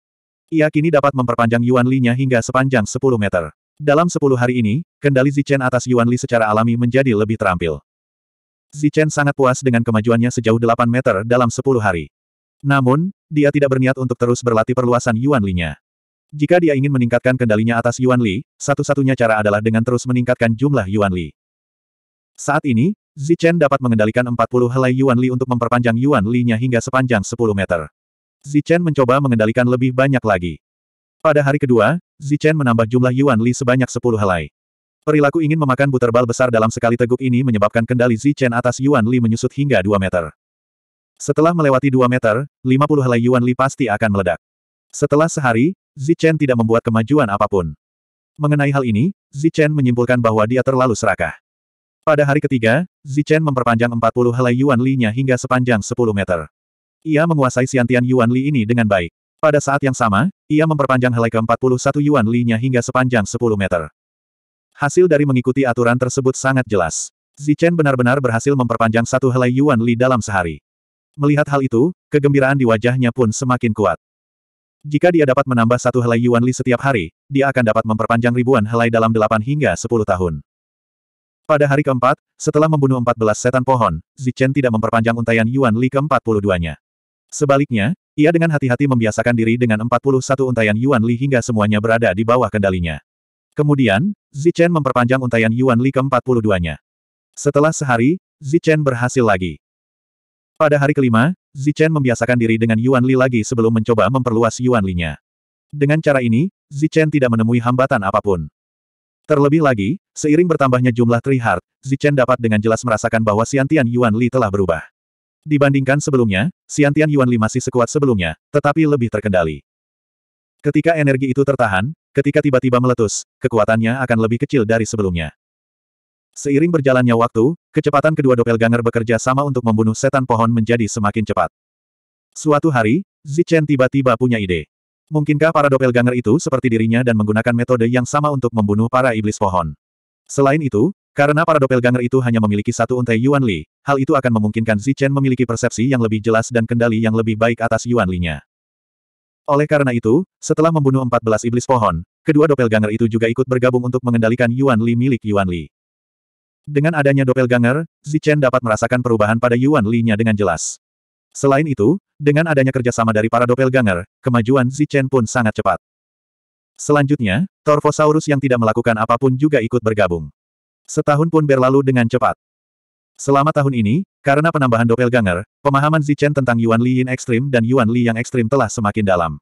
Ia kini dapat memperpanjang Yuan Li-nya hingga sepanjang sepuluh meter. Dalam sepuluh hari ini, kendali Zichen atas Yuan Li secara alami menjadi lebih terampil. Zichen sangat puas dengan kemajuannya sejauh delapan meter dalam sepuluh hari. Namun, dia tidak berniat untuk terus berlatih perluasan Yuan Li-nya. Jika dia ingin meningkatkan kendalinya atas Yuan Li, satu-satunya cara adalah dengan terus meningkatkan jumlah Yuan Li. Saat ini, Zichen dapat mengendalikan 40 helai Yuan Li untuk memperpanjang Yuan Li-nya hingga sepanjang 10 meter. Zichen mencoba mengendalikan lebih banyak lagi. Pada hari kedua, Zichen menambah jumlah Yuan Li sebanyak 10 helai. Perilaku ingin memakan buterbal besar dalam sekali teguk ini menyebabkan kendali Zichen atas Yuan Li menyusut hingga 2 meter. Setelah melewati 2 meter, 50 helai Yuan Li pasti akan meledak. Setelah sehari, Zichen tidak membuat kemajuan apapun. Mengenai hal ini, Zichen menyimpulkan bahwa dia terlalu serakah. Pada hari ketiga, Zichen memperpanjang 40 helai Yuan Li-nya hingga sepanjang 10 meter. Ia menguasai siantian Yuan Li ini dengan baik. Pada saat yang sama, ia memperpanjang helai ke-41 Yuan Li-nya hingga sepanjang 10 meter. Hasil dari mengikuti aturan tersebut sangat jelas. Zichen benar-benar berhasil memperpanjang satu helai Yuan Li dalam sehari. Melihat hal itu, kegembiraan di wajahnya pun semakin kuat. Jika dia dapat menambah satu helai Yuan Li setiap hari, dia akan dapat memperpanjang ribuan helai dalam delapan hingga sepuluh tahun. Pada hari keempat, setelah membunuh empat belas setan pohon, Zichen tidak memperpanjang untayan Yuan Li ke-42-nya. Sebaliknya, ia dengan hati-hati membiasakan diri dengan empat 41 untayan Yuan Li hingga semuanya berada di bawah kendalinya. Kemudian, Zichen memperpanjang untayan Yuan Li ke-42-nya. Setelah sehari, Zichen berhasil lagi. Pada hari kelima, Zichen membiasakan diri dengan Yuan Li lagi sebelum mencoba memperluas Yuan Li-nya. Dengan cara ini, Zichen tidak menemui hambatan apapun. Terlebih lagi, seiring bertambahnya jumlah Tree Heart, Zichen dapat dengan jelas merasakan bahwa siantian Yuan Li telah berubah. Dibandingkan sebelumnya, siantian Yuan Li masih sekuat sebelumnya, tetapi lebih terkendali. Ketika energi itu tertahan, ketika tiba-tiba meletus, kekuatannya akan lebih kecil dari sebelumnya. Seiring berjalannya waktu, kecepatan kedua doppelganger bekerja sama untuk membunuh setan pohon menjadi semakin cepat. Suatu hari, Zichen tiba-tiba punya ide. Mungkinkah para doppelganger itu seperti dirinya dan menggunakan metode yang sama untuk membunuh para iblis pohon? Selain itu, karena para doppelganger itu hanya memiliki satu untai Yuan Li, hal itu akan memungkinkan Zichen memiliki persepsi yang lebih jelas dan kendali yang lebih baik atas Yuan Li-nya. Oleh karena itu, setelah membunuh 14 iblis pohon, kedua doppelganger itu juga ikut bergabung untuk mengendalikan Yuan Li milik Yuan Li. Dengan adanya doppelganger, Zichen dapat merasakan perubahan pada Yuan Li-nya dengan jelas. Selain itu, dengan adanya kerjasama dari para doppelganger, kemajuan Zichen pun sangat cepat. Selanjutnya, Torvosaurus yang tidak melakukan apapun juga ikut bergabung. Setahun pun berlalu dengan cepat. Selama tahun ini, karena penambahan doppelganger, pemahaman Zichen tentang Yuan Li Yin Ekstrim dan Yuan Li yang Ekstrim telah semakin dalam.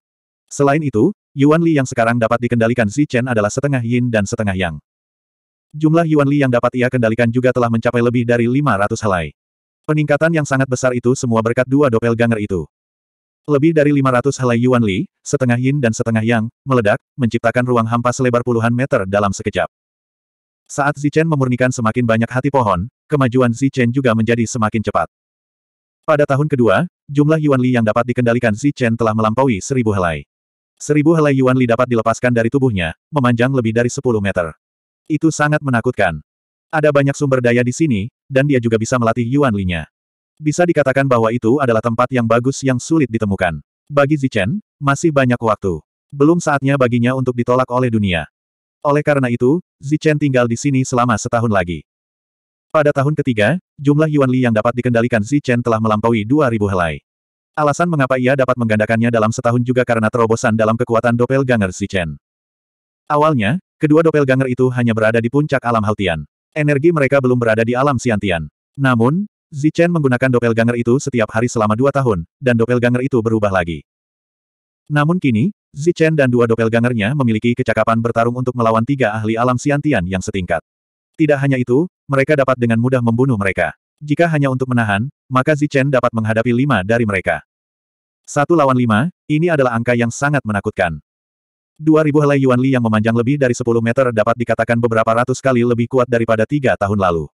Selain itu, Yuan Li yang sekarang dapat dikendalikan Zichen adalah setengah Yin dan setengah Yang. Jumlah Yuan Li yang dapat ia kendalikan juga telah mencapai lebih dari 500 helai. Peningkatan yang sangat besar itu semua berkat dua doppelganger itu. Lebih dari 500 helai Yuan Li, setengah yin dan setengah yang, meledak, menciptakan ruang hampa selebar puluhan meter dalam sekejap. Saat Zichen memurnikan semakin banyak hati pohon, kemajuan Zichen juga menjadi semakin cepat. Pada tahun kedua, jumlah Yuan Li yang dapat dikendalikan Zichen telah melampaui seribu helai. Seribu helai Yuan Li dapat dilepaskan dari tubuhnya, memanjang lebih dari 10 meter. Itu sangat menakutkan. Ada banyak sumber daya di sini, dan dia juga bisa melatih Yuan Linya. Bisa dikatakan bahwa itu adalah tempat yang bagus yang sulit ditemukan. Bagi Zichen, masih banyak waktu. Belum saatnya baginya untuk ditolak oleh dunia. Oleh karena itu, Zichen tinggal di sini selama setahun lagi. Pada tahun ketiga, jumlah Yuan Li yang dapat dikendalikan Zichen telah melampaui 2.000 helai. Alasan mengapa ia dapat menggandakannya dalam setahun juga karena terobosan dalam kekuatan doppelganger Zichen. Awalnya, Kedua dopel ganger itu hanya berada di puncak alam Haltian. Energi mereka belum berada di alam Siantian. Namun, Zichen menggunakan dopel ganger itu setiap hari selama dua tahun, dan dopel ganger itu berubah lagi. Namun kini, Zichen dan dua dopel gangernya memiliki kecakapan bertarung untuk melawan tiga ahli alam Siantian yang setingkat. Tidak hanya itu, mereka dapat dengan mudah membunuh mereka. Jika hanya untuk menahan, maka Zichen dapat menghadapi lima dari mereka. Satu lawan lima, ini adalah angka yang sangat menakutkan. Dua helai Yuan Li yang memanjang lebih dari 10 meter dapat dikatakan beberapa ratus kali lebih kuat daripada tiga tahun lalu.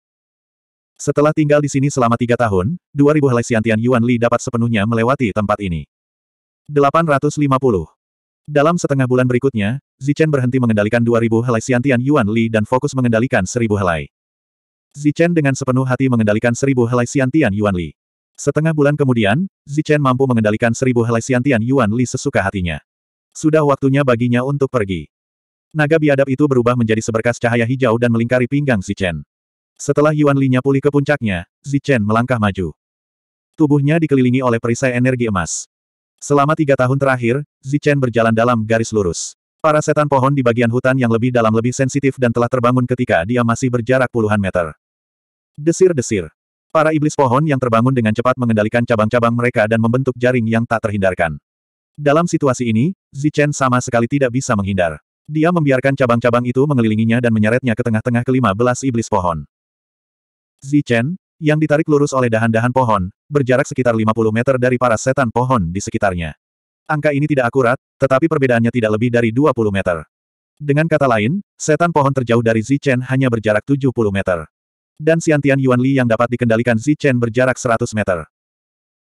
Setelah tinggal di sini selama tiga tahun, 2000 helai siantian Yuan Li dapat sepenuhnya melewati tempat ini. 850. Dalam setengah bulan berikutnya, Zichen berhenti mengendalikan 2000 helai siantian Yuan Li dan fokus mengendalikan 1000 helai. Zichen dengan sepenuh hati mengendalikan 1000 helai siantian Yuan Li. Setengah bulan kemudian, Zichen mampu mengendalikan 1000 helai siantian Yuan Li sesuka hatinya. Sudah waktunya baginya untuk pergi. Naga biadab itu berubah menjadi seberkas cahaya hijau dan melingkari pinggang Zichen. Setelah Yuan Linya pulih ke puncaknya, Zichen melangkah maju. Tubuhnya dikelilingi oleh perisai energi emas. Selama tiga tahun terakhir, Zichen berjalan dalam garis lurus. Para setan pohon di bagian hutan yang lebih dalam lebih sensitif dan telah terbangun ketika dia masih berjarak puluhan meter. Desir-desir. Para iblis pohon yang terbangun dengan cepat mengendalikan cabang-cabang mereka dan membentuk jaring yang tak terhindarkan. Dalam situasi ini, Zichen sama sekali tidak bisa menghindar. Dia membiarkan cabang-cabang itu mengelilinginya dan menyeretnya ke tengah-tengah kelima belas iblis pohon. Zichen, yang ditarik lurus oleh dahan-dahan pohon, berjarak sekitar 50 meter dari para setan pohon di sekitarnya. Angka ini tidak akurat, tetapi perbedaannya tidak lebih dari 20 meter. Dengan kata lain, setan pohon terjauh dari Zichen hanya berjarak 70 meter. Dan Xiantian Yuan Li yang dapat dikendalikan Zichen berjarak 100 meter.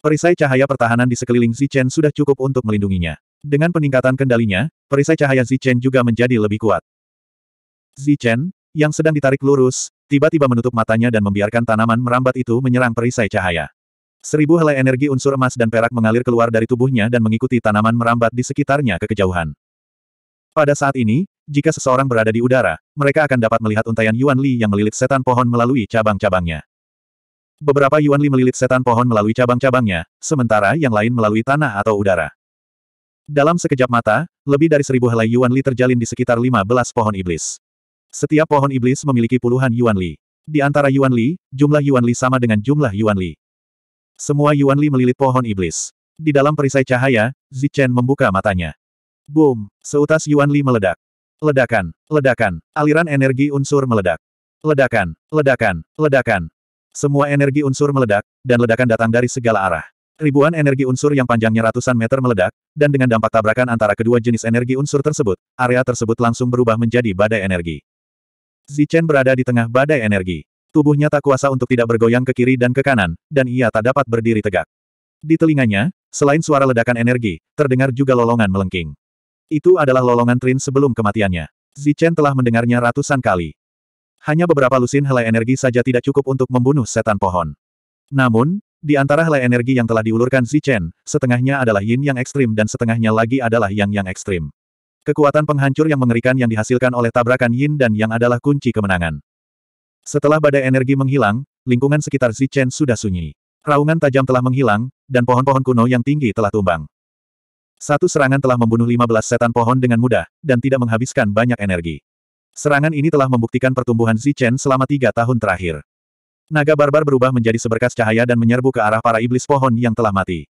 Perisai cahaya pertahanan di sekeliling Zichen sudah cukup untuk melindunginya. Dengan peningkatan kendalinya, perisai cahaya Zichen juga menjadi lebih kuat. Zichen, yang sedang ditarik lurus, tiba-tiba menutup matanya dan membiarkan tanaman merambat itu menyerang perisai cahaya. Seribu helai energi unsur emas dan perak mengalir keluar dari tubuhnya dan mengikuti tanaman merambat di sekitarnya ke kejauhan. Pada saat ini, jika seseorang berada di udara, mereka akan dapat melihat untaian Yuan Li yang melilit setan pohon melalui cabang-cabangnya. Beberapa Yuan Li melilit setan pohon melalui cabang-cabangnya, sementara yang lain melalui tanah atau udara. Dalam sekejap mata, lebih dari seribu helai Yuan Li terjalin di sekitar lima belas pohon iblis. Setiap pohon iblis memiliki puluhan Yuan Li. Di antara Yuan Li, jumlah Yuan Li sama dengan jumlah Yuan Li. Semua Yuan Li melilit pohon iblis. Di dalam perisai cahaya, Zichen membuka matanya. Boom! Seutas Yuan Li meledak. Ledakan, ledakan, aliran energi unsur meledak. Ledakan, ledakan, ledakan, semua energi unsur meledak, dan ledakan datang dari segala arah. Ribuan energi unsur yang panjangnya ratusan meter meledak, dan dengan dampak tabrakan antara kedua jenis energi unsur tersebut, area tersebut langsung berubah menjadi badai energi. Zichen berada di tengah badai energi. Tubuhnya tak kuasa untuk tidak bergoyang ke kiri dan ke kanan, dan ia tak dapat berdiri tegak. Di telinganya, selain suara ledakan energi, terdengar juga lolongan melengking. Itu adalah lolongan Trin sebelum kematiannya. Zichen telah mendengarnya ratusan kali hanya beberapa lusin helai energi saja tidak cukup untuk membunuh setan pohon. Namun, di antara helai energi yang telah diulurkan Zichen, setengahnya adalah yin yang ekstrim dan setengahnya lagi adalah yang yang ekstrim. Kekuatan penghancur yang mengerikan yang dihasilkan oleh tabrakan yin dan yang adalah kunci kemenangan. Setelah badai energi menghilang, lingkungan sekitar Zichen sudah sunyi. Raungan tajam telah menghilang, dan pohon-pohon kuno yang tinggi telah tumbang. Satu serangan telah membunuh 15 setan pohon dengan mudah, dan tidak menghabiskan banyak energi. Serangan ini telah membuktikan pertumbuhan Zichen selama tiga tahun terakhir. Naga barbar berubah menjadi seberkas cahaya dan menyerbu ke arah para iblis pohon yang telah mati.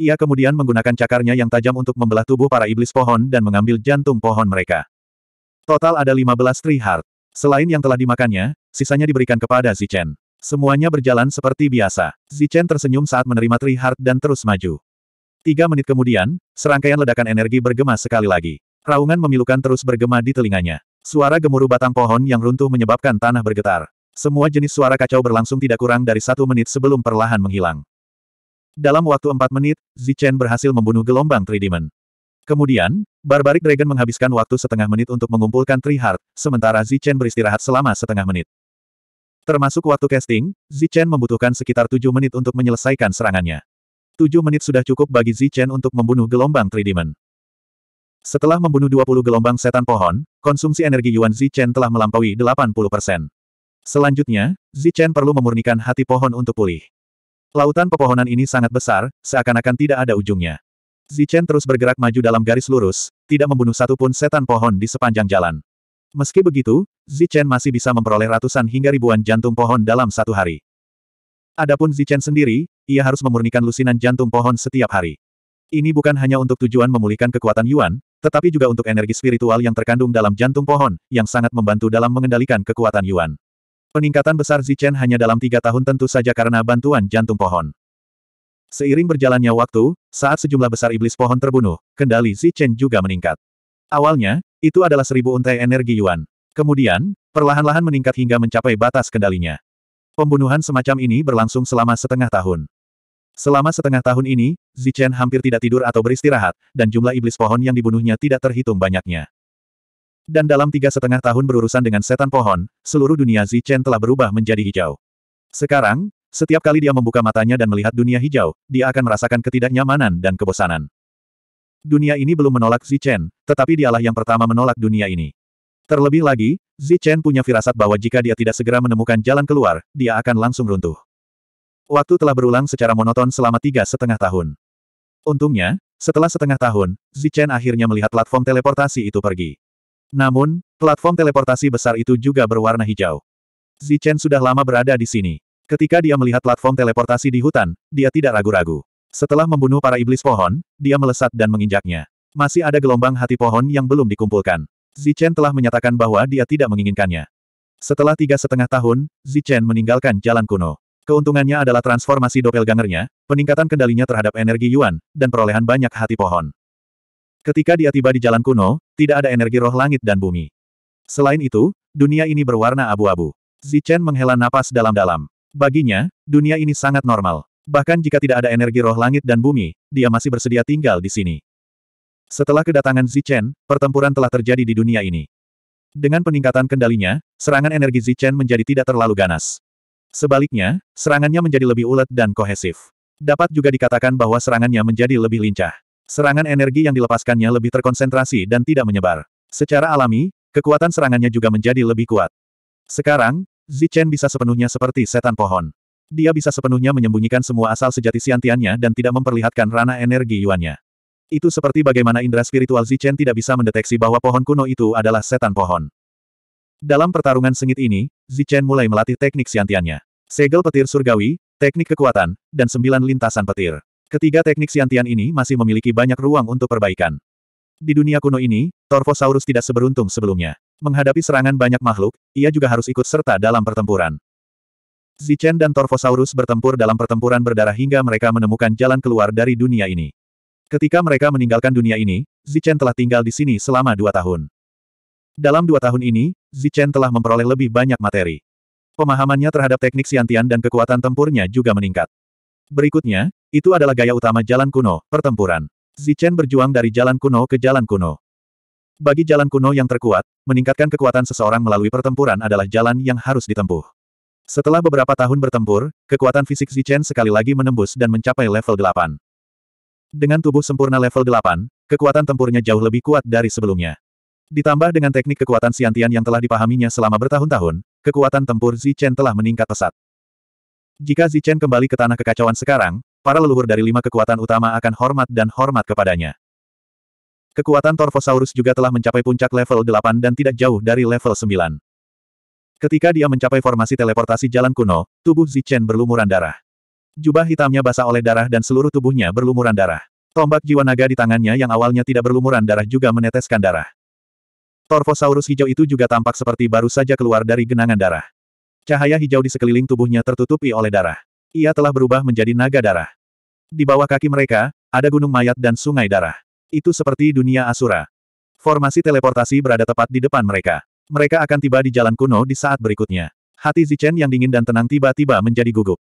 Ia kemudian menggunakan cakarnya yang tajam untuk membelah tubuh para iblis pohon dan mengambil jantung pohon mereka. Total ada 15 Triheart. Selain yang telah dimakannya, sisanya diberikan kepada Zichen. Semuanya berjalan seperti biasa. Zichen tersenyum saat menerima Triheart dan terus maju. Tiga menit kemudian, serangkaian ledakan energi bergema sekali lagi. Raungan memilukan terus bergema di telinganya. Suara gemuruh batang pohon yang runtuh menyebabkan tanah bergetar. Semua jenis suara kacau berlangsung tidak kurang dari satu menit sebelum perlahan menghilang. Dalam waktu empat menit, Zichen berhasil membunuh gelombang Tridimen. Kemudian, Barbaric Dragon menghabiskan waktu setengah menit untuk mengumpulkan Trihard, sementara Zichen beristirahat selama setengah menit. Termasuk waktu casting, Zichen membutuhkan sekitar tujuh menit untuk menyelesaikan serangannya. Tujuh menit sudah cukup bagi Zichen untuk membunuh gelombang Tridimen. Setelah membunuh 20 gelombang setan pohon, konsumsi energi Yuan Zichen telah melampaui 80%. Selanjutnya, Zichen perlu memurnikan hati pohon untuk pulih. Lautan pepohonan ini sangat besar, seakan-akan tidak ada ujungnya. Zichen terus bergerak maju dalam garis lurus, tidak membunuh satupun setan pohon di sepanjang jalan. Meski begitu, Zichen masih bisa memperoleh ratusan hingga ribuan jantung pohon dalam satu hari. Adapun Zichen sendiri, ia harus memurnikan lusinan jantung pohon setiap hari. Ini bukan hanya untuk tujuan memulihkan kekuatan Yuan, tetapi juga untuk energi spiritual yang terkandung dalam jantung pohon, yang sangat membantu dalam mengendalikan kekuatan Yuan. Peningkatan besar Zichen hanya dalam tiga tahun tentu saja karena bantuan jantung pohon. Seiring berjalannya waktu, saat sejumlah besar iblis pohon terbunuh, kendali Zichen juga meningkat. Awalnya, itu adalah seribu untai energi Yuan. Kemudian, perlahan-lahan meningkat hingga mencapai batas kendalinya. Pembunuhan semacam ini berlangsung selama setengah tahun. Selama setengah tahun ini, Zichen hampir tidak tidur atau beristirahat, dan jumlah iblis pohon yang dibunuhnya tidak terhitung banyaknya. Dan dalam tiga setengah tahun berurusan dengan setan pohon, seluruh dunia Zichen telah berubah menjadi hijau. Sekarang, setiap kali dia membuka matanya dan melihat dunia hijau, dia akan merasakan ketidaknyamanan dan kebosanan. Dunia ini belum menolak Zichen, tetapi dialah yang pertama menolak dunia ini. Terlebih lagi, Zichen punya firasat bahwa jika dia tidak segera menemukan jalan keluar, dia akan langsung runtuh. Waktu telah berulang secara monoton selama tiga setengah tahun. Untungnya, setelah setengah tahun, Zichen akhirnya melihat platform teleportasi itu pergi. Namun, platform teleportasi besar itu juga berwarna hijau. Zichen sudah lama berada di sini. Ketika dia melihat platform teleportasi di hutan, dia tidak ragu-ragu. Setelah membunuh para iblis pohon, dia melesat dan menginjaknya. Masih ada gelombang hati pohon yang belum dikumpulkan. Zichen telah menyatakan bahwa dia tidak menginginkannya. Setelah tiga setengah tahun, Zichen meninggalkan jalan kuno. Keuntungannya adalah transformasi doppelgangernya, peningkatan kendalinya terhadap energi Yuan, dan perolehan banyak hati pohon. Ketika dia tiba di jalan kuno, tidak ada energi roh langit dan bumi. Selain itu, dunia ini berwarna abu-abu. Zichen menghela napas dalam-dalam. Baginya, dunia ini sangat normal. Bahkan jika tidak ada energi roh langit dan bumi, dia masih bersedia tinggal di sini. Setelah kedatangan Zichen, pertempuran telah terjadi di dunia ini. Dengan peningkatan kendalinya, serangan energi Zichen menjadi tidak terlalu ganas. Sebaliknya, serangannya menjadi lebih ulet dan kohesif. Dapat juga dikatakan bahwa serangannya menjadi lebih lincah. Serangan energi yang dilepaskannya lebih terkonsentrasi dan tidak menyebar. Secara alami, kekuatan serangannya juga menjadi lebih kuat. Sekarang, Zichen bisa sepenuhnya seperti setan pohon. Dia bisa sepenuhnya menyembunyikan semua asal sejati siantiannya dan tidak memperlihatkan ranah energi yuannya. Itu seperti bagaimana indera spiritual Zichen tidak bisa mendeteksi bahwa pohon kuno itu adalah setan pohon. Dalam pertarungan sengit ini, Zichen mulai melatih teknik siantiannya. Segel petir surgawi, teknik kekuatan, dan sembilan lintasan petir. Ketiga teknik siantian ini masih memiliki banyak ruang untuk perbaikan. Di dunia kuno ini, Torvosaurus tidak seberuntung sebelumnya. Menghadapi serangan banyak makhluk, ia juga harus ikut serta dalam pertempuran. Zichen dan Torvosaurus bertempur dalam pertempuran berdarah hingga mereka menemukan jalan keluar dari dunia ini. Ketika mereka meninggalkan dunia ini, Zichen telah tinggal di sini selama dua tahun. Dalam dua tahun ini, Zichen telah memperoleh lebih banyak materi. Pemahamannya terhadap teknik siantian dan kekuatan tempurnya juga meningkat. Berikutnya, itu adalah gaya utama jalan kuno, pertempuran. Zichen berjuang dari jalan kuno ke jalan kuno. Bagi jalan kuno yang terkuat, meningkatkan kekuatan seseorang melalui pertempuran adalah jalan yang harus ditempuh. Setelah beberapa tahun bertempur, kekuatan fisik Zichen sekali lagi menembus dan mencapai level 8. Dengan tubuh sempurna level 8, kekuatan tempurnya jauh lebih kuat dari sebelumnya. Ditambah dengan teknik kekuatan siantian yang telah dipahaminya selama bertahun-tahun, kekuatan tempur Zichen telah meningkat pesat. Jika Zichen kembali ke tanah kekacauan sekarang, para leluhur dari lima kekuatan utama akan hormat dan hormat kepadanya. Kekuatan Torvosaurus juga telah mencapai puncak level 8 dan tidak jauh dari level 9. Ketika dia mencapai formasi teleportasi jalan kuno, tubuh Zichen berlumuran darah. Jubah hitamnya basah oleh darah dan seluruh tubuhnya berlumuran darah. Tombak jiwa naga di tangannya yang awalnya tidak berlumuran darah juga meneteskan darah. Torvosaurus hijau itu juga tampak seperti baru saja keluar dari genangan darah. Cahaya hijau di sekeliling tubuhnya tertutupi oleh darah. Ia telah berubah menjadi naga darah. Di bawah kaki mereka, ada gunung mayat dan sungai darah. Itu seperti dunia Asura. Formasi teleportasi berada tepat di depan mereka. Mereka akan tiba di jalan kuno di saat berikutnya. Hati Zichen yang dingin dan tenang tiba-tiba menjadi gugup.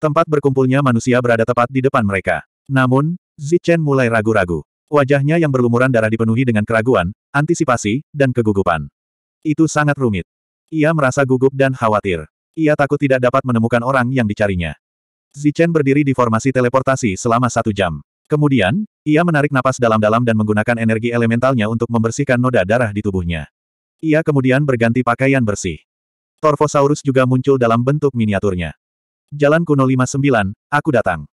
Tempat berkumpulnya manusia berada tepat di depan mereka. Namun, Zichen mulai ragu-ragu. Wajahnya yang berlumuran darah dipenuhi dengan keraguan, antisipasi, dan kegugupan. Itu sangat rumit. Ia merasa gugup dan khawatir. Ia takut tidak dapat menemukan orang yang dicarinya. Zichen berdiri di formasi teleportasi selama satu jam. Kemudian, ia menarik napas dalam-dalam dan menggunakan energi elementalnya untuk membersihkan noda darah di tubuhnya. Ia kemudian berganti pakaian bersih. Torfosaurus juga muncul dalam bentuk miniaturnya. Jalan kuno 59, aku datang.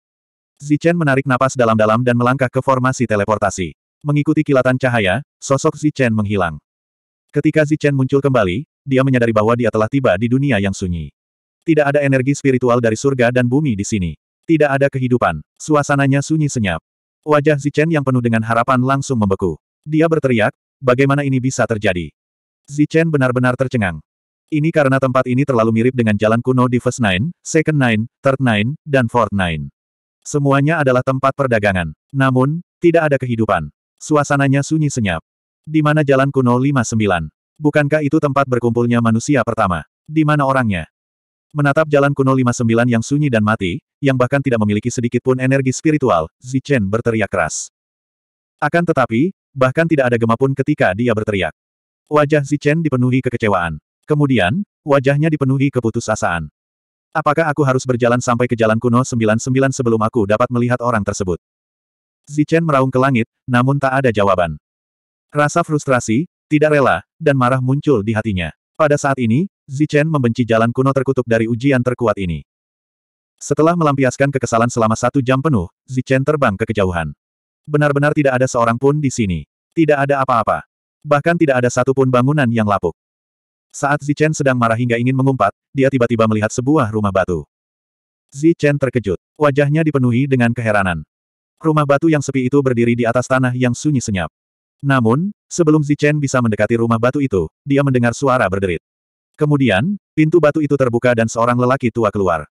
Zichen menarik napas dalam-dalam dan melangkah ke formasi teleportasi. Mengikuti kilatan cahaya, sosok Zichen menghilang. Ketika Zichen muncul kembali, dia menyadari bahwa dia telah tiba di dunia yang sunyi. Tidak ada energi spiritual dari surga dan bumi di sini. Tidak ada kehidupan. Suasananya sunyi senyap. Wajah Zichen yang penuh dengan harapan langsung membeku. Dia berteriak, bagaimana ini bisa terjadi? Zichen benar-benar tercengang. Ini karena tempat ini terlalu mirip dengan jalan kuno di First Nine, Second Nine, Third Nine, dan Fourth Nine. Semuanya adalah tempat perdagangan. Namun, tidak ada kehidupan. Suasananya sunyi senyap. Di mana jalan kuno 59? Bukankah itu tempat berkumpulnya manusia pertama? Di mana orangnya? Menatap jalan kuno 59 yang sunyi dan mati, yang bahkan tidak memiliki sedikit pun energi spiritual, Zichen berteriak keras. Akan tetapi, bahkan tidak ada gema pun ketika dia berteriak. Wajah Zichen dipenuhi kekecewaan. Kemudian, wajahnya dipenuhi keputusasaan. Apakah aku harus berjalan sampai ke jalan kuno 99 sebelum aku dapat melihat orang tersebut? Zichen meraung ke langit, namun tak ada jawaban. Rasa frustrasi, tidak rela, dan marah muncul di hatinya. Pada saat ini, Zichen membenci jalan kuno terkutuk dari ujian terkuat ini. Setelah melampiaskan kekesalan selama satu jam penuh, Zichen terbang ke kejauhan. Benar-benar tidak ada seorang pun di sini. Tidak ada apa-apa. Bahkan tidak ada satu pun bangunan yang lapuk. Saat Zichen sedang marah hingga ingin mengumpat, dia tiba-tiba melihat sebuah rumah batu. Zichen terkejut. Wajahnya dipenuhi dengan keheranan. Rumah batu yang sepi itu berdiri di atas tanah yang sunyi senyap. Namun, sebelum Zichen bisa mendekati rumah batu itu, dia mendengar suara berderit. Kemudian, pintu batu itu terbuka dan seorang lelaki tua keluar.